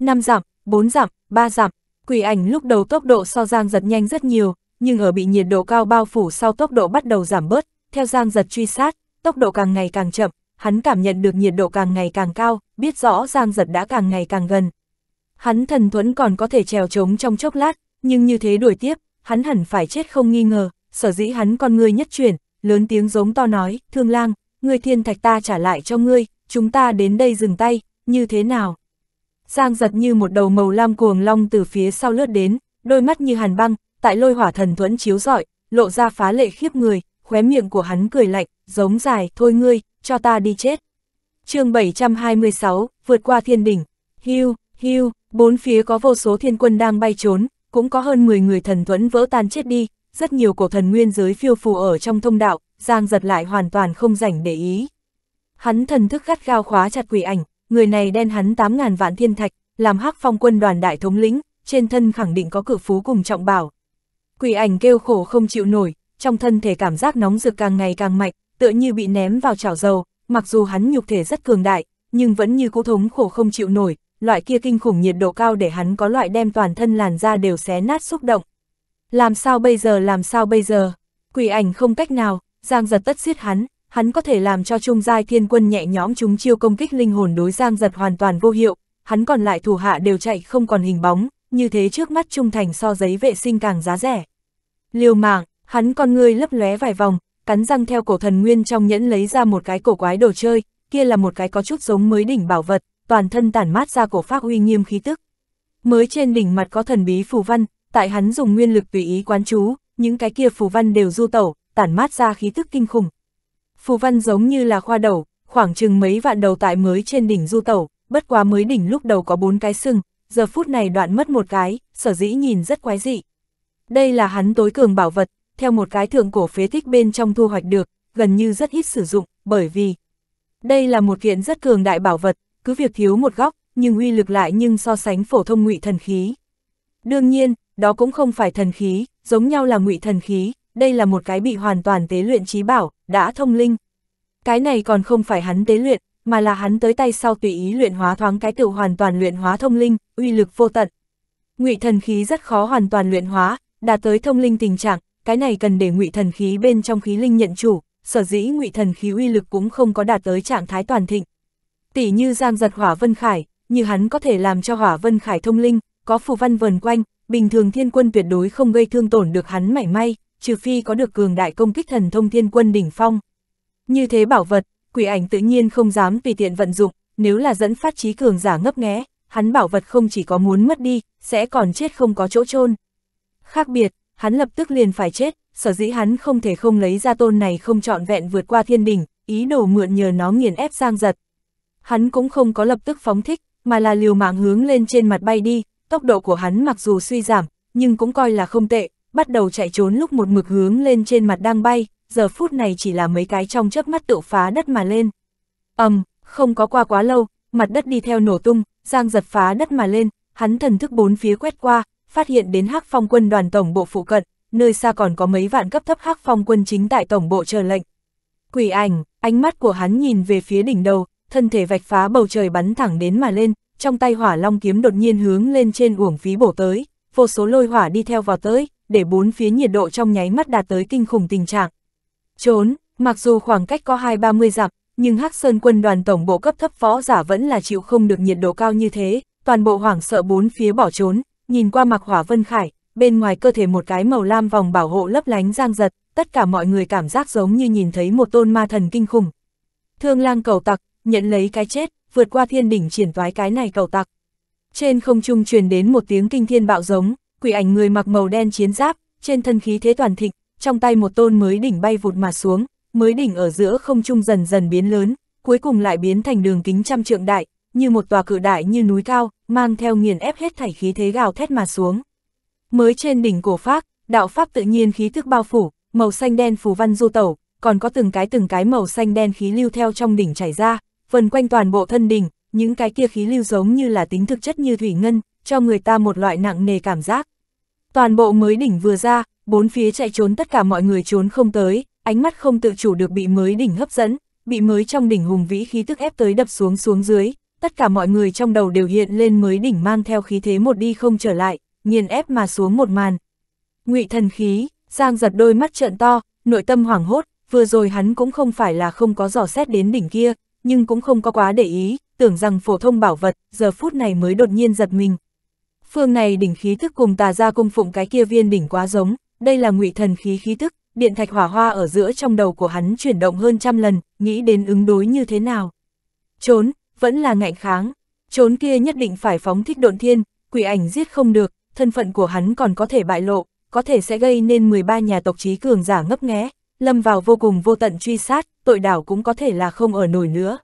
Speaker 1: 5 dặm, 4 dặm, 3 dặm, quỷ ảnh lúc đầu tốc độ so Giang giật nhanh rất nhiều, nhưng ở bị nhiệt độ cao bao phủ sau tốc độ bắt đầu giảm bớt, theo Giang giật truy sát, tốc độ càng ngày càng chậm, hắn cảm nhận được nhiệt độ càng ngày càng cao, biết rõ Giang giật đã càng ngày càng gần. Hắn thần thuẫn còn có thể trèo trống trong chốc lát, nhưng như thế đuổi tiếp, hắn hẳn phải chết không nghi ngờ, sở dĩ hắn con ngươi nhất chuyển, lớn tiếng giống to nói, thương lang, người thiên thạch ta trả lại cho ngươi, chúng ta đến đây dừng tay, như thế nào? Giang giật như một đầu màu lam cuồng long từ phía sau lướt đến, đôi mắt như hàn băng, tại lôi hỏa thần thuẫn chiếu rọi, lộ ra phá lệ khiếp người, khóe miệng của hắn cười lạnh, giống dài, thôi ngươi, cho ta đi chết. chương 726, vượt qua thiên đỉnh, hưu, hưu, bốn phía có vô số thiên quân đang bay trốn, cũng có hơn 10 người thần thuẫn vỡ tan chết đi, rất nhiều cổ thần nguyên giới phiêu phù ở trong thông đạo, Giang giật lại hoàn toàn không rảnh để ý. Hắn thần thức gắt gao khóa chặt quỷ ảnh, người này đen hắn 8.000 vạn thiên thạch, làm hắc phong quân đoàn đại thống lĩnh, trên thân khẳng định có cử phú cùng trọng bảo. Quỷ ảnh kêu khổ không chịu nổi, trong thân thể cảm giác nóng rực càng ngày càng mạnh, tựa như bị ném vào chảo dầu, mặc dù hắn nhục thể rất cường đại, nhưng vẫn như cũ thống khổ không chịu nổi, loại kia kinh khủng nhiệt độ cao để hắn có loại đem toàn thân làn da đều xé nát xúc động. Làm sao bây giờ làm sao bây giờ? Quỷ ảnh không cách nào, Giang giật tất giết hắn, hắn có thể làm cho trung giai thiên quân nhẹ nhõm chúng chiêu công kích linh hồn đối giang giật hoàn toàn vô hiệu, hắn còn lại thủ hạ đều chạy không còn hình bóng, như thế trước mắt trung thành so giấy vệ sinh càng giá rẻ. Liều mạng, hắn con ngươi lấp lóe vài vòng, cắn răng theo cổ thần nguyên trong nhẫn lấy ra một cái cổ quái đồ chơi, kia là một cái có chút giống mới đỉnh bảo vật, toàn thân tản mát ra cổ phát uy nghiêm khí tức. Mới trên đỉnh mặt có thần bí phù văn, tại hắn dùng nguyên lực tùy ý quán chú, những cái kia phù văn đều du tẩu, tản mát ra khí tức kinh khủng, phù văn giống như là khoa đầu, khoảng chừng mấy vạn đầu tại mới trên đỉnh du tẩu, bất quá mới đỉnh lúc đầu có bốn cái sừng, giờ phút này đoạn mất một cái, sở dĩ nhìn rất quái dị. Đây là hắn tối cường bảo vật, theo một cái thượng cổ phế tích bên trong thu hoạch được, gần như rất ít sử dụng, bởi vì đây là một kiện rất cường đại bảo vật, cứ việc thiếu một góc, nhưng uy lực lại nhưng so sánh phổ thông ngụy thần khí. Đương nhiên, đó cũng không phải thần khí, giống nhau là ngụy thần khí, đây là một cái bị hoàn toàn tế luyện trí bảo, đã thông linh. Cái này còn không phải hắn tế luyện, mà là hắn tới tay sau tùy ý luyện hóa thoáng cái cựu hoàn toàn luyện hóa thông linh, uy lực vô tận. Ngụy thần khí rất khó hoàn toàn luyện hóa, đạt tới thông linh tình trạng, cái này cần để ngụy thần khí bên trong khí linh nhận chủ, sở dĩ ngụy thần khí uy lực cũng không có đạt tới trạng thái toàn thịnh. Tỷ như Giang Giật Hỏa Vân Khải, như hắn có thể làm cho Hỏa Vân Khải thông linh, có phù văn vần quanh, bình thường thiên quân tuyệt đối không gây thương tổn được hắn mảy may, trừ phi có được cường đại công kích thần thông thiên quân đỉnh phong. Như thế bảo vật, quỷ ảnh tự nhiên không dám tùy tiện vận dụng, nếu là dẫn phát trí cường giả ngấp nghé, hắn bảo vật không chỉ có muốn mất đi, sẽ còn chết không có chỗ chôn Khác biệt, hắn lập tức liền phải chết, sở dĩ hắn không thể không lấy ra tôn này không trọn vẹn vượt qua thiên đỉnh, ý đồ mượn nhờ nó nghiền ép sang giật. Hắn cũng không có lập tức phóng thích, mà là liều mạng hướng lên trên mặt bay đi, tốc độ của hắn mặc dù suy giảm, nhưng cũng coi là không tệ, bắt đầu chạy trốn lúc một mực hướng lên trên mặt đang bay, giờ phút này chỉ là mấy cái trong chớp mắt tự phá đất mà lên. ầm, um, không có qua quá lâu, mặt đất đi theo nổ tung, Giang giật phá đất mà lên, hắn thần thức bốn phía quét qua, phát hiện đến hắc phong quân đoàn tổng bộ phụ cận, nơi xa còn có mấy vạn cấp thấp hắc phong quân chính tại tổng bộ chờ lệnh. Quỷ ảnh, ánh mắt của hắn nhìn về phía đỉnh đầu, thân thể vạch phá bầu trời bắn thẳng đến mà lên, trong tay hỏa long kiếm đột nhiên hướng lên trên uổng phí bổ tới, vô số lôi hỏa đi theo vào tới để bốn phía nhiệt độ trong nháy mắt đạt tới kinh khủng tình trạng. Trốn, mặc dù khoảng cách có hai ba mươi dặm, nhưng Hắc Sơn quân đoàn tổng bộ cấp thấp võ giả vẫn là chịu không được nhiệt độ cao như thế, toàn bộ hoảng sợ bốn phía bỏ trốn, nhìn qua mặc hỏa vân khải, bên ngoài cơ thể một cái màu lam vòng bảo hộ lấp lánh giang giật, tất cả mọi người cảm giác giống như nhìn thấy một tôn ma thần kinh khủng. Thương lang cầu tặc, nhận lấy cái chết, vượt qua thiên đỉnh triển toái cái này cầu tặc. Trên không trung truyền đến một tiếng kinh thiên bạo giống, quỷ ảnh người mặc màu đen chiến giáp, trên thân khí thế toàn thịnh, trong tay một tôn mới đỉnh bay vụt mà xuống, mới đỉnh ở giữa không trung dần dần biến lớn, cuối cùng lại biến thành đường kính trăm trượng đại, như một tòa cự đại như núi cao, mang theo nghiền ép hết thảy khí thế gào thét mà xuống. Mới trên đỉnh cổ pháp, đạo pháp tự nhiên khí thức bao phủ, màu xanh đen phù văn du tẩu, còn có từng cái từng cái màu xanh đen khí lưu theo trong đỉnh chảy ra, vần quanh toàn bộ thân đỉnh, những cái kia khí lưu giống như là tính thực chất như thủy ngân, cho người ta một loại nặng nề cảm giác. Toàn bộ mới đỉnh vừa ra, bốn phía chạy trốn tất cả mọi người trốn không tới, ánh mắt không tự chủ được bị mới đỉnh hấp dẫn, bị mới trong đỉnh hùng vĩ khí tức ép tới đập xuống xuống dưới, tất cả mọi người trong đầu đều hiện lên mới đỉnh mang theo khí thế một đi không trở lại, nghiền ép mà xuống một màn. Ngụy thần khí, Giang giật đôi mắt trợn to, nội tâm hoảng hốt, vừa rồi hắn cũng không phải là không có dò xét đến đỉnh kia, nhưng cũng không có quá để ý, tưởng rằng phổ thông bảo vật, giờ phút này mới đột nhiên giật mình, phương này đỉnh khí thức cùng tà ra cung phụng cái kia viên đỉnh quá giống, đây là ngụy thần khí khí thức, điện thạch hỏa hoa ở giữa trong đầu của hắn chuyển động hơn trăm lần, nghĩ đến ứng đối như thế nào. Trốn, vẫn là ngạnh kháng, trốn kia nhất định phải phóng thích độn thiên, quỷ ảnh giết không được, thân phận của hắn còn có thể bại lộ, có thể sẽ gây nên 13 nhà tộc trí cường giả ngấp nghé, lâm vào vô cùng vô tận truy sát, tội đảo cũng có thể là không ở nổi nữa.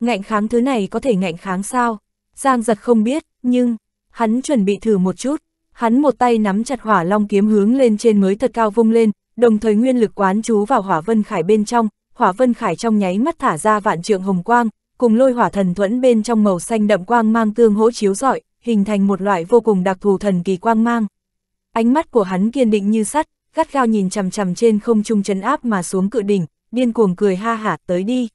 Speaker 1: Ngạnh kháng thứ này có thể ngạnh kháng sao? Giang giật không biết, nhưng, hắn chuẩn bị thử một chút, hắn một tay nắm chặt hỏa long kiếm hướng lên trên mới thật cao vung lên, đồng thời nguyên lực quán chú vào hỏa vân khải bên trong, hỏa vân khải trong nháy mắt thả ra vạn trượng hồng quang, cùng lôi hỏa thần thuẫn bên trong màu xanh đậm quang mang tương hỗ chiếu rọi, hình thành một loại vô cùng đặc thù thần kỳ quang mang. Ánh mắt của hắn kiên định như sắt, gắt gao nhìn chằm chằm trên không trung chấn áp mà xuống cự đỉnh, điên cuồng cười ha hả tới đi.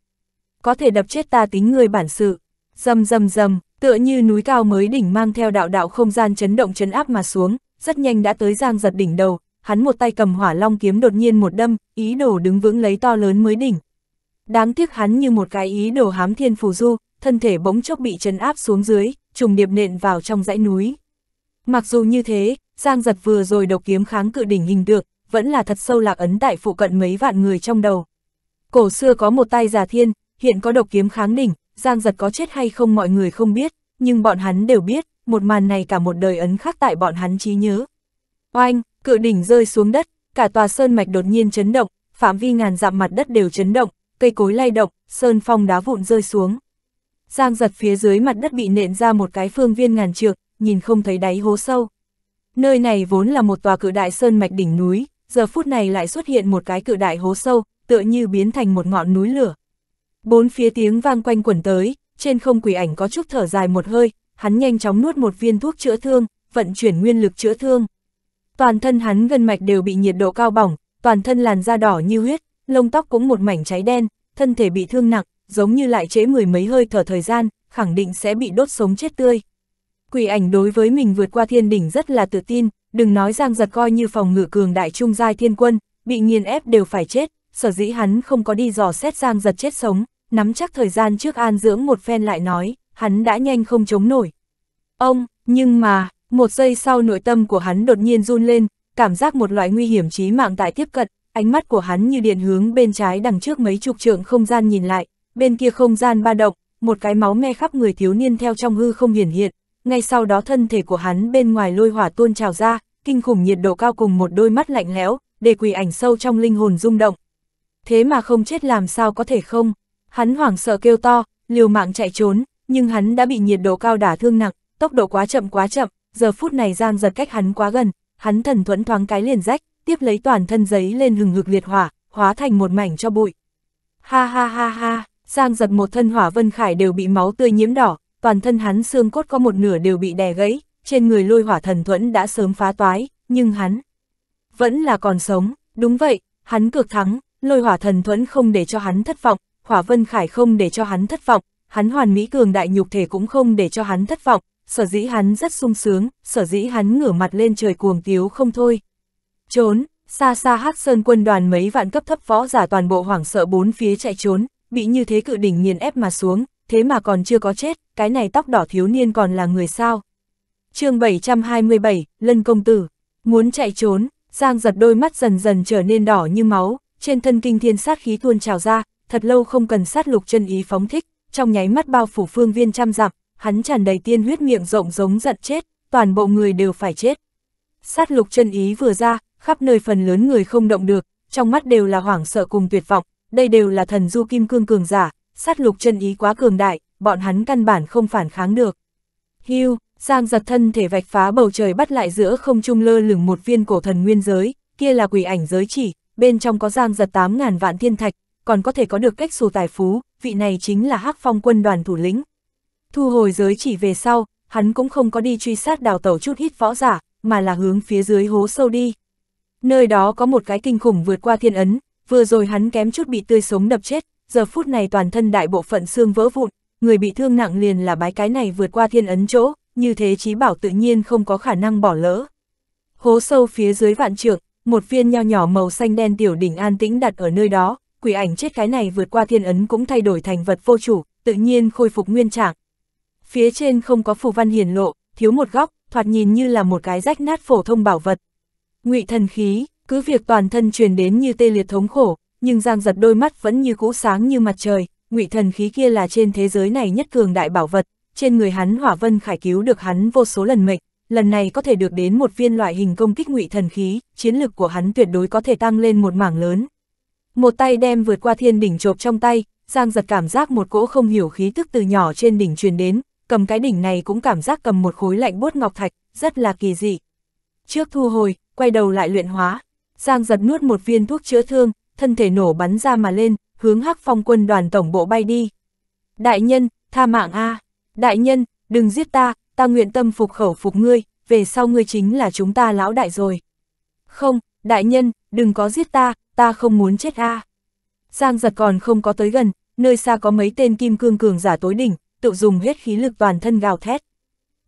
Speaker 1: Có thể đập chết ta tính người bản sự. Dầm dầm dầm, tựa như núi cao mới đỉnh mang theo đạo đạo không gian chấn động chấn áp mà xuống, rất nhanh đã tới Giang Giật đỉnh đầu, hắn một tay cầm hỏa long kiếm đột nhiên một đâm, ý đồ đứng vững lấy to lớn mới đỉnh. Đáng tiếc hắn như một cái ý đồ hám thiên phù du, thân thể bỗng chốc bị chấn áp xuống dưới, trùng điệp nện vào trong dãy núi. Mặc dù như thế, Giang Giật vừa rồi độc kiếm kháng cự đỉnh hình được, vẫn là thật sâu lạc ấn tại phụ cận mấy vạn người trong đầu. Cổ xưa có một tay giả thiên, hiện có độc kiếm kháng đỉnh, Giang giật có chết hay không mọi người không biết, nhưng bọn hắn đều biết, một màn này cả một đời ấn khắc tại bọn hắn trí nhớ. Oanh, cự đỉnh rơi xuống đất, cả tòa sơn mạch đột nhiên chấn động, phạm vi ngàn dặm mặt đất đều chấn động, cây cối lay động, sơn phong đá vụn rơi xuống. Giang giật phía dưới mặt đất bị nện ra một cái phương viên ngàn trượng, nhìn không thấy đáy hố sâu. Nơi này vốn là một tòa cự đại sơn mạch đỉnh núi, giờ phút này lại xuất hiện một cái cự đại hố sâu, tựa như biến thành một ngọn núi lửa. Bốn phía tiếng vang quanh quẩn tới, trên không quỷ ảnh có chút thở dài một hơi, hắn nhanh chóng nuốt một viên thuốc chữa thương, vận chuyển nguyên lực chữa thương. Toàn thân hắn gân mạch đều bị nhiệt độ cao bỏng, toàn thân làn da đỏ như huyết, lông tóc cũng một mảnh cháy đen, thân thể bị thương nặng, giống như lại trễ mười mấy hơi thở thời gian, khẳng định sẽ bị đốt sống chết tươi. Quỷ ảnh đối với mình vượt qua thiên đỉnh rất là tự tin, đừng nói Giang Giật coi như phòng ngự cường đại trung giai thiên quân, bị nghiền ép đều phải chết, sở dĩ hắn không có đi dò xét Giang Giật chết sống, nắm chắc thời gian trước an dưỡng một phen lại nói, hắn đã nhanh không chống nổi. Ông, nhưng mà, một giây sau nội tâm của hắn đột nhiên run lên, cảm giác một loại nguy hiểm chí mạng tại tiếp cận, ánh mắt của hắn như điện hướng bên trái đằng trước mấy chục trượng không gian nhìn lại, bên kia không gian ba động, một cái máu me khắp người thiếu niên theo trong hư không hiển hiện, ngay sau đó thân thể của hắn bên ngoài lôi hỏa tuôn trào ra, kinh khủng nhiệt độ cao cùng một đôi mắt lạnh lẽo, để quỷ ảnh sâu trong linh hồn rung động. Thế mà không chết làm sao có thể không? Hắn hoảng sợ kêu to, liều mạng chạy trốn, nhưng hắn đã bị nhiệt độ cao đả thương nặng, tốc độ quá chậm quá chậm, giờ phút này Giang giật cách hắn quá gần, hắn thần thuẫn thoáng cái liền rách, tiếp lấy toàn thân giấy lên hừng hực liệt hỏa, hóa thành một mảnh cho bụi. Ha ha ha ha, Giang giật một thân hỏa vân khải đều bị máu tươi nhiễm đỏ, toàn thân hắn xương cốt có một nửa đều bị đè gãy, trên người lôi hỏa thần thuẫn đã sớm phá toái, nhưng hắn vẫn là còn sống, đúng vậy, hắn cược thắng, lôi hỏa thần thuẫn không để cho hắn thất vọng, Hỏa Vân Khải không để cho hắn thất vọng, hắn hoàn mỹ cường đại nhục thể cũng không để cho hắn thất vọng, sở dĩ hắn rất sung sướng, sở dĩ hắn ngửa mặt lên trời cuồng tiếu không thôi. Trốn, xa xa Hắc Sơn quân đoàn mấy vạn cấp thấp võ giả toàn bộ hoảng sợ bốn phía chạy trốn, bị như thế cự đỉnh nghiền ép mà xuống, thế mà còn chưa có chết, cái này tóc đỏ thiếu niên còn là người sao. chương 727, Lân Công Tử, muốn chạy trốn, Giang giật đôi mắt dần dần trở nên đỏ như máu, trên thân kinh thiên sát khí tuôn trào ra, thật lâu không cần sát lục chân ý phóng thích, trong nháy mắt bao phủ phương viên trăm dặm, hắn tràn đầy tiên huyết miệng rộng giống giận chết, toàn bộ người đều phải chết. Sát lục chân ý vừa ra, khắp nơi phần lớn người không động được, trong mắt đều là hoảng sợ cùng tuyệt vọng, đây đều là thần du kim cương cường giả, sát lục chân ý quá cường đại, bọn hắn căn bản không phản kháng được. Hưu, Giang giật thân thể vạch phá bầu trời bắt lại giữa không trung lơ lửng một viên cổ thần nguyên giới, kia là quỷ ảnh giới chỉ, bên trong có Giang giật 8.000 vạn thiên thạch, còn có thể có được cách xù tài phú, vị này chính là hắc phong quân đoàn thủ lĩnh. Thu hồi giới chỉ về sau, hắn cũng không có đi truy sát đào tẩu chút hít võ giả, mà là hướng phía dưới hố sâu đi. Nơi đó có một cái kinh khủng vượt qua thiên ấn, vừa rồi hắn kém chút bị tươi sống đập chết, giờ phút này toàn thân đại bộ phận xương vỡ vụn, người bị thương nặng liền là bái cái này vượt qua thiên ấn chỗ, như thế trí bảo tự nhiên không có khả năng bỏ lỡ. Hố sâu phía dưới vạn trượng, một viên nho nhỏ màu xanh đen tiểu đỉnh an tĩnh đặt ở nơi đó, quỷ ảnh chết cái này vượt qua thiên ấn cũng thay đổi thành vật vô chủ, tự nhiên khôi phục nguyên trạng. Phía trên không có phù văn hiển lộ, thiếu một góc, thoạt nhìn như là một cái rách nát phổ thông bảo vật. Ngụy thần khí, cứ việc toàn thân truyền đến như tê liệt thống khổ, nhưng Giang giật đôi mắt vẫn như cũ sáng như mặt trời, ngụy thần khí kia là trên thế giới này nhất cường đại bảo vật, trên người hắn hỏa vân khải cứu được hắn vô số lần mệnh, lần này có thể được đến một viên loại hình công kích ngụy thần khí, chiến lực của hắn tuyệt đối có thể tăng lên một mảng lớn một tay đem vượt qua thiên đỉnh chộp trong tay, Giang giật cảm giác một cỗ không hiểu khí tức từ nhỏ trên đỉnh truyền đến, cầm cái đỉnh này cũng cảm giác cầm một khối lạnh buốt ngọc thạch, rất là kỳ dị. Trước thu hồi, quay đầu lại luyện hóa, Giang giật nuốt một viên thuốc chữa thương, thân thể nổ bắn ra mà lên, hướng hắc phong quân đoàn tổng bộ bay đi. Đại nhân, tha mạng a Đại nhân, đừng giết ta, ta nguyện tâm phục khẩu phục ngươi, về sau ngươi chính là chúng ta lão đại rồi. Không, đại nhân, đừng có giết ta, ta không muốn chết a à. Giang giật còn không có tới gần, nơi xa có mấy tên kim cương cường giả tối đỉnh, tự dùng hết khí lực toàn thân gào thét.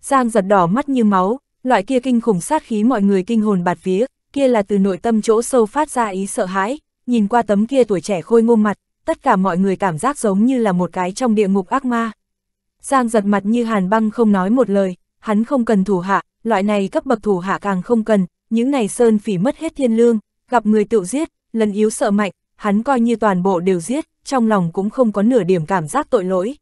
Speaker 1: Giang giật đỏ mắt như máu, loại kia kinh khủng sát khí mọi người kinh hồn bạt vía, kia là từ nội tâm chỗ sâu phát ra ý sợ hãi, nhìn qua tấm kia tuổi trẻ khôi ngô mặt, tất cả mọi người cảm giác giống như là một cái trong địa ngục ác ma. Giang giật mặt như hàn băng không nói một lời, hắn không cần thủ hạ, loại này cấp bậc thủ hạ càng không cần, những này sơn phỉ mất hết thiên lương, gặp người tự giết, lần yếu sợ mạnh, hắn coi như toàn bộ đều giết, trong lòng cũng không có nửa điểm cảm giác tội lỗi.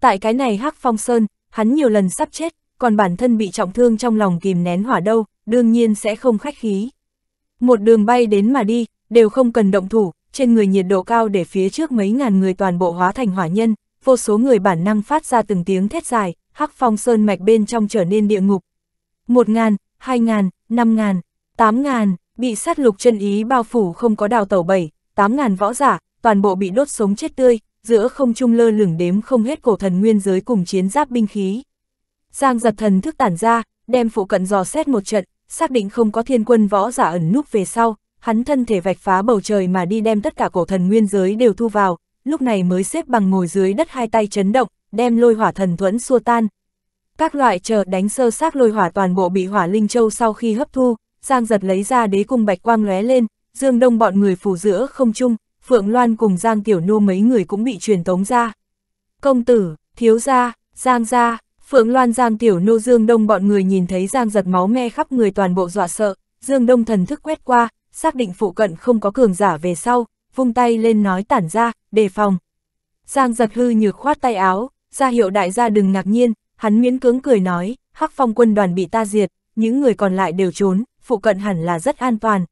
Speaker 1: Tại cái này hắc phong sơn, hắn nhiều lần sắp chết, còn bản thân bị trọng thương trong lòng kìm nén hỏa đâu, đương nhiên sẽ không khách khí. Một đường bay đến mà đi, đều không cần động thủ, trên người nhiệt độ cao để phía trước mấy ngàn người toàn bộ hóa thành hỏa nhân, vô số người bản năng phát ra từng tiếng thét dài, hắc phong sơn mạch bên trong trở nên địa ngục. Một ngàn, hai ngàn, năm ngàn, tám ngàn, bị sát lục chân ý bao phủ không có đào tẩu bảy, tám ngàn võ giả, toàn bộ bị đốt sống chết tươi, giữa không trung lơ lửng đếm không hết cổ thần nguyên giới cùng chiến giáp binh khí. Giang giật thần thức tản ra, đem phụ cận dò xét một trận, xác định không có thiên quân võ giả ẩn núp về sau, hắn thân thể vạch phá bầu trời mà đi đem tất cả cổ thần nguyên giới đều thu vào, lúc này mới xếp bằng ngồi dưới đất hai tay chấn động, đem lôi hỏa thần thuẫn xua tan. Các loại chờ đánh sơ xác lôi hỏa toàn bộ bị hỏa linh châu sau khi hấp thu, Giang giật lấy ra đế cung bạch quang lóe lên, Dương Đông bọn người phủ giữa không chung, Phượng Loan cùng Giang Tiểu Nô mấy người cũng bị truyền tống ra. Công tử, thiếu gia, Giang gia, Phượng Loan Giang Tiểu Nô Dương Đông bọn người nhìn thấy Giang giật máu me khắp người toàn bộ dọa sợ, Dương Đông thần thức quét qua, xác định phụ cận không có cường giả về sau, vung tay lên nói tản ra, đề phòng. Giang giật hư nhược khoát tay áo, ra hiệu đại gia đừng ngạc nhiên, hắn miễn cưỡng cười nói, hắc phong quân đoàn bị ta diệt, những người còn lại đều trốn, phụ cận hẳn là rất an toàn.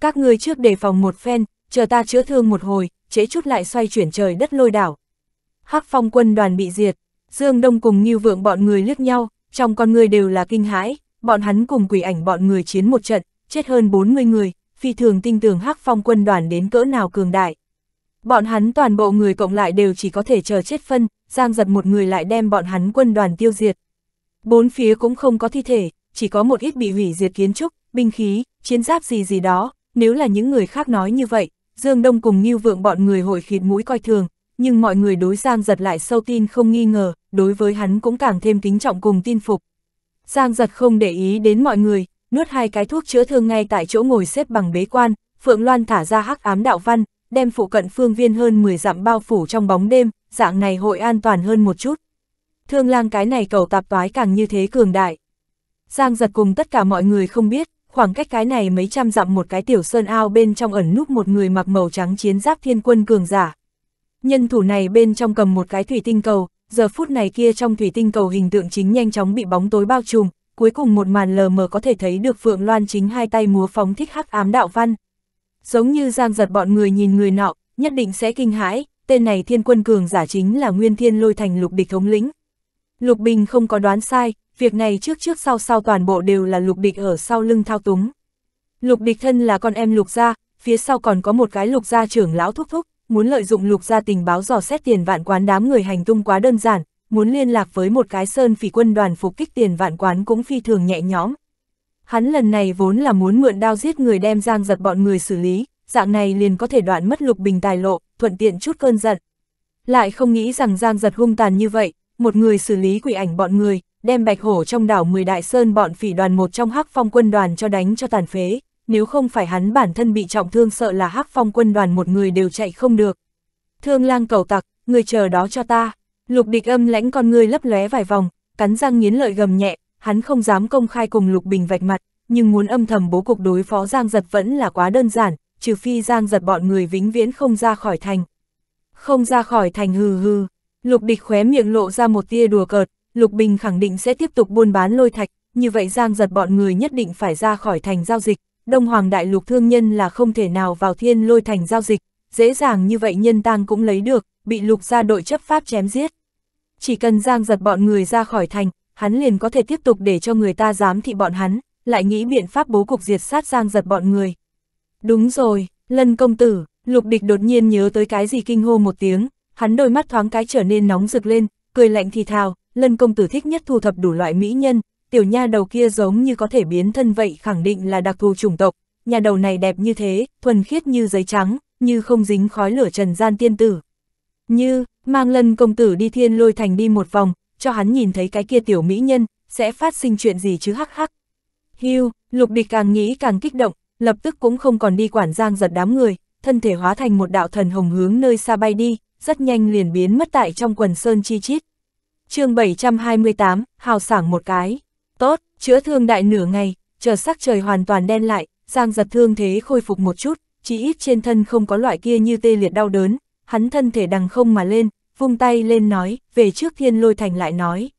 Speaker 1: Các người trước đề phòng một phen, chờ ta chữa thương một hồi, chế chút lại xoay chuyển trời đất lôi đảo. Hắc phong quân đoàn bị diệt, Dương Đông cùng Ngưu Vượng bọn người liếc nhau, trong con người đều là kinh hãi, bọn hắn cùng quỷ ảnh bọn người chiến một trận, chết hơn 40 người, phi thường tinh tường Hắc phong quân đoàn đến cỡ nào cường đại. Bọn hắn toàn bộ người cộng lại đều chỉ có thể chờ chết phân, giang giật một người lại đem bọn hắn quân đoàn tiêu diệt. Bốn phía cũng không có thi thể, chỉ có một ít bị hủy diệt kiến trúc, binh khí, chiến giáp gì gì đó, nếu là những người khác nói như vậy, Dương Đông cùng Ngưu Vượng bọn người hội khịt mũi coi thường, nhưng mọi người đối Giang Giật lại sâu tin không nghi ngờ, đối với hắn cũng càng thêm kính trọng cùng tin phục. Giang Giật không để ý đến mọi người, nuốt hai cái thuốc chữa thương ngay tại chỗ ngồi xếp bằng bế quan, Phượng Loan thả ra hắc ám đạo văn, đem phụ cận phương viên hơn 10 dặm bao phủ trong bóng đêm, dạng này hội an toàn hơn một chút. Thương lang cái này cầu tạp toái càng như thế cường đại. Giang giật cùng tất cả mọi người không biết, khoảng cách cái này mấy trăm dặm một cái tiểu sơn ao bên trong ẩn núp một người mặc màu trắng chiến giáp thiên quân cường giả. Nhân thủ này bên trong cầm một cái thủy tinh cầu, giờ phút này kia trong thủy tinh cầu hình tượng chính nhanh chóng bị bóng tối bao trùm, cuối cùng một màn lờ mờ có thể thấy được Phượng Loan chính hai tay múa phóng thích hắc ám đạo văn. Giống như giang giật bọn người nhìn người nọ, nhất định sẽ kinh hãi, tên này thiên quân cường giả chính là Nguyên Thiên Lôi Thành Lục Địch thống lĩnh. Lục Bình không có đoán sai, việc này trước trước sau sau toàn bộ đều là lục địch ở sau lưng thao túng. Lục địch thân là con em lục gia, phía sau còn có một cái lục gia trưởng lão thúc thúc, muốn lợi dụng lục gia tình báo dò xét tiền vạn quán đám người hành tung quá đơn giản, muốn liên lạc với một cái sơn phỉ quân đoàn phục kích tiền vạn quán cũng phi thường nhẹ nhõm. Hắn lần này vốn là muốn mượn đao giết người đem giang giật bọn người xử lý, dạng này liền có thể đoạn mất lục bình tài lộ, thuận tiện chút cơn giận. Lại không nghĩ rằng giang giật hung tàn như vậy, một người xử lý quỷ ảnh bọn người, đem bạch hổ trong đảo mười đại sơn bọn phỉ đoàn một trong hắc phong quân đoàn cho đánh cho tàn phế, nếu không phải hắn bản thân bị trọng thương sợ là hắc phong quân đoàn một người đều chạy không được. Thương lang cầu tặc, người chờ đó cho ta. Lục địch âm lãnh con ngươi lấp lóe vài vòng, cắn răng nghiến lợi gầm nhẹ, hắn không dám công khai cùng Lục Bình vạch mặt, nhưng muốn âm thầm bố cục đối phó Giang Giật vẫn là quá đơn giản, trừ phi Giang Giật bọn người vĩnh viễn không ra khỏi thành. Không ra khỏi thành hừ hừ, Lục Địch khóe miệng lộ ra một tia đùa cợt, Lục Bình khẳng định sẽ tiếp tục buôn bán lôi thạch, như vậy Giang giật bọn người nhất định phải ra khỏi thành giao dịch, Đông Hoàng Đại Lục thương nhân là không thể nào vào thiên lôi thành giao dịch, dễ dàng như vậy nhân tang cũng lấy được, bị lục ra đội chấp pháp chém giết. Chỉ cần Giang giật bọn người ra khỏi thành, hắn liền có thể tiếp tục để cho người ta dám thị bọn hắn, lại nghĩ biện pháp bố cục diệt sát Giang giật bọn người. Đúng rồi, lân công tử, lục địch đột nhiên nhớ tới cái gì kinh hô một tiếng, hắn đôi mắt thoáng cái trở nên nóng rực lên, cười lạnh thì thào, lân công tử thích nhất thu thập đủ loại mỹ nhân, tiểu nha đầu kia giống như có thể biến thân vậy khẳng định là đặc thù chủng tộc, nhà đầu này đẹp như thế, thuần khiết như giấy trắng, như không dính khói lửa trần gian tiên tử. Như, mang lân công tử đi thiên lôi thành đi một vòng, cho hắn nhìn thấy cái kia tiểu mỹ nhân, sẽ phát sinh chuyện gì chứ hắc hắc. Hiu, lục địch càng nghĩ càng kích động, lập tức cũng không còn đi quản giang giật đám người, thân thể hóa thành một đạo thần hồng hướng nơi xa bay đi, rất nhanh liền biến mất tại trong quần sơn chi chít chương 728, hào sảng một cái. Tốt, chữa thương đại nửa ngày, chờ sắc trời hoàn toàn đen lại, Giang giật thương thế khôi phục một chút, chỉ ít trên thân không có loại kia như tê liệt đau đớn, hắn thân thể đằng không mà lên, vung tay lên nói, về trước thiên lôi thành lại nói.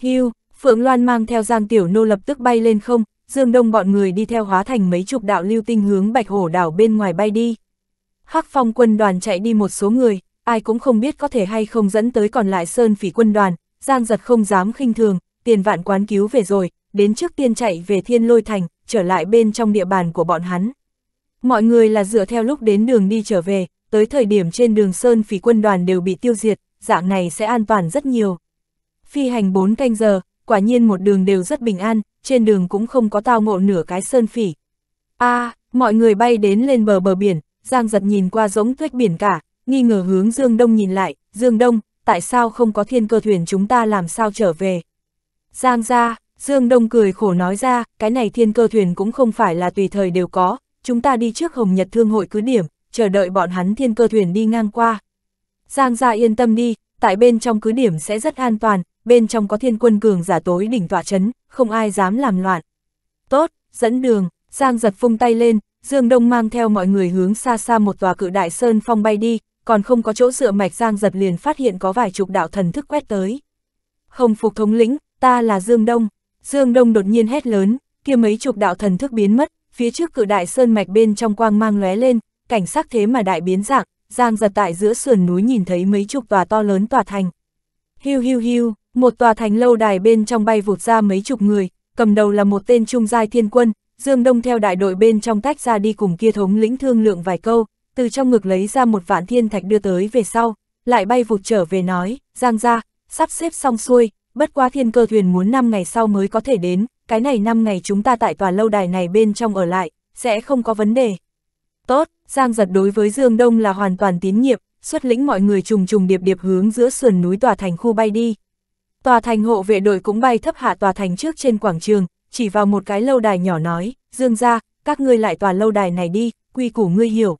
Speaker 1: hưu Phượng Loan mang theo Giang Tiểu Nô lập tức bay lên không, Dương Đông bọn người đi theo hóa thành mấy chục đạo lưu tinh hướng Bạch Hổ đảo bên ngoài bay đi. Hắc Phong quân đoàn chạy đi một số người, ai cũng không biết có thể hay không dẫn tới còn lại sơn phỉ quân đoàn, Giang giật không dám khinh thường, tiền vạn quán cứu về rồi, đến trước tiên chạy về thiên lôi thành, trở lại bên trong địa bàn của bọn hắn. Mọi người là dựa theo lúc đến đường đi trở về, tới thời điểm trên đường sơn phỉ quân đoàn đều bị tiêu diệt, dạng này sẽ an toàn rất nhiều. Phi hành 4 canh giờ, quả nhiên một đường đều rất bình an, trên đường cũng không có tao ngộ nửa cái sơn phỉ. a à, mọi người bay đến lên bờ bờ biển, Giang giật nhìn qua giống tuyết biển cả, nghi ngờ hướng Dương Đông nhìn lại, Dương Đông, tại sao không có thiên cơ thuyền chúng ta làm sao trở về? Giang ra, Dương Đông cười khổ nói ra, cái này thiên cơ thuyền cũng không phải là tùy thời đều có, chúng ta đi trước Hồng Nhật Thương hội cứ điểm, chờ đợi bọn hắn thiên cơ thuyền đi ngang qua. Giang ra yên tâm đi, tại bên trong cứ điểm sẽ rất an toàn, bên trong có thiên quân cường giả tối đỉnh tọa chấn, không ai dám làm loạn. Tốt, dẫn đường, Giang giật phung tay lên, Dương Đông mang theo mọi người hướng xa xa một tòa cự đại sơn phong bay đi, còn không có chỗ dựa mạch giang giật liền phát hiện có vài chục đạo thần thức quét tới. Không phục thống lĩnh, ta là Dương Đông. Dương Đông đột nhiên hét lớn, kia mấy chục đạo thần thức biến mất, phía trước cự đại sơn mạch bên trong quang mang lóe lên, cảnh sắc thế mà đại biến dạng, giang giật tại giữa sườn núi nhìn thấy mấy chục tòa to lớn tòa thành. Hiu hiu hiu, một tòa thành lâu đài bên trong bay vụt ra mấy chục người, cầm đầu là một tên trung giai thiên quân, Dương Đông theo đại đội bên trong tách ra đi cùng kia thống lĩnh thương lượng vài câu, từ trong ngực lấy ra một vạn thiên thạch đưa tới về sau, lại bay vụt trở về nói, Giang ra, sắp xếp xong xuôi, bất quá thiên cơ thuyền muốn 5 ngày sau mới có thể đến, cái này 5 ngày chúng ta tại tòa lâu đài này bên trong ở lại, sẽ không có vấn đề. Tốt, Giang giật đối với Dương Đông là hoàn toàn tín nhiệm, xuất lĩnh mọi người trùng trùng điệp điệp hướng giữa sườn núi tòa thành khu bay đi. Tòa thành hộ vệ đội cũng bay thấp hạ tòa thành trước trên quảng trường, chỉ vào một cái lâu đài nhỏ nói, Dương ra, các ngươi lại tòa lâu đài này đi, quy củ ngươi hiểu,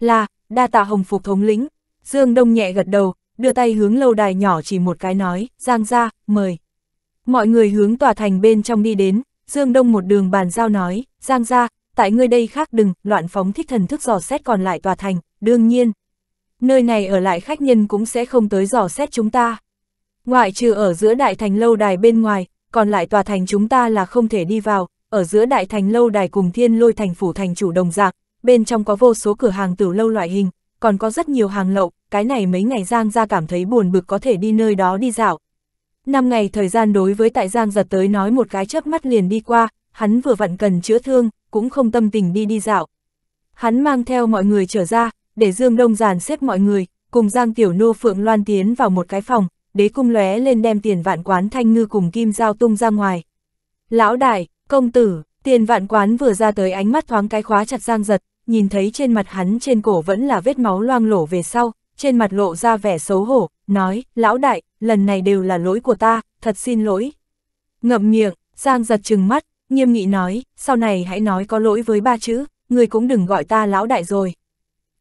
Speaker 1: là, đa tạ hồng phục thống lĩnh. Dương Đông nhẹ gật đầu, đưa tay hướng lâu đài nhỏ chỉ một cái nói, giang ra, mời. Mọi người hướng tòa thành bên trong đi đến, Dương Đông một đường bàn giao nói, giang ra, tại ngươi đây khác đừng, loạn phóng thích thần thức dò xét còn lại tòa thành, đương nhiên. Nơi này ở lại khách nhân cũng sẽ không tới dò xét chúng ta. Ngoại trừ ở giữa đại thành lâu đài bên ngoài, còn lại tòa thành chúng ta là không thể đi vào, ở giữa đại thành lâu đài cùng thiên lôi thành phủ thành chủ đồng dạng, bên trong có vô số cửa hàng tử lâu loại hình, còn có rất nhiều hàng lậu, cái này mấy ngày Giang ra cảm thấy buồn bực có thể đi nơi đó đi dạo. Năm ngày thời gian đối với tại Giang giật tới nói một cái chớp mắt liền đi qua, hắn vừa vặn cần chữa thương, cũng không tâm tình đi đi dạo. Hắn mang theo mọi người trở ra, để Dương Đông giàn xếp mọi người, cùng Giang Tiểu Nô Phượng Loan tiến vào một cái phòng, đế cung lóe lên đem tiền vạn quán thanh ngư cùng kim giao tung ra ngoài. Lão đại, công tử, tiền vạn quán vừa ra tới ánh mắt thoáng cái khóa chặt Giang giật, nhìn thấy trên mặt hắn trên cổ vẫn là vết máu loang lổ về sau, trên mặt lộ ra vẻ xấu hổ, nói, lão đại, lần này đều là lỗi của ta, thật xin lỗi. Ngậm miệng, Giang giật trừng mắt, nghiêm nghị nói, sau này hãy nói có lỗi với ba chữ, người cũng đừng gọi ta lão đại rồi.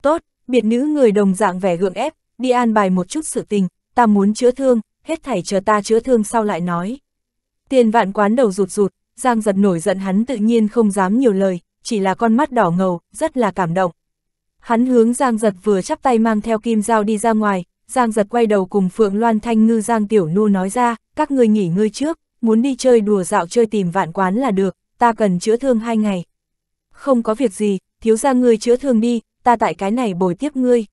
Speaker 1: Tốt, biệt nữ người đồng dạng vẻ gượng ép, đi an bài một chút sự tình, ta muốn chữa thương, hết thảy chờ ta chữa thương sau lại nói. Tiền vạn quán đầu rụt rụt, Giang giật nổi giận hắn tự nhiên không dám nhiều lời, chỉ là con mắt đỏ ngầu, rất là cảm động. Hắn hướng Giang Giật vừa chắp tay mang theo kim dao đi ra ngoài, Giang Giật quay đầu cùng Phượng Loan Thanh Ngư Giang Tiểu Nu nói ra, các người nghỉ ngơi trước, muốn đi chơi đùa dạo chơi tìm vạn quán là được, ta cần chữa thương hai ngày. Không có việc gì, thiếu ra ngươi chữa thương đi, ta tại cái này bồi tiếp ngươi.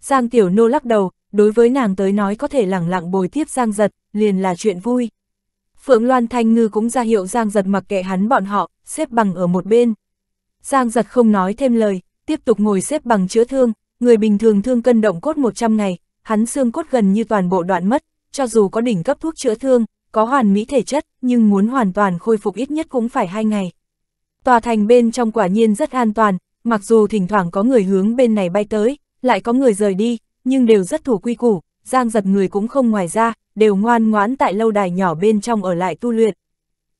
Speaker 1: Giang Tiểu Nô lắc đầu, đối với nàng tới nói có thể lẳng lặng bồi tiếp Giang Giật, liền là chuyện vui. Phượng Loan Thanh Ngư cũng ra hiệu Giang Giật mặc kệ hắn bọn họ, xếp bằng ở một bên, Giang giật không nói thêm lời, tiếp tục ngồi xếp bằng chữa thương, người bình thường thương cân động cốt 100 ngày, hắn xương cốt gần như toàn bộ đoạn mất, cho dù có đỉnh cấp thuốc chữa thương, có hoàn mỹ thể chất, nhưng muốn hoàn toàn khôi phục ít nhất cũng phải 2 ngày. Tòa thành bên trong quả nhiên rất an toàn, mặc dù thỉnh thoảng có người hướng bên này bay tới, lại có người rời đi, nhưng đều rất thủ quy củ, giang giật người cũng không ngoài ra, đều ngoan ngoãn tại lâu đài nhỏ bên trong ở lại tu luyện.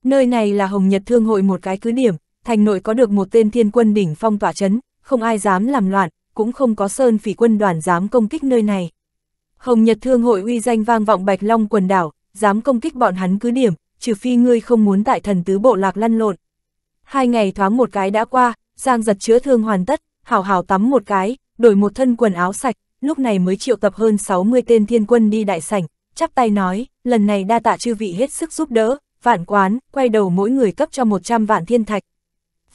Speaker 1: Nơi này là Hồng Nhật Thương hội một cái cứ điểm, thành nội có được một tên thiên quân đỉnh phong tỏa chấn, không ai dám làm loạn, cũng không có sơn phỉ quân đoàn dám công kích nơi này. Hồng Nhật Thương hội uy danh vang vọng Bạch Long quần đảo, dám công kích bọn hắn cứ điểm, trừ phi ngươi không muốn tại thần tứ bộ lạc lăn lộn. Hai ngày thoáng một cái đã qua, Giang giật chữa thương hoàn tất, hảo hảo tắm một cái, đổi một thân quần áo sạch, lúc này mới triệu tập hơn 60 tên thiên quân đi đại sảnh, chắp tay nói, lần này đa tạ chư vị hết sức giúp đỡ, vạn quán, quay đầu mỗi người cấp cho 100 vạn thiên thạch,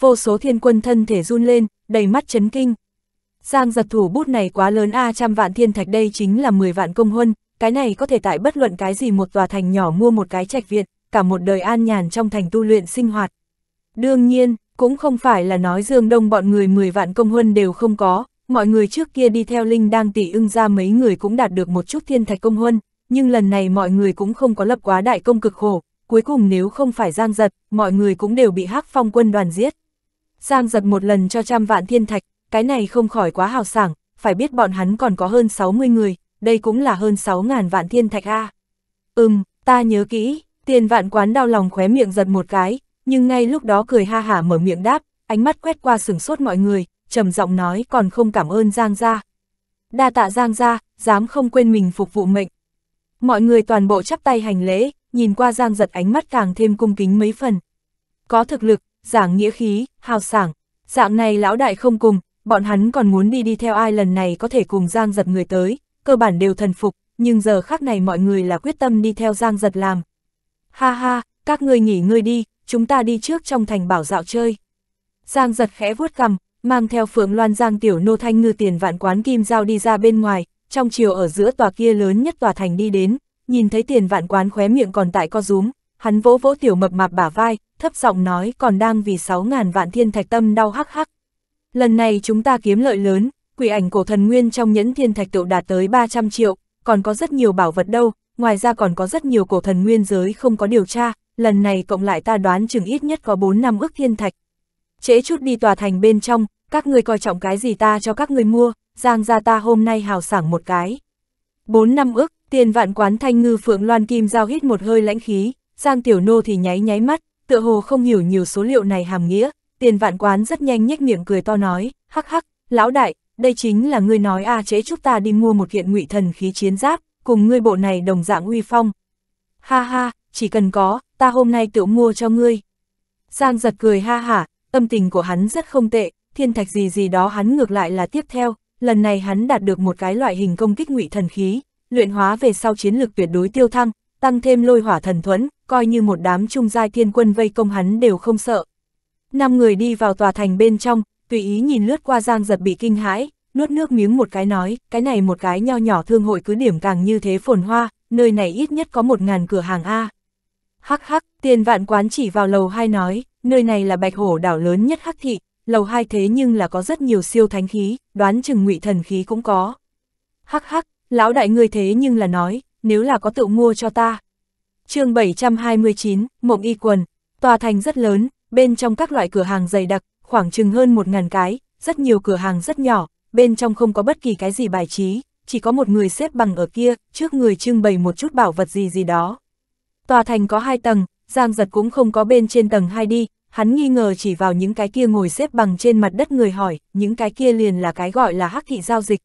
Speaker 1: vô số thiên quân thân thể run lên, đầy mắt chấn kinh. Giang giật thủ bút này quá lớn a trăm vạn thiên thạch đây chính là 10 vạn công huân, cái này có thể tại bất luận cái gì một tòa thành nhỏ mua một cái trạch viện, cả một đời an nhàn trong thành tu luyện sinh hoạt. Đương nhiên, cũng không phải là nói Dương Đông bọn người 10 vạn công huân đều không có, mọi người trước kia đi theo Linh đang tỷ ưng ra mấy người cũng đạt được một chút thiên thạch công huân, nhưng lần này mọi người cũng không có lập quá đại công cực khổ, cuối cùng nếu không phải Giang giật, mọi người cũng đều bị hắc phong quân đoàn giết. Giang giật một lần cho trăm vạn thiên thạch, cái này không khỏi quá hào sảng, phải biết bọn hắn còn có hơn 60 người, đây cũng là hơn 6.000 vạn thiên thạch a. Ừm, ta nhớ kỹ, tiền vạn quán đau lòng khóe miệng giật một cái, nhưng ngay lúc đó cười ha hả mở miệng đáp, ánh mắt quét qua sửng sốt mọi người, trầm giọng nói còn không cảm ơn Giang gia. Đa tạ Giang gia, dám không quên mình phục vụ mệnh. Mọi người toàn bộ chắp tay hành lễ, nhìn qua Giang giật ánh mắt càng thêm cung kính mấy phần. Có thực lực, giảng nghĩa khí, hào sảng. Dạng này lão đại không cùng, bọn hắn còn muốn đi đi theo ai lần này có thể cùng Giang giật người tới, cơ bản đều thần phục, nhưng giờ khác này mọi người là quyết tâm đi theo Giang giật làm. Ha ha, các ngươi nghỉ ngơi đi, chúng ta đi trước trong thành bảo dạo chơi. Giang giật khẽ vuốt cằm, mang theo phượng loan Giang tiểu nô thanh ngư tiền vạn quán kim giao đi ra bên ngoài, trong chiều ở giữa tòa kia lớn nhất tòa thành đi đến, nhìn thấy tiền vạn quán khóe miệng còn tại co rúm, hắn vỗ vỗ tiểu mập mạp bả vai, thấp giọng nói còn đang vì 6.000 vạn thiên thạch tâm đau hắc hắc. Lần này chúng ta kiếm lợi lớn, quỷ ảnh cổ thần nguyên trong nhẫn thiên thạch tựu đạt tới 300 triệu, còn có rất nhiều bảo vật đâu, ngoài ra còn có rất nhiều cổ thần nguyên giới không có điều tra, lần này cộng lại ta đoán chừng ít nhất có 4 năm ước thiên thạch. Trễ chút đi tòa thành bên trong, các người coi trọng cái gì ta cho các người mua, giang ra ta hôm nay hào sảng một cái. 4 năm ước, tiền vạn quán thanh ngư phượng loan kim giao hít một hơi lãnh khí, Giang Tiểu Nô thì nháy nháy mắt, tựa hồ không hiểu nhiều số liệu này hàm nghĩa, tiền vạn quán rất nhanh nhếch miệng cười to nói, hắc hắc, lão đại, đây chính là ngươi nói a à chế chúc ta đi mua một kiện ngụy thần khí chiến giáp, cùng ngươi bộ này đồng dạng uy phong. Ha ha, chỉ cần có, ta hôm nay tự mua cho ngươi. Giang giật cười ha hả, tâm tình của hắn rất không tệ, thiên thạch gì gì đó hắn ngược lại là tiếp theo, lần này hắn đạt được một cái loại hình công kích ngụy thần khí, luyện hóa về sau chiến lược tuyệt đối tiêu thăng, tăng thêm lôi hỏa thần thuẫn, coi như một đám trung giai thiên quân vây công hắn đều không sợ. Năm người đi vào tòa thành bên trong, tùy ý nhìn lướt qua Giang Giật bị kinh hãi, nuốt nước miếng một cái nói, cái này một cái nho nhỏ thương hội cứ điểm càng như thế phồn hoa, nơi này ít nhất có một ngàn cửa hàng A. Hắc hắc, tiền vạn quán chỉ vào lầu 2 nói, nơi này là bạch hổ đảo lớn nhất hắc thị, lầu 2 thế nhưng là có rất nhiều siêu thánh khí, đoán chừng ngụy thần khí cũng có. Hắc hắc, lão đại người thế nhưng là nói, nếu là có tự mua cho ta, chương 729, Mộng Y Quần, tòa thành rất lớn, bên trong các loại cửa hàng dày đặc, khoảng chừng hơn 1.000 cái, rất nhiều cửa hàng rất nhỏ, bên trong không có bất kỳ cái gì bài trí, chỉ có một người xếp bằng ở kia, trước người trưng bày một chút bảo vật gì gì đó. Tòa thành có hai tầng, Giang Giật cũng không có bên trên tầng 2 đi, hắn nghi ngờ chỉ vào những cái kia ngồi xếp bằng trên mặt đất người hỏi, những cái kia liền là cái gọi là hắc thị giao dịch.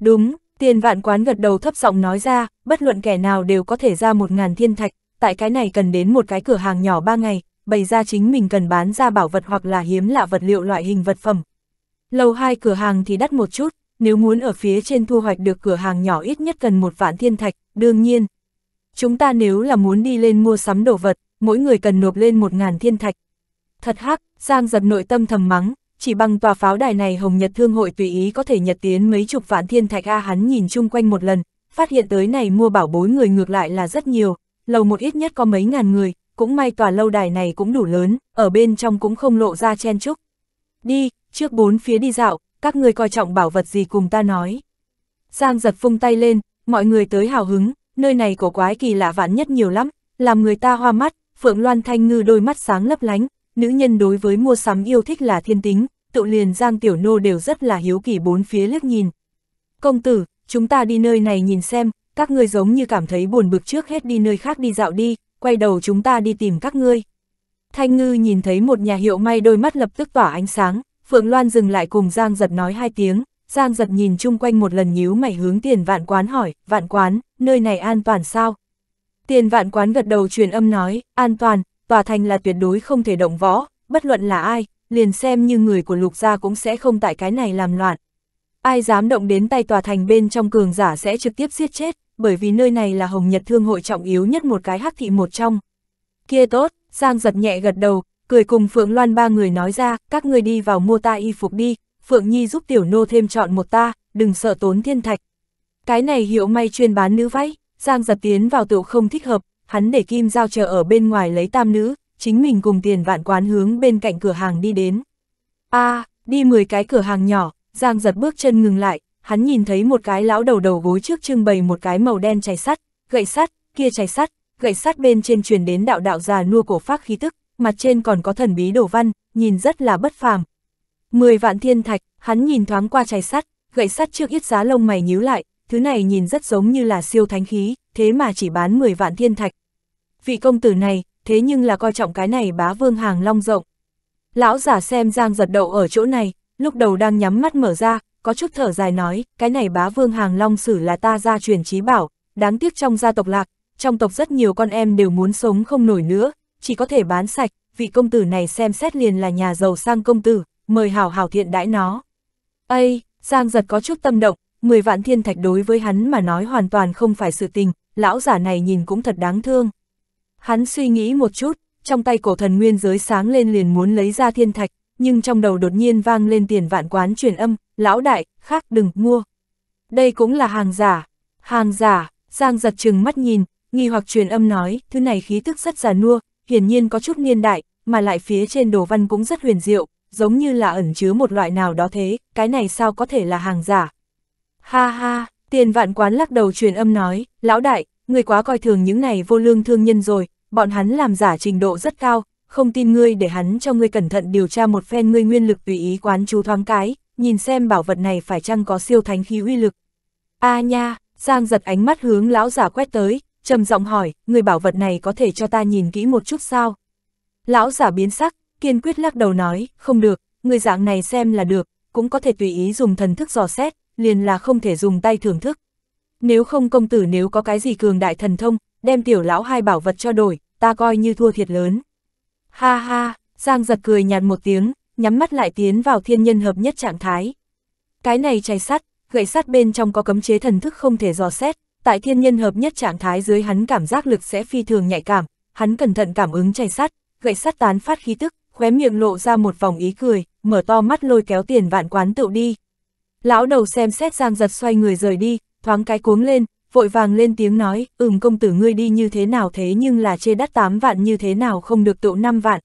Speaker 1: Đúng, Tiền vạn quán gật đầu thấp giọng nói ra, bất luận kẻ nào đều có thể ra một ngàn thiên thạch, tại cái này cần đến một cái cửa hàng nhỏ ba ngày, bày ra chính mình cần bán ra bảo vật hoặc là hiếm lạ vật liệu loại hình vật phẩm. Lầu hai cửa hàng thì đắt một chút, nếu muốn ở phía trên thu hoạch được cửa hàng nhỏ ít nhất cần một vạn thiên thạch, đương nhiên. Chúng ta nếu là muốn đi lên mua sắm đồ vật, mỗi người cần nộp lên một ngàn thiên thạch. Thật hắc, Giang giật nội tâm thầm mắng, chỉ bằng tòa pháo đài này Hồng Nhật Thương hội tùy ý có thể nhật tiến mấy chục vạn thiên thạch A à, hắn nhìn chung quanh một lần, phát hiện tới này mua bảo bối người ngược lại là rất nhiều, lầu một ít nhất có mấy ngàn người, cũng may tòa lâu đài này cũng đủ lớn, ở bên trong cũng không lộ ra chen chúc. Đi, trước bốn phía đi dạo, các người coi trọng bảo vật gì cùng ta nói. Giang giật phung tay lên, mọi người tới hào hứng, nơi này cổ quái kỳ lạ vạn nhất nhiều lắm, làm người ta hoa mắt, Phượng Loan Thanh Ngư đôi mắt sáng lấp lánh, nữ nhân đối với mua sắm yêu thích là thiên tính, tự liền Giang Tiểu Nô đều rất là hiếu kỳ bốn phía liếc nhìn. Công tử, chúng ta đi nơi này nhìn xem, các ngươi giống như cảm thấy buồn bực trước hết đi nơi khác đi dạo đi, quay đầu chúng ta đi tìm các ngươi. Thanh Ngư nhìn thấy một nhà hiệu may đôi mắt lập tức tỏa ánh sáng, Phượng Loan dừng lại cùng Giang Giật nói hai tiếng, Giang Giật nhìn chung quanh một lần nhíu mày hướng tiền vạn quán hỏi, vạn quán, nơi này an toàn sao? Tiền vạn quán gật đầu truyền âm nói, an toàn, tòa thành là tuyệt đối không thể động võ, bất luận là ai, liền xem như người của lục gia cũng sẽ không tại cái này làm loạn. Ai dám động đến tay tòa thành bên trong cường giả sẽ trực tiếp giết chết, bởi vì nơi này là Hồng Nhật Thương hội trọng yếu nhất một cái hắc thị một trong. Kia tốt, Giang giật nhẹ gật đầu, cười cùng Phượng Loan ba người nói ra, các người đi vào mua ta y phục đi, Phượng Nhi giúp tiểu nô thêm chọn một ta, đừng sợ tốn thiên thạch. Cái này hiệu may chuyên bán nữ váy, Giang giật tiến vào tựu không thích hợp, hắn để Kim Giao chờ ở bên ngoài lấy tam nữ, chính mình cùng tiền vạn quán hướng bên cạnh cửa hàng đi đến. a à, đi 10 cái cửa hàng nhỏ, Giang giật bước chân ngừng lại, hắn nhìn thấy một cái lão đầu đầu gối trước trưng bày một cái màu đen chày sắt, gậy sắt, kia chày sắt, gậy sắt bên trên truyền đến đạo đạo già nua cổ phác khí tức, mặt trên còn có thần bí đồ văn, nhìn rất là bất phàm. Mười vạn thiên thạch, hắn nhìn thoáng qua chày sắt, gậy sắt trước ít giá lông mày nhíu lại, thứ này nhìn rất giống như là siêu thánh khí, thế mà chỉ bán 10 vạn thiên thạch, vị công tử này, thế nhưng là coi trọng cái này bá vương hàng long rộng. Lão giả xem Giang giật đậu ở chỗ này, lúc đầu đang nhắm mắt mở ra, có chút thở dài nói, cái này bá vương hàng long sử là ta gia truyền trí bảo, đáng tiếc trong gia tộc lạc, trong tộc rất nhiều con em đều muốn sống không nổi nữa, chỉ có thể bán sạch, vị công tử này xem xét liền là nhà giàu sang công tử, mời hảo hảo thiện đãi nó. Ây, Giang giật có chút tâm động, 10 vạn thiên thạch đối với hắn mà nói hoàn toàn không phải sự tình, lão giả này nhìn cũng thật đáng thương. Hắn suy nghĩ một chút, trong tay cổ thần nguyên giới sáng lên liền muốn lấy ra thiên thạch, nhưng trong đầu đột nhiên vang lên tiền vạn quán truyền âm, lão đại, khác đừng mua. Đây cũng là hàng giả, hàng giả, Giang giật chừng mắt nhìn, nghi hoặc truyền âm nói, thứ này khí tức rất già nua, hiển nhiên có chút niên đại, mà lại phía trên đồ văn cũng rất huyền diệu, giống như là ẩn chứa một loại nào đó thế, cái này sao có thể là hàng giả. Ha ha, tiền vạn quán lắc đầu truyền âm nói, lão đại, người quá coi thường những này vô lương thương nhân rồi, bọn hắn làm giả trình độ rất cao, không tin ngươi để hắn cho ngươi cẩn thận điều tra một phen ngươi nguyên lực tùy ý quán chú thoáng cái, nhìn xem bảo vật này phải chăng có siêu thánh khí uy lực. A nha, Giang giật ánh mắt hướng lão giả quét tới, trầm giọng hỏi, người bảo vật này có thể cho ta nhìn kỹ một chút sao? Lão giả biến sắc, kiên quyết lắc đầu nói, không được, người dạng này xem là được, cũng có thể tùy ý dùng thần thức dò xét, liền là không thể dùng tay thưởng thức. Nếu không công tử nếu có cái gì cường đại thần thông, đem tiểu lão hai bảo vật cho đổi, ta coi như thua thiệt lớn. Ha ha, Giang giật cười nhạt một tiếng, nhắm mắt lại tiến vào thiên nhân hợp nhất trạng thái. Cái này cháy sắt, gậy sắt bên trong có cấm chế thần thức không thể dò xét, tại thiên nhân hợp nhất trạng thái dưới hắn cảm giác lực sẽ phi thường nhạy cảm, hắn cẩn thận cảm ứng cháy sắt, gậy sắt tán phát khí tức, khóe miệng lộ ra một vòng ý cười, mở to mắt lôi kéo tiền vạn quán tựu đi. Lão đầu xem xét Giang giật xoay người rời đi, thoáng cái cuống lên, vội vàng lên tiếng nói, ừm công tử ngươi đi như thế nào thế nhưng là chê đắt 8 vạn như thế nào không được tụ 5 vạn.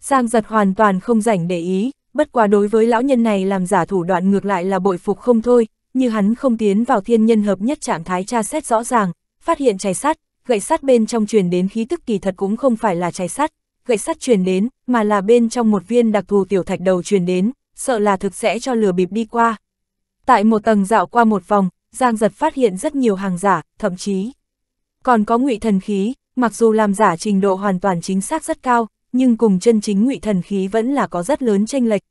Speaker 1: Giang giật hoàn toàn không rảnh để ý, bất quá đối với lão nhân này làm giả thủ đoạn ngược lại là bội phục không thôi, như hắn không tiến vào thiên nhân hợp nhất trạng thái tra xét rõ ràng, phát hiện cháy sắt, gậy sắt bên trong truyền đến khí tức kỳ thật cũng không phải là cháy sắt, gậy sắt truyền đến, mà là bên trong một viên đặc thù tiểu thạch đầu truyền đến, sợ là thực sẽ cho lừa bịp đi qua. Tại một tầng dạo qua một vòng, Giang Giật phát hiện rất nhiều hàng giả, thậm chí còn có ngụy thần khí, mặc dù làm giả trình độ hoàn toàn chính xác rất cao, nhưng cùng chân chính ngụy thần khí vẫn là có rất lớn tranh lệch.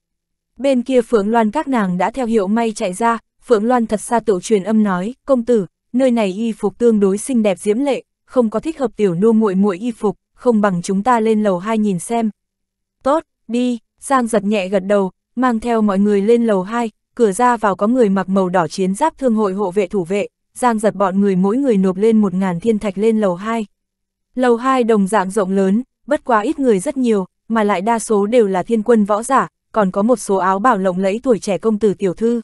Speaker 1: Bên kia Phượng Loan các nàng đã theo hiệu may chạy ra, Phượng Loan thật xa tự truyền âm nói, công tử, nơi này y phục tương đối xinh đẹp diễm lệ, không có thích hợp tiểu nô muội muội y phục, không bằng chúng ta lên lầu 2 nhìn xem. Tốt, đi, Giang giật nhẹ gật đầu, mang theo mọi người lên lầu 2, cửa ra vào có người mặc màu đỏ chiến giáp thương hội hộ vệ thủ vệ, giang giật bọn người mỗi người nộp lên một ngàn thiên thạch lên lầu 2. Lầu 2 đồng dạng rộng lớn, bất quá ít người rất nhiều, mà lại đa số đều là thiên quân võ giả, còn có một số áo bảo lộng lẫy tuổi trẻ công tử tiểu thư.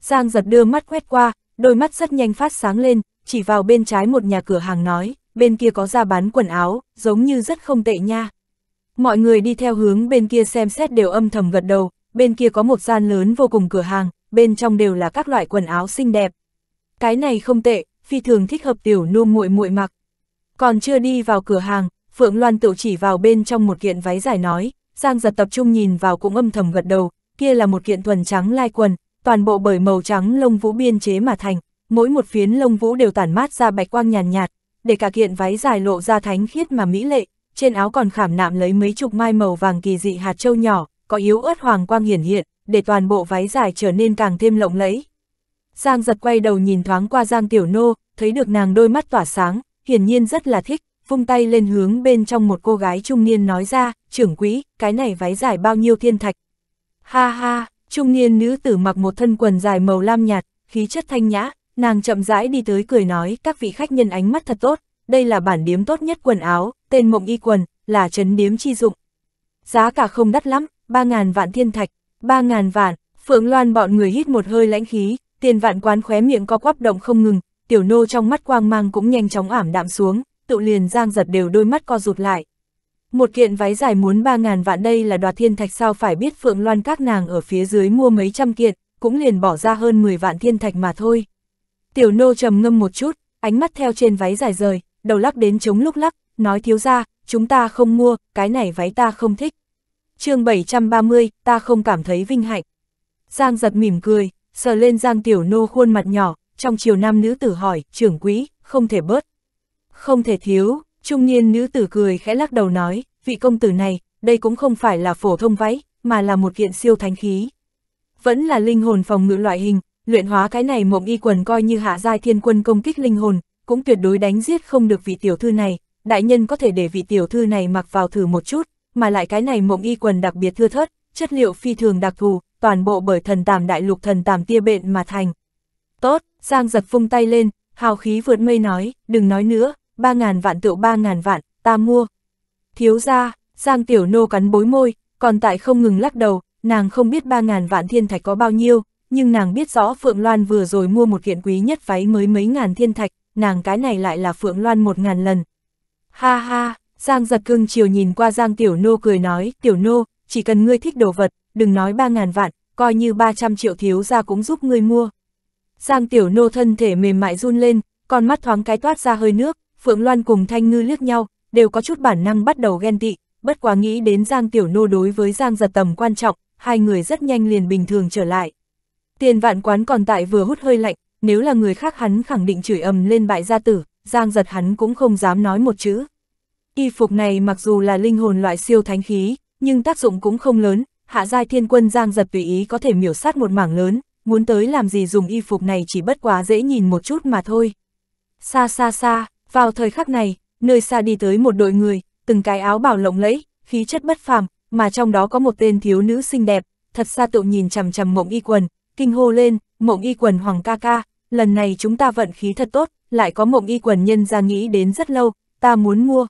Speaker 1: Giang giật đưa mắt quét qua, đôi mắt rất nhanh phát sáng lên, chỉ vào bên trái một nhà cửa hàng nói, bên kia có ra bán quần áo, giống như rất không tệ nha. Mọi người đi theo hướng bên kia xem xét đều âm thầm gật đầu, bên kia có một gian lớn vô cùng cửa hàng, bên trong đều là các loại quần áo xinh đẹp. Cái này không tệ, phi thường thích hợp tiểu nua muội muội mặc. Còn chưa đi vào cửa hàng, Phượng Loan tự chỉ vào bên trong một kiện váy dài nói, Giang giật tập trung nhìn vào cũng âm thầm gật đầu, kia là một kiện thuần trắng lai quần, toàn bộ bởi màu trắng lông vũ biên chế mà thành, mỗi một phiến lông vũ đều tản mát ra bạch quang nhàn nhạt, để cả kiện váy dài lộ ra thánh khiết mà mỹ lệ, trên áo còn khảm nạm lấy mấy chục mai màu vàng kỳ dị hạt châu nhỏ, có yếu ớt hoàng quang hiển hiện, để toàn bộ váy dài trở nên càng thêm lộng lẫy. Giang giật quay đầu nhìn thoáng qua Giang Tiểu Nô, thấy được nàng đôi mắt tỏa sáng, hiển nhiên rất là thích, vung tay lên hướng bên trong một cô gái trung niên nói ra, trưởng quỹ, cái này váy dài bao nhiêu thiên thạch. Ha ha, trung niên nữ tử mặc một thân quần dài màu lam nhạt, khí chất thanh nhã, nàng chậm rãi đi tới cười nói, các vị khách nhân ánh mắt thật tốt, đây là bản điếm tốt nhất quần áo, tên mộng y quần, là trấn điếm chi dụng. Giá cả không đắt lắm, ba ngàn vạn thiên thạch, ba ngàn vạn, Phượng Loan bọn người hít một hơi lãnh khí, tiền vạn quán khóe miệng co quắp động không ngừng, tiểu nô trong mắt quang mang cũng nhanh chóng ảm đạm xuống, tự liền giang giật đều đôi mắt co rụt lại. Một kiện váy dài muốn ba ngàn vạn đây là đoạt thiên thạch sao phải biết Phượng Loan các nàng ở phía dưới mua mấy trăm kiện, cũng liền bỏ ra hơn 10 vạn thiên thạch mà thôi. Tiểu nô trầm ngâm một chút, ánh mắt theo trên váy dài rời, đầu lắc đến chống lúc lắc, nói thiếu ra, chúng ta không mua, cái này váy ta không thích chương 730, ta không cảm thấy vinh hạnh. Giang giật mỉm cười, sờ lên Giang Tiểu Nô khuôn mặt nhỏ, trong chiều nam nữ tử hỏi, trưởng quý, không thể bớt. Không thể thiếu, trung niên nữ tử cười khẽ lắc đầu nói, vị công tử này, đây cũng không phải là phổ thông váy, mà là một kiện siêu thánh khí. Vẫn là linh hồn phòng ngự loại hình, luyện hóa cái này mộng y quần coi như hạ giai thiên quân công kích linh hồn, cũng tuyệt đối đánh giết không được vị tiểu thư này, đại nhân có thể để vị tiểu thư này mặc vào thử một chút, mà lại cái này mộng y quần đặc biệt thưa thớt, chất liệu phi thường đặc thù, toàn bộ bởi thần tàm đại lục thần tàm tia bệnh mà thành. Tốt, Giang giật phung tay lên, hào khí vượt mây nói, đừng nói nữa, ba ngàn vạn tựu ba ngàn vạn, ta mua. Thiếu ra, Giang tiểu nô cắn bối môi, còn tại không ngừng lắc đầu, nàng không biết ba ngàn vạn thiên thạch có bao nhiêu, nhưng nàng biết rõ Phượng Loan vừa rồi mua một kiện quý nhất váy mới mấy ngàn thiên thạch, nàng cái này lại là Phượng Loan một ngàn lần. Ha ha, Giang giật cưng chiều nhìn qua Giang Tiểu Nô cười nói, Tiểu Nô, chỉ cần ngươi thích đồ vật, đừng nói 3.000 vạn, coi như 300 triệu thiếu ra cũng giúp ngươi mua. Giang Tiểu Nô thân thể mềm mại run lên, con mắt thoáng cái toát ra hơi nước, Phượng Loan cùng Thanh Ngư liếc nhau, đều có chút bản năng bắt đầu ghen tị, bất quá nghĩ đến Giang Tiểu Nô đối với Giang giật tầm quan trọng, hai người rất nhanh liền bình thường trở lại. Tiền vạn quán còn tại vừa hút hơi lạnh, nếu là người khác hắn khẳng định chửi ầm lên bại gia tử, Giang giật hắn cũng không dám nói một chữ. Y phục này mặc dù là linh hồn loại siêu thánh khí, nhưng tác dụng cũng không lớn, hạ giai thiên quân giang giật tùy ý có thể miểu sát một mảng lớn, muốn tới làm gì dùng y phục này chỉ bất quá dễ nhìn một chút mà thôi. Xa xa xa, vào thời khắc này, nơi xa đi tới một đội người, từng cái áo bảo lộng lẫy, khí chất bất phàm, mà trong đó có một tên thiếu nữ xinh đẹp, thật xa tự nhìn chằm chằm mộng y quần, kinh hô lên, mộng y quần hoàng ca ca, lần này chúng ta vận khí thật tốt, lại có mộng y quần nhân ra nghĩ đến rất lâu, ta muốn mua,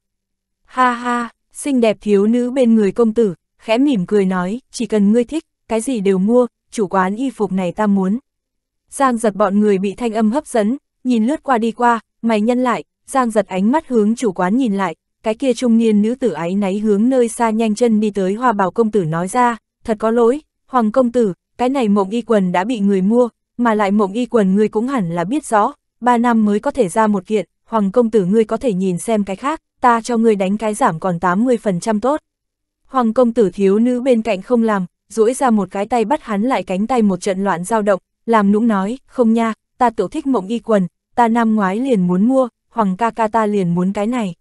Speaker 1: Ha ha, xinh đẹp thiếu nữ bên người công tử, khẽ mỉm cười nói, chỉ cần ngươi thích, cái gì đều mua, chủ quán y phục này ta muốn. Giang giật bọn người bị thanh âm hấp dẫn, nhìn lướt qua đi qua, mày nhân lại, Giang giật ánh mắt hướng chủ quán nhìn lại, cái kia trung niên nữ tử ái náy hướng nơi xa nhanh chân đi tới hoa bảo công tử nói ra, thật có lỗi, hoàng công tử, cái này mộng y quần đã bị người mua, mà lại mộng y quần người cũng hẳn là biết rõ, ba năm mới có thể ra một kiện, hoàng công tử ngươi có thể nhìn xem cái khác ta cho ngươi đánh cái giảm còn 80% tốt. Hoàng công tử thiếu nữ bên cạnh không làm, duỗi ra một cái tay bắt hắn lại cánh tay một trận loạn dao động, làm nũng nói, không nha, ta tiểu thích mộng y quần, ta năm ngoái liền muốn mua, hoàng ca ca ta liền muốn cái này.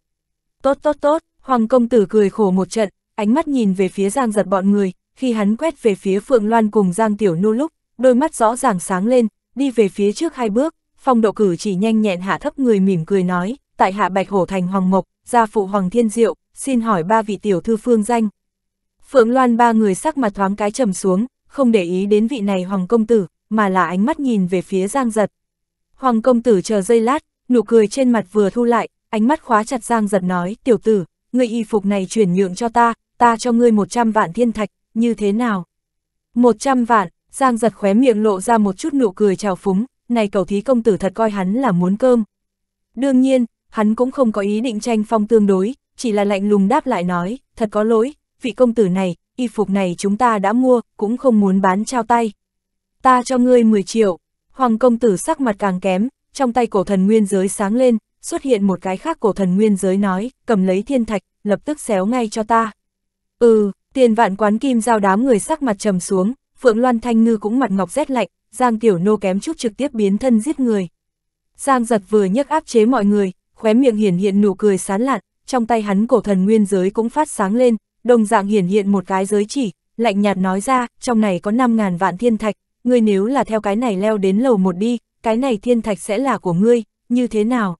Speaker 1: Tốt tốt tốt, hoàng công tử cười khổ một trận, ánh mắt nhìn về phía giang giật bọn người, khi hắn quét về phía phượng loan cùng giang tiểu nô lúc, đôi mắt rõ ràng sáng lên, đi về phía trước hai bước, phong độ cử chỉ nhanh nhẹn hạ thấp người mỉm cười nói, tại hạ bạch hổ thành hoàng mộc, gia phụ Hoàng Thiên Diệu, xin hỏi ba vị tiểu thư phương danh. Phượng Loan ba người sắc mặt thoáng cái trầm xuống, không để ý đến vị này Hoàng Công Tử, mà là ánh mắt nhìn về phía Giang Giật. Hoàng Công Tử chờ giây lát, nụ cười trên mặt vừa thu lại, ánh mắt khóa chặt Giang Giật nói, tiểu tử, người y phục này chuyển nhượng cho ta, ta cho ngươi 100 vạn thiên thạch, như thế nào? 100 vạn, Giang Giật khóe miệng lộ ra một chút nụ cười trào phúng, này cầu thí công tử thật coi hắn là muốn cơm. Đương nhiên, hắn cũng không có ý định tranh phong tương đối, chỉ là lạnh lùng đáp lại nói, thật có lỗi, vị công tử này, y phục này chúng ta đã mua, cũng không muốn bán trao tay. Ta cho ngươi 10 triệu, hoàng công tử sắc mặt càng kém, trong tay cổ thần nguyên giới sáng lên, xuất hiện một cái khác cổ thần nguyên giới nói, cầm lấy thiên thạch, lập tức xéo ngay cho ta. Ừ, tiền vạn quán kim giao đám người sắc mặt trầm xuống, Phượng Loan Thanh Ngư cũng mặt ngọc rét lạnh, Giang Tiểu Nô kém chút trực tiếp biến thân giết người. Giang giật vừa nhấc áp chế mọi người, khóe miệng hiển hiện nụ cười sán lạn, trong tay hắn cổ thần nguyên giới cũng phát sáng lên, đồng dạng hiển hiện một cái giới chỉ, lạnh nhạt nói ra, trong này có 5.000 vạn thiên thạch, ngươi nếu là theo cái này leo đến lầu một đi, cái này thiên thạch sẽ là của ngươi, như thế nào?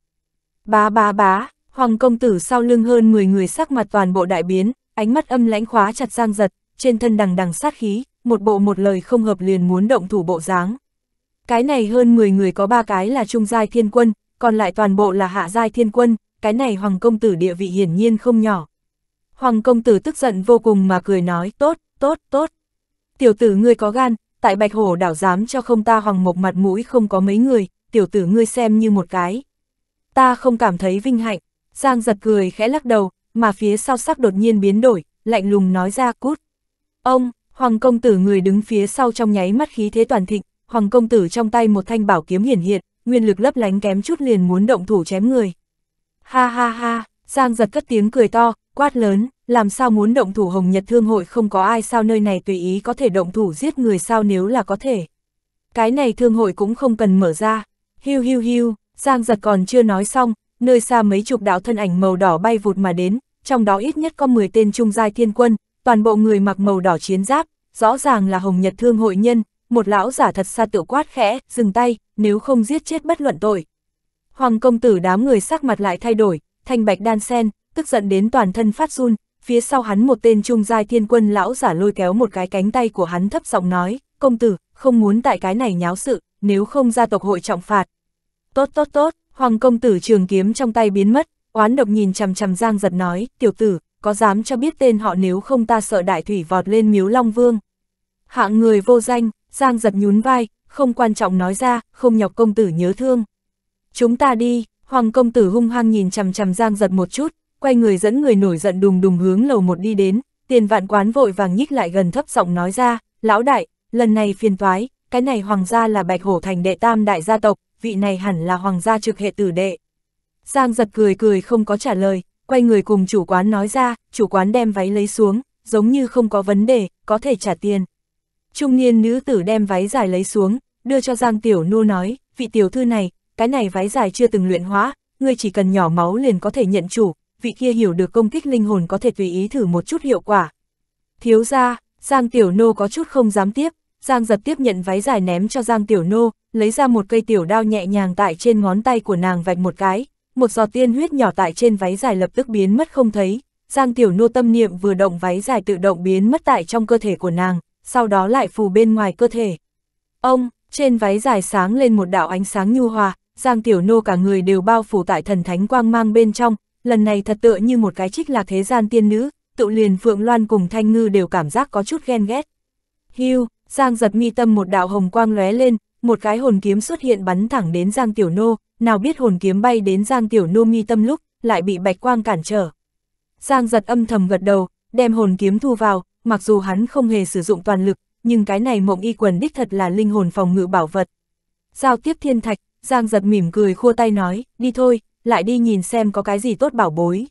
Speaker 1: Bá bá bá, hoàng công tử sau lưng hơn 10 người sắc mặt toàn bộ đại biến, ánh mắt âm lãnh khóa chặt giang giật, trên thân đằng đằng sát khí, một bộ một lời không hợp liền muốn động thủ bộ dáng. Cái này hơn 10 người có ba cái là trung giai thiên quân, còn lại toàn bộ là hạ giai thiên quân, cái này Hoàng Công Tử địa vị hiển nhiên không nhỏ. Hoàng Công Tử tức giận vô cùng mà cười nói, tốt, tốt, tốt. Tiểu tử ngươi có gan, tại Bạch Hổ đảo dám cho không ta Hoàng Mộc mặt mũi không có mấy người, tiểu tử ngươi xem như một cái. Ta không cảm thấy vinh hạnh, Giang giật cười khẽ lắc đầu, mà phía sau sắc đột nhiên biến đổi, lạnh lùng nói ra cút. Ông, Hoàng Công Tử người đứng phía sau trong nháy mắt khí thế toàn thịnh, Hoàng Công Tử trong tay một thanh bảo kiếm hiển hiện, nguyên lực lấp lánh kém chút liền muốn động thủ chém người. Ha ha ha, Giang giật cất tiếng cười to, quát lớn, làm sao muốn động thủ Hồng Nhật Thương hội không có ai sao nơi này tùy ý có thể động thủ giết người sao nếu là có thể. Cái này thương hội cũng không cần mở ra. Hiu hiu hiu, Giang giật còn chưa nói xong, nơi xa mấy chục đạo thân ảnh màu đỏ bay vụt mà đến, trong đó ít nhất có 10 tên trung giai thiên quân, toàn bộ người mặc màu đỏ chiến giáp, rõ ràng là Hồng Nhật Thương hội nhân, một lão giả thật xa tự quát khẽ, dừng tay, nếu không giết chết bất luận tội. Hoàng công tử đám người sắc mặt lại thay đổi, thanh bạch đan sen, tức giận đến toàn thân phát run, phía sau hắn một tên trung giai thiên quân lão giả lôi kéo một cái cánh tay của hắn thấp giọng nói, công tử, không muốn tại cái này nháo sự, nếu không gia tộc hội trọng phạt. Tốt tốt tốt, hoàng công tử trường kiếm trong tay biến mất, oán độc nhìn chằm chằm giang giật nói, tiểu tử, có dám cho biết tên họ nếu không ta sợ đại thủy vọt lên miếu long vương. Hạng người vô danh, Giang giật nhún vai, không quan trọng nói ra, không nhọc công tử nhớ thương. Chúng ta đi, hoàng công tử hung hăng nhìn chằm chằm Giang giật một chút, quay người dẫn người nổi giận đùng đùng hướng lầu một đi đến, tiền vạn quán vội vàng nhích lại gần thấp giọng nói ra, lão đại, lần này phiền toái, cái này hoàng gia là bạch hổ thành đệ tam đại gia tộc, vị này hẳn là hoàng gia trực hệ tử đệ. Giang giật cười cười không có trả lời, quay người cùng chủ quán nói ra, chủ quán đem váy lấy xuống, giống như không có vấn đề, có thể trả tiền. Trung niên nữ tử đem váy dài lấy xuống, đưa cho Giang Tiểu Nô nói, vị tiểu thư này, cái này váy dài chưa từng luyện hóa, ngươi chỉ cần nhỏ máu liền có thể nhận chủ, vị kia hiểu được công kích linh hồn có thể tùy ý thử một chút hiệu quả. Thiếu ra, Giang Tiểu Nô có chút không dám tiếp, Giang giật tiếp nhận váy dài ném cho Giang Tiểu Nô, lấy ra một cây tiểu đao nhẹ nhàng tại trên ngón tay của nàng vạch một cái, một giọt tiên huyết nhỏ tại trên váy dài lập tức biến mất không thấy, Giang Tiểu Nô tâm niệm vừa động váy dài tự động biến mất tại trong cơ thể của nàng, sau đó lại phủ bên ngoài cơ thể. Ông, trên váy dài sáng lên một đạo ánh sáng nhu hòa, Giang Tiểu Nô cả người đều bao phủ tại thần thánh quang mang bên trong, lần này thật tựa như một cái trích lạc thế gian tiên nữ, tự liền Phượng Loan cùng Thanh Ngư đều cảm giác có chút ghen ghét. Hưu, Giang giật mi tâm một đạo hồng quang lóe lên, một cái hồn kiếm xuất hiện bắn thẳng đến Giang Tiểu Nô, nào biết hồn kiếm bay đến Giang Tiểu Nô mi tâm lúc, lại bị bạch quang cản trở. Giang giật âm thầm gật đầu, đem hồn kiếm thu vào, mặc dù hắn không hề sử dụng toàn lực, nhưng cái này mộng y quần đích thật là linh hồn phòng ngự bảo vật. Giao tiếp thiên thạch, Giang giật mỉm cười khua tay nói, đi thôi, lại đi nhìn xem có cái gì tốt bảo bối.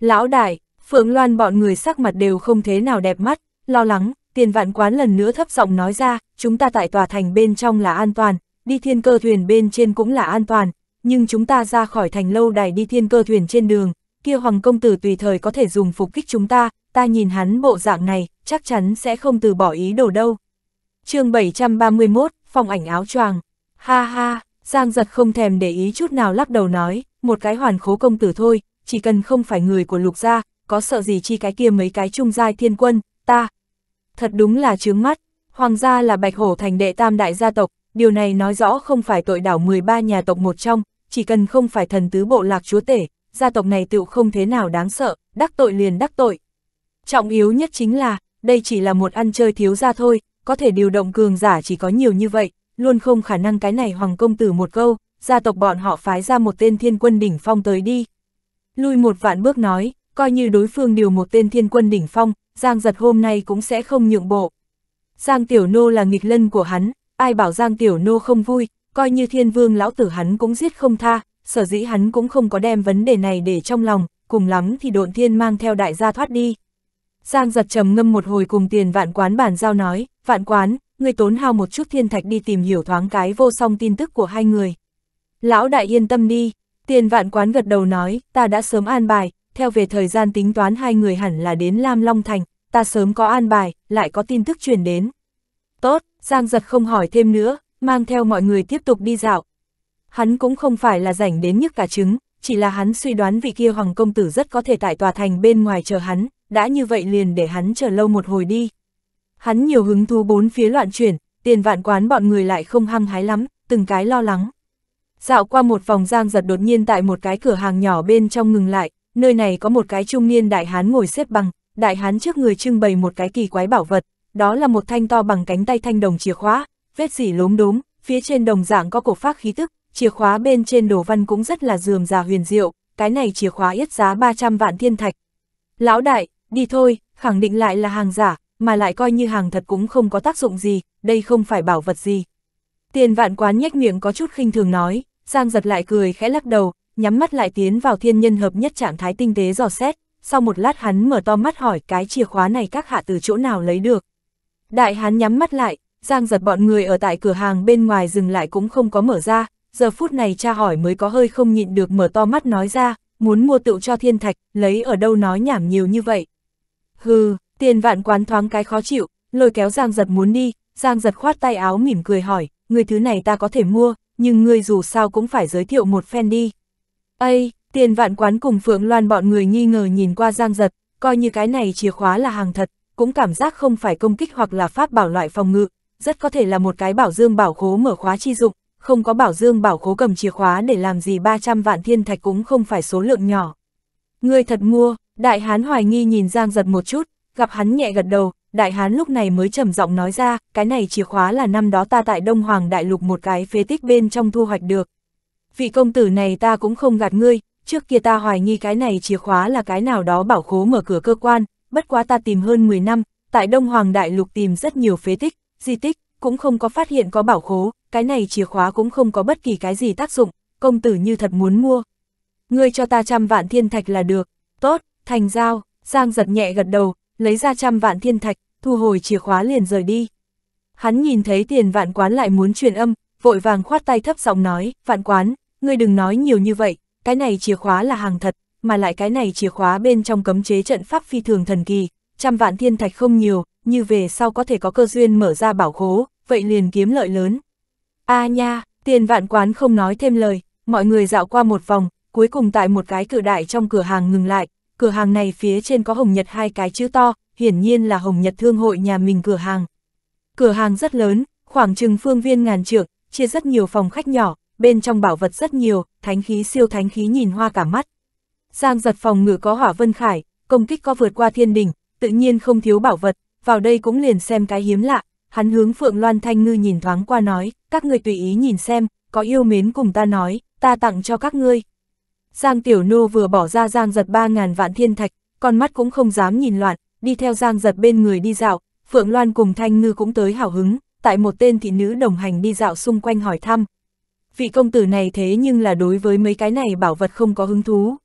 Speaker 1: Lão đại, Phượng Loan bọn người sắc mặt đều không thế nào đẹp mắt, lo lắng, tiền vạn quán lần nữa thấp giọng nói ra, chúng ta tại tòa thành bên trong là an toàn, đi thiên cơ thuyền bên trên cũng là an toàn, nhưng chúng ta ra khỏi thành lâu đài đi thiên cơ thuyền trên đường, kia hoàng công tử tùy thời có thể dùng phục kích chúng ta, ta nhìn hắn bộ dạng này, chắc chắn sẽ không từ bỏ ý đồ đâu. chương 731, phòng ảnh áo choàng Ha ha, Giang giật không thèm để ý chút nào lắc đầu nói, một cái hoàn khố công tử thôi, chỉ cần không phải người của lục gia, có sợ gì chi cái kia mấy cái trung giai thiên quân, ta. Thật đúng là chướng mắt, hoàng gia là bạch hổ thành đệ tam đại gia tộc, điều này nói rõ không phải tội đảo 13 nhà tộc một trong, chỉ cần không phải thần tứ bộ lạc chúa tể, gia tộc này tựu không thế nào đáng sợ, đắc tội liền đắc tội. Trọng yếu nhất chính là, đây chỉ là một ăn chơi thiếu ra thôi, có thể điều động cường giả chỉ có nhiều như vậy, luôn không khả năng cái này Hoàng Công Tử một câu, gia tộc bọn họ phái ra một tên thiên quân đỉnh phong tới đi. Lui một vạn bước nói, coi như đối phương điều một tên thiên quân đỉnh phong, Giang giật hôm nay cũng sẽ không nhượng bộ. Giang Tiểu Nô là nghịch lân của hắn, ai bảo Giang Tiểu Nô không vui, coi như thiên vương lão tử hắn cũng giết không tha, sở dĩ hắn cũng không có đem vấn đề này để trong lòng, cùng lắm thì độn thiên mang theo đại gia thoát đi. Giang giật trầm ngâm một hồi cùng tiền vạn quán bàn giao nói, vạn quán, người tốn hao một chút thiên thạch đi tìm hiểu thoáng cái vô song tin tức của hai người. Lão đại yên tâm đi, tiền vạn quán gật đầu nói, ta đã sớm an bài, theo về thời gian tính toán hai người hẳn là đến Lam Long Thành, ta sớm có an bài, lại có tin tức truyền đến. Tốt, Giang giật không hỏi thêm nữa, mang theo mọi người tiếp tục đi dạo. Hắn cũng không phải là rảnh đến nhức cả trứng, chỉ là hắn suy đoán vị kia hoàng công tử rất có thể tại tòa thành bên ngoài chờ hắn, đã như vậy liền để hắn chờ lâu một hồi đi. Hắn nhiều hứng thú bốn phía loạn chuyển, tiền vạn quán bọn người lại không hăng hái lắm, từng cái lo lắng. Dạo qua một vòng giang giật đột nhiên tại một cái cửa hàng nhỏ bên trong ngừng lại, nơi này có một cái trung niên đại hán ngồi xếp bằng, đại hán trước người trưng bày một cái kỳ quái bảo vật, đó là một thanh to bằng cánh tay thanh đồng chìa khóa, vết dỉ lốm đốm, phía trên đồng dạng có cổ phác khí tức, chìa khóa bên trên đồ văn cũng rất là dườm già huyền diệu, cái này chìa khóa yết giá 300 vạn thiên thạch. Lão đại, đi thôi, khẳng định lại là hàng giả, mà lại coi như hàng thật cũng không có tác dụng gì, đây không phải bảo vật gì. Tiền vạn quán nhếch miệng có chút khinh thường nói, Giang giật lại cười khẽ lắc đầu, nhắm mắt lại tiến vào thiên nhân hợp nhất trạng thái tinh tế dò xét, sau một lát hắn mở to mắt hỏi cái chìa khóa này các hạ từ chỗ nào lấy được. Đại hắn nhắm mắt lại, Giang giật bọn người ở tại cửa hàng bên ngoài dừng lại cũng không có mở ra, giờ phút này cha hỏi mới có hơi không nhịn được mở to mắt nói ra, muốn mua tựu cho thiên thạch, lấy ở đâu nói nhảm nhiều như vậy, Hừ, tiền vạn quán thoáng cái khó chịu, lôi kéo Giang giật muốn đi, Giang giật khoát tay áo mỉm cười hỏi, người thứ này ta có thể mua, nhưng người dù sao cũng phải giới thiệu một phen đi. Ây, tiền vạn quán cùng Phượng Loan bọn người nghi ngờ nhìn qua Giang giật, coi như cái này chìa khóa là hàng thật, cũng cảm giác không phải công kích hoặc là pháp bảo loại phòng ngự, rất có thể là một cái bảo dương bảo khố mở khóa chi dụng, không có bảo dương bảo khố cầm chìa khóa để làm gì 300 vạn thiên thạch cũng không phải số lượng nhỏ. Ngươi thật mua, Đại hán hoài nghi nhìn Giang giật một chút, gặp hắn nhẹ gật đầu, đại hán lúc này mới trầm giọng nói ra, cái này chìa khóa là năm đó ta tại Đông Hoàng Đại Lục một cái phế tích bên trong thu hoạch được. Vị công tử này ta cũng không gạt ngươi, trước kia ta hoài nghi cái này chìa khóa là cái nào đó bảo khố mở cửa cơ quan, bất quá ta tìm hơn 10 năm, tại Đông Hoàng Đại Lục tìm rất nhiều phế tích, di tích, cũng không có phát hiện có bảo khố, cái này chìa khóa cũng không có bất kỳ cái gì tác dụng, công tử như thật muốn mua. Ngươi cho ta trăm vạn thiên thạch là được, tốt, thành giao, Giang giật nhẹ gật đầu, lấy ra trăm vạn thiên thạch, thu hồi chìa khóa liền rời đi. Hắn nhìn thấy tiền vạn quán lại muốn truyền âm, vội vàng khoát tay thấp giọng nói, vạn quán, ngươi đừng nói nhiều như vậy, cái này chìa khóa là hàng thật, mà lại cái này chìa khóa bên trong cấm chế trận pháp phi thường thần kỳ, trăm vạn thiên thạch không nhiều, như về sau có thể có cơ duyên mở ra bảo khố, vậy liền kiếm lợi lớn. A nha, tiền vạn quán không nói thêm lời, mọi người dạo qua một vòng, cuối cùng tại một cái cửa đại trong cửa hàng ngừng lại, cửa hàng này phía trên có Hồng Nhật hai cái chữ to, hiển nhiên là Hồng Nhật thương hội nhà mình cửa hàng. Cửa hàng rất lớn, khoảng chừng phương viên ngàn trượng, chia rất nhiều phòng khách nhỏ, bên trong bảo vật rất nhiều, thánh khí siêu thánh khí nhìn hoa cả mắt. Giang giật phòng ngự có hỏa vân khải, công kích có vượt qua thiên đỉnh tự nhiên không thiếu bảo vật, vào đây cũng liền xem cái hiếm lạ, hắn hướng Phượng Loan Thanh Ngư nhìn thoáng qua nói, các người tùy ý nhìn xem, có yêu mến cùng ta nói, ta tặng cho các ngươi, Giang Tiểu Nô vừa bỏ ra Giang giật 3.000 vạn thiên thạch, con mắt cũng không dám nhìn loạn, đi theo Giang giật bên người đi dạo, Phượng Loan cùng Thanh Ngư cũng tới hào hứng, tại một tên thị nữ đồng hành đi dạo xung quanh hỏi thăm. Vị công tử này thế nhưng là đối với mấy cái này bảo vật không có hứng thú.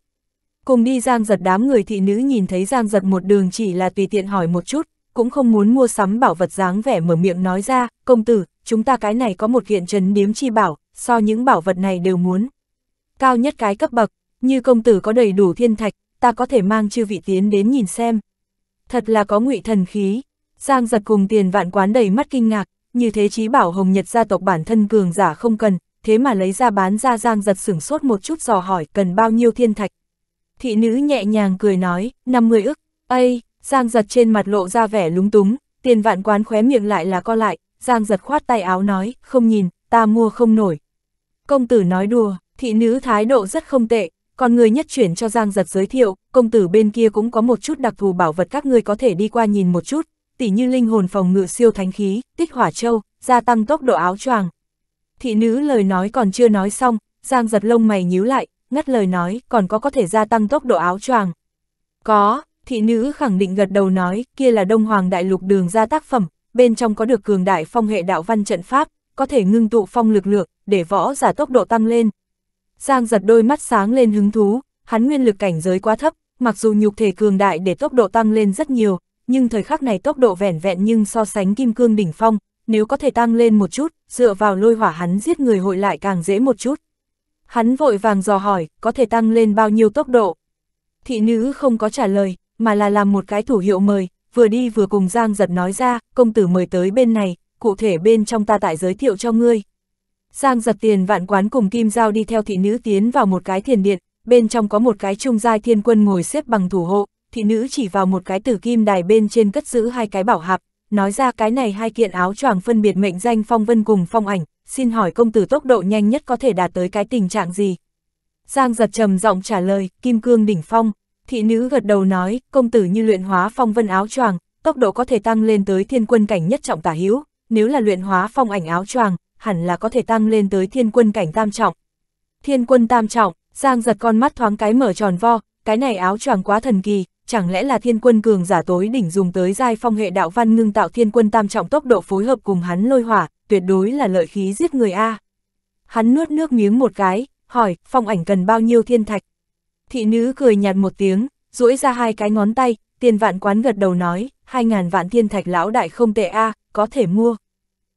Speaker 1: Cùng đi Giang giật đám người thị nữ nhìn thấy Giang giật một đường chỉ là tùy tiện hỏi một chút, cũng không muốn mua sắm bảo vật dáng vẻ mở miệng nói ra, công tử, chúng ta cái này có một kiện trấn điếm chi bảo, so những bảo vật này đều muốn. Cao nhất cái cấp bậc, như công tử có đầy đủ thiên thạch, ta có thể mang chư vị tiến đến nhìn xem. Thật là có ngụy thần khí, Giang giật cùng tiền vạn quán đầy mắt kinh ngạc, như thế chí bảo hồng nhật gia tộc bản thân cường giả không cần, thế mà lấy ra bán ra Giang giật sửng sốt một chút dò hỏi cần bao nhiêu thiên thạch. Thị nữ nhẹ nhàng cười nói, 50 ức, ây, Giang giật trên mặt lộ ra vẻ lúng túng, tiền vạn quán khóe miệng lại là co lại, Giang giật khoát tay áo nói, không nhìn, ta mua không nổi. Công tử nói đùa, thị nữ thái độ rất không tệ, còn người nhất chuyển cho Giang Giật giới thiệu, công tử bên kia cũng có một chút đặc thù bảo vật các ngươi có thể đi qua nhìn một chút, tỉ như linh hồn phòng ngự siêu thánh khí, tích hỏa châu, gia tăng tốc độ áo choàng. Thị nữ lời nói còn chưa nói xong, Giang Giật lông mày nhíu lại, ngắt lời nói, còn có có thể gia tăng tốc độ áo choàng. Có, thị nữ khẳng định gật đầu nói, kia là Đông Hoàng Đại Lục đường ra tác phẩm, bên trong có được cường đại phong hệ đạo văn trận pháp, có thể ngưng tụ phong lực lượng, để võ giả tốc độ tăng lên, Giang giật đôi mắt sáng lên hứng thú, hắn nguyên lực cảnh giới quá thấp, mặc dù nhục thể cường đại để tốc độ tăng lên rất nhiều, nhưng thời khắc này tốc độ vẻn vẹn nhưng so sánh kim cương đỉnh phong, nếu có thể tăng lên một chút, dựa vào lôi hỏa hắn giết người hội lại càng dễ một chút. Hắn vội vàng dò hỏi, có thể tăng lên bao nhiêu tốc độ? Thị nữ không có trả lời, mà là làm một cái thủ hiệu mời, vừa đi vừa cùng Giang giật nói ra, công tử mời tới bên này, cụ thể bên trong ta tại giới thiệu cho ngươi. Giang giật tiền vạn quán cùng Kim Giao đi theo thị nữ tiến vào một cái thiền điện, bên trong có một cái trung giai thiên quân ngồi xếp bằng thủ hộ, thị nữ chỉ vào một cái tử kim đài bên trên cất giữ hai cái bảo hạp, nói ra cái này hai kiện áo choàng phân biệt mệnh danh phong vân cùng phong ảnh, xin hỏi công tử tốc độ nhanh nhất có thể đạt tới cái tình trạng gì? Giang giật trầm giọng trả lời, kim cương đỉnh phong, thị nữ gật đầu nói, công tử như luyện hóa phong vân áo choàng, tốc độ có thể tăng lên tới thiên quân cảnh nhất trọng tả hữu, nếu là luyện hóa phong ảnh áo choàng, hẳn là có thể tăng lên tới thiên quân cảnh tam trọng. Thiên quân tam trọng, Giang giật con mắt thoáng cái mở tròn vo, cái này áo choàng quá thần kỳ, chẳng lẽ là thiên quân cường giả tối đỉnh dùng tới giai phong hệ đạo văn ngưng tạo thiên quân tam trọng tốc độ phối hợp cùng hắn lôi hỏa, tuyệt đối là lợi khí giết người A. Hắn nuốt nước miếng một cái, hỏi, phong ảnh cần bao nhiêu thiên thạch? Thị nữ cười nhạt một tiếng, duỗi ra hai cái ngón tay, tiền vạn quán gật đầu nói, hai ngàn vạn thiên thạch lão đại không tệ A, có thể mua.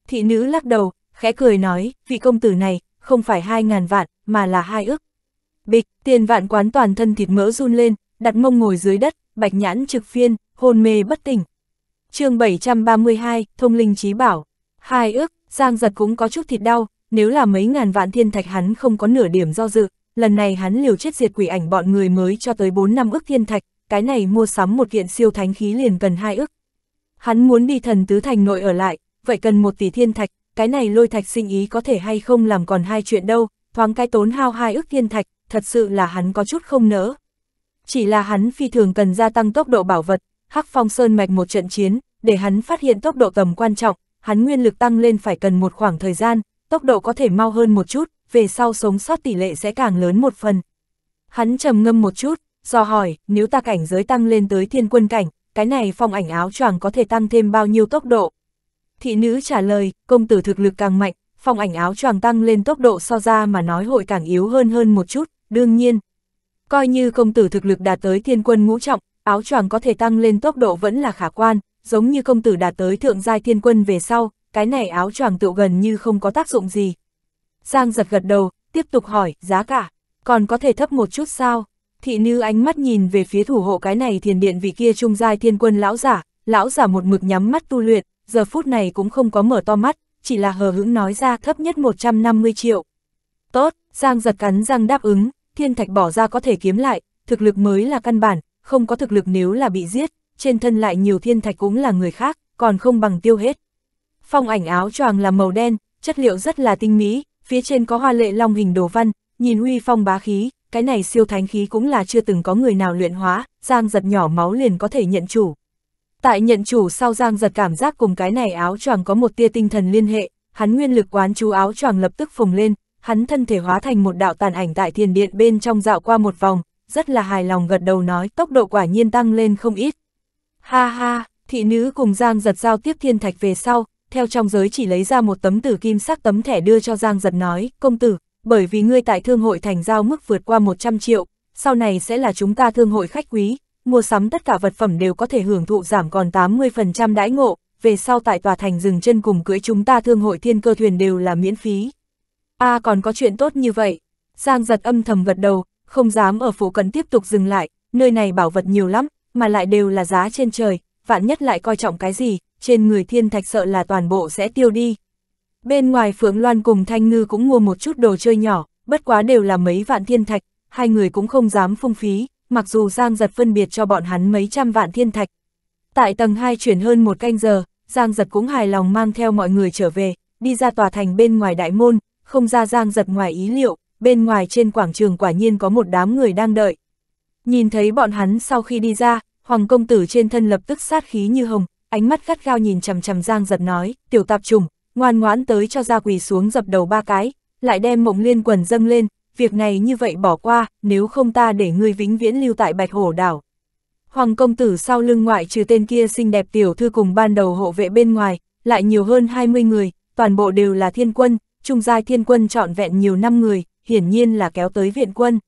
Speaker 1: Thị nữ lắc đầu, khẽ cười nói, vị công tử này, không phải hai ngàn vạn, mà là hai ức Bịch, tiền vạn quán toàn thân thịt mỡ run lên, đặt mông ngồi dưới đất, bạch nhãn trực phiên, hôn mê bất tỉnh. chương 732, thông linh trí bảo. Hai ức Giang giật cũng có chút thịt đau, nếu là mấy ngàn vạn thiên thạch hắn không có nửa điểm do dự, lần này hắn liều chết diệt quỷ ảnh bọn người mới cho tới 4 năm ước thiên thạch, cái này mua sắm một kiện siêu thánh khí liền cần hai ức Hắn muốn đi thần tứ thành nội ở lại, vậy cần một tỷ thiên thạch, cái này lôi thạch sinh ý có thể hay không làm còn hai chuyện đâu, thoáng cái tốn hao hai ước thiên thạch, thật sự là hắn có chút không nỡ. Chỉ là hắn phi thường cần gia tăng tốc độ bảo vật, hắc phong sơn mạch một trận chiến, để hắn phát hiện tốc độ tầm quan trọng, hắn nguyên lực tăng lên phải cần một khoảng thời gian, tốc độ có thể mau hơn một chút, về sau sống sót tỷ lệ sẽ càng lớn một phần. Hắn trầm ngâm một chút, do hỏi, nếu ta cảnh giới tăng lên tới thiên quân cảnh, cái này phong ảnh áo choàng có thể tăng thêm bao nhiêu tốc độ, Thị nữ trả lời, công tử thực lực càng mạnh, phong ảnh áo choàng tăng lên tốc độ so ra mà nói hội càng yếu hơn hơn một chút, đương nhiên. Coi như công tử thực lực đạt tới thiên quân ngũ trọng, áo choàng có thể tăng lên tốc độ vẫn là khả quan, giống như công tử đạt tới thượng giai thiên quân về sau, cái này áo choàng tựu gần như không có tác dụng gì. Giang giật gật đầu, tiếp tục hỏi, giá cả, còn có thể thấp một chút sao? Thị nữ ánh mắt nhìn về phía thủ hộ cái này thiền điện vị kia trung giai thiên quân lão giả, lão giả một mực nhắm mắt tu luyện, giờ phút này cũng không có mở to mắt, chỉ là hờ hững nói ra thấp nhất 150 triệu. Tốt, Giang giật cắn răng đáp ứng, thiên thạch bỏ ra có thể kiếm lại, thực lực mới là căn bản, không có thực lực nếu là bị giết, trên thân lại nhiều thiên thạch cũng là người khác, còn không bằng tiêu hết. Phong ảnh áo choàng là màu đen, chất liệu rất là tinh mỹ, phía trên có hoa lệ long hình đồ văn, nhìn uy phong bá khí, cái này siêu thánh khí cũng là chưa từng có người nào luyện hóa, Giang giật nhỏ máu liền có thể nhận chủ. Tại nhận chủ sau Giang giật cảm giác cùng cái này áo choàng có một tia tinh thần liên hệ, hắn nguyên lực quán chú áo choàng lập tức phồng lên, hắn thân thể hóa thành một đạo tàn ảnh tại thiền điện bên trong dạo qua một vòng, rất là hài lòng gật đầu nói tốc độ quả nhiên tăng lên không ít. Ha ha, thị nữ cùng Giang giật giao tiếp thiên thạch về sau, theo trong giới chỉ lấy ra một tấm tử kim sắc tấm thẻ đưa cho Giang giật nói, công tử, bởi vì ngươi tại thương hội thành giao mức vượt qua 100 triệu, sau này sẽ là chúng ta thương hội khách quý, mua sắm tất cả vật phẩm đều có thể hưởng thụ giảm còn 80% đãi ngộ, về sau tại tòa thành rừng chân cùng cưỡi chúng ta thương hội thiên cơ thuyền đều là miễn phí. a à, còn có chuyện tốt như vậy. Giang giật âm thầm gật đầu, không dám ở phụ cận tiếp tục dừng lại, nơi này bảo vật nhiều lắm, mà lại đều là giá trên trời, vạn nhất lại coi trọng cái gì, trên người thiên thạch sợ là toàn bộ sẽ tiêu đi. Bên ngoài Phượng Loan cùng Thanh Ngư cũng mua một chút đồ chơi nhỏ, bất quá đều là mấy vạn thiên thạch, hai người cũng không dám phung phí, mặc dù Giang Giật phân biệt cho bọn hắn mấy trăm vạn thiên thạch. Tại tầng 2 chuyển hơn một canh giờ, Giang Giật cũng hài lòng mang theo mọi người trở về, đi ra tòa thành bên ngoài đại môn, không ra Giang Giật ngoài ý liệu, bên ngoài trên quảng trường quả nhiên có một đám người đang đợi. Nhìn thấy bọn hắn sau khi đi ra, Hoàng công tử trên thân lập tức sát khí như hồng, ánh mắt gắt gao nhìn chằm chằm Giang Giật nói, "Tiểu tạp trùng, ngoan ngoãn tới cho ra quỳ xuống dập đầu ba cái, lại đem mộng liên quần dâng lên, việc này như vậy bỏ qua, nếu không ta để ngươi vĩnh viễn lưu tại Bạch Hổ đảo. Hoàng công tử sau lưng ngoại trừ tên kia xinh đẹp tiểu thư cùng ban đầu hộ vệ bên ngoài, lại nhiều hơn 20 người, toàn bộ đều là thiên quân, trung giai thiên quân trọn vẹn nhiều năm người, hiển nhiên là kéo tới viện quân.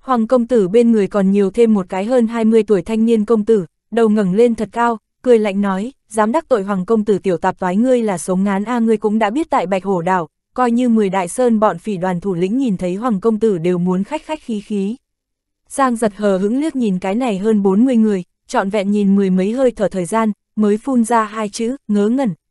Speaker 1: Hoàng công tử bên người còn nhiều thêm một cái hơn 20 tuổi thanh niên công tử, đầu ngẩng lên thật cao, cười lạnh nói, dám đắc tội hoàng công tử tiểu tạp toái ngươi là sống ngán a ngươi cũng đã biết tại Bạch Hổ đảo, coi như 10 đại sơn bọn phỉ đoàn thủ lĩnh nhìn thấy Hoàng Công Tử đều muốn khách khách khí khí. Giang giật hờ hững liếc nhìn cái này hơn 40 người, trọn vẹn nhìn mười mấy hơi thở thời gian, mới phun ra hai chữ, ngớ ngẩn,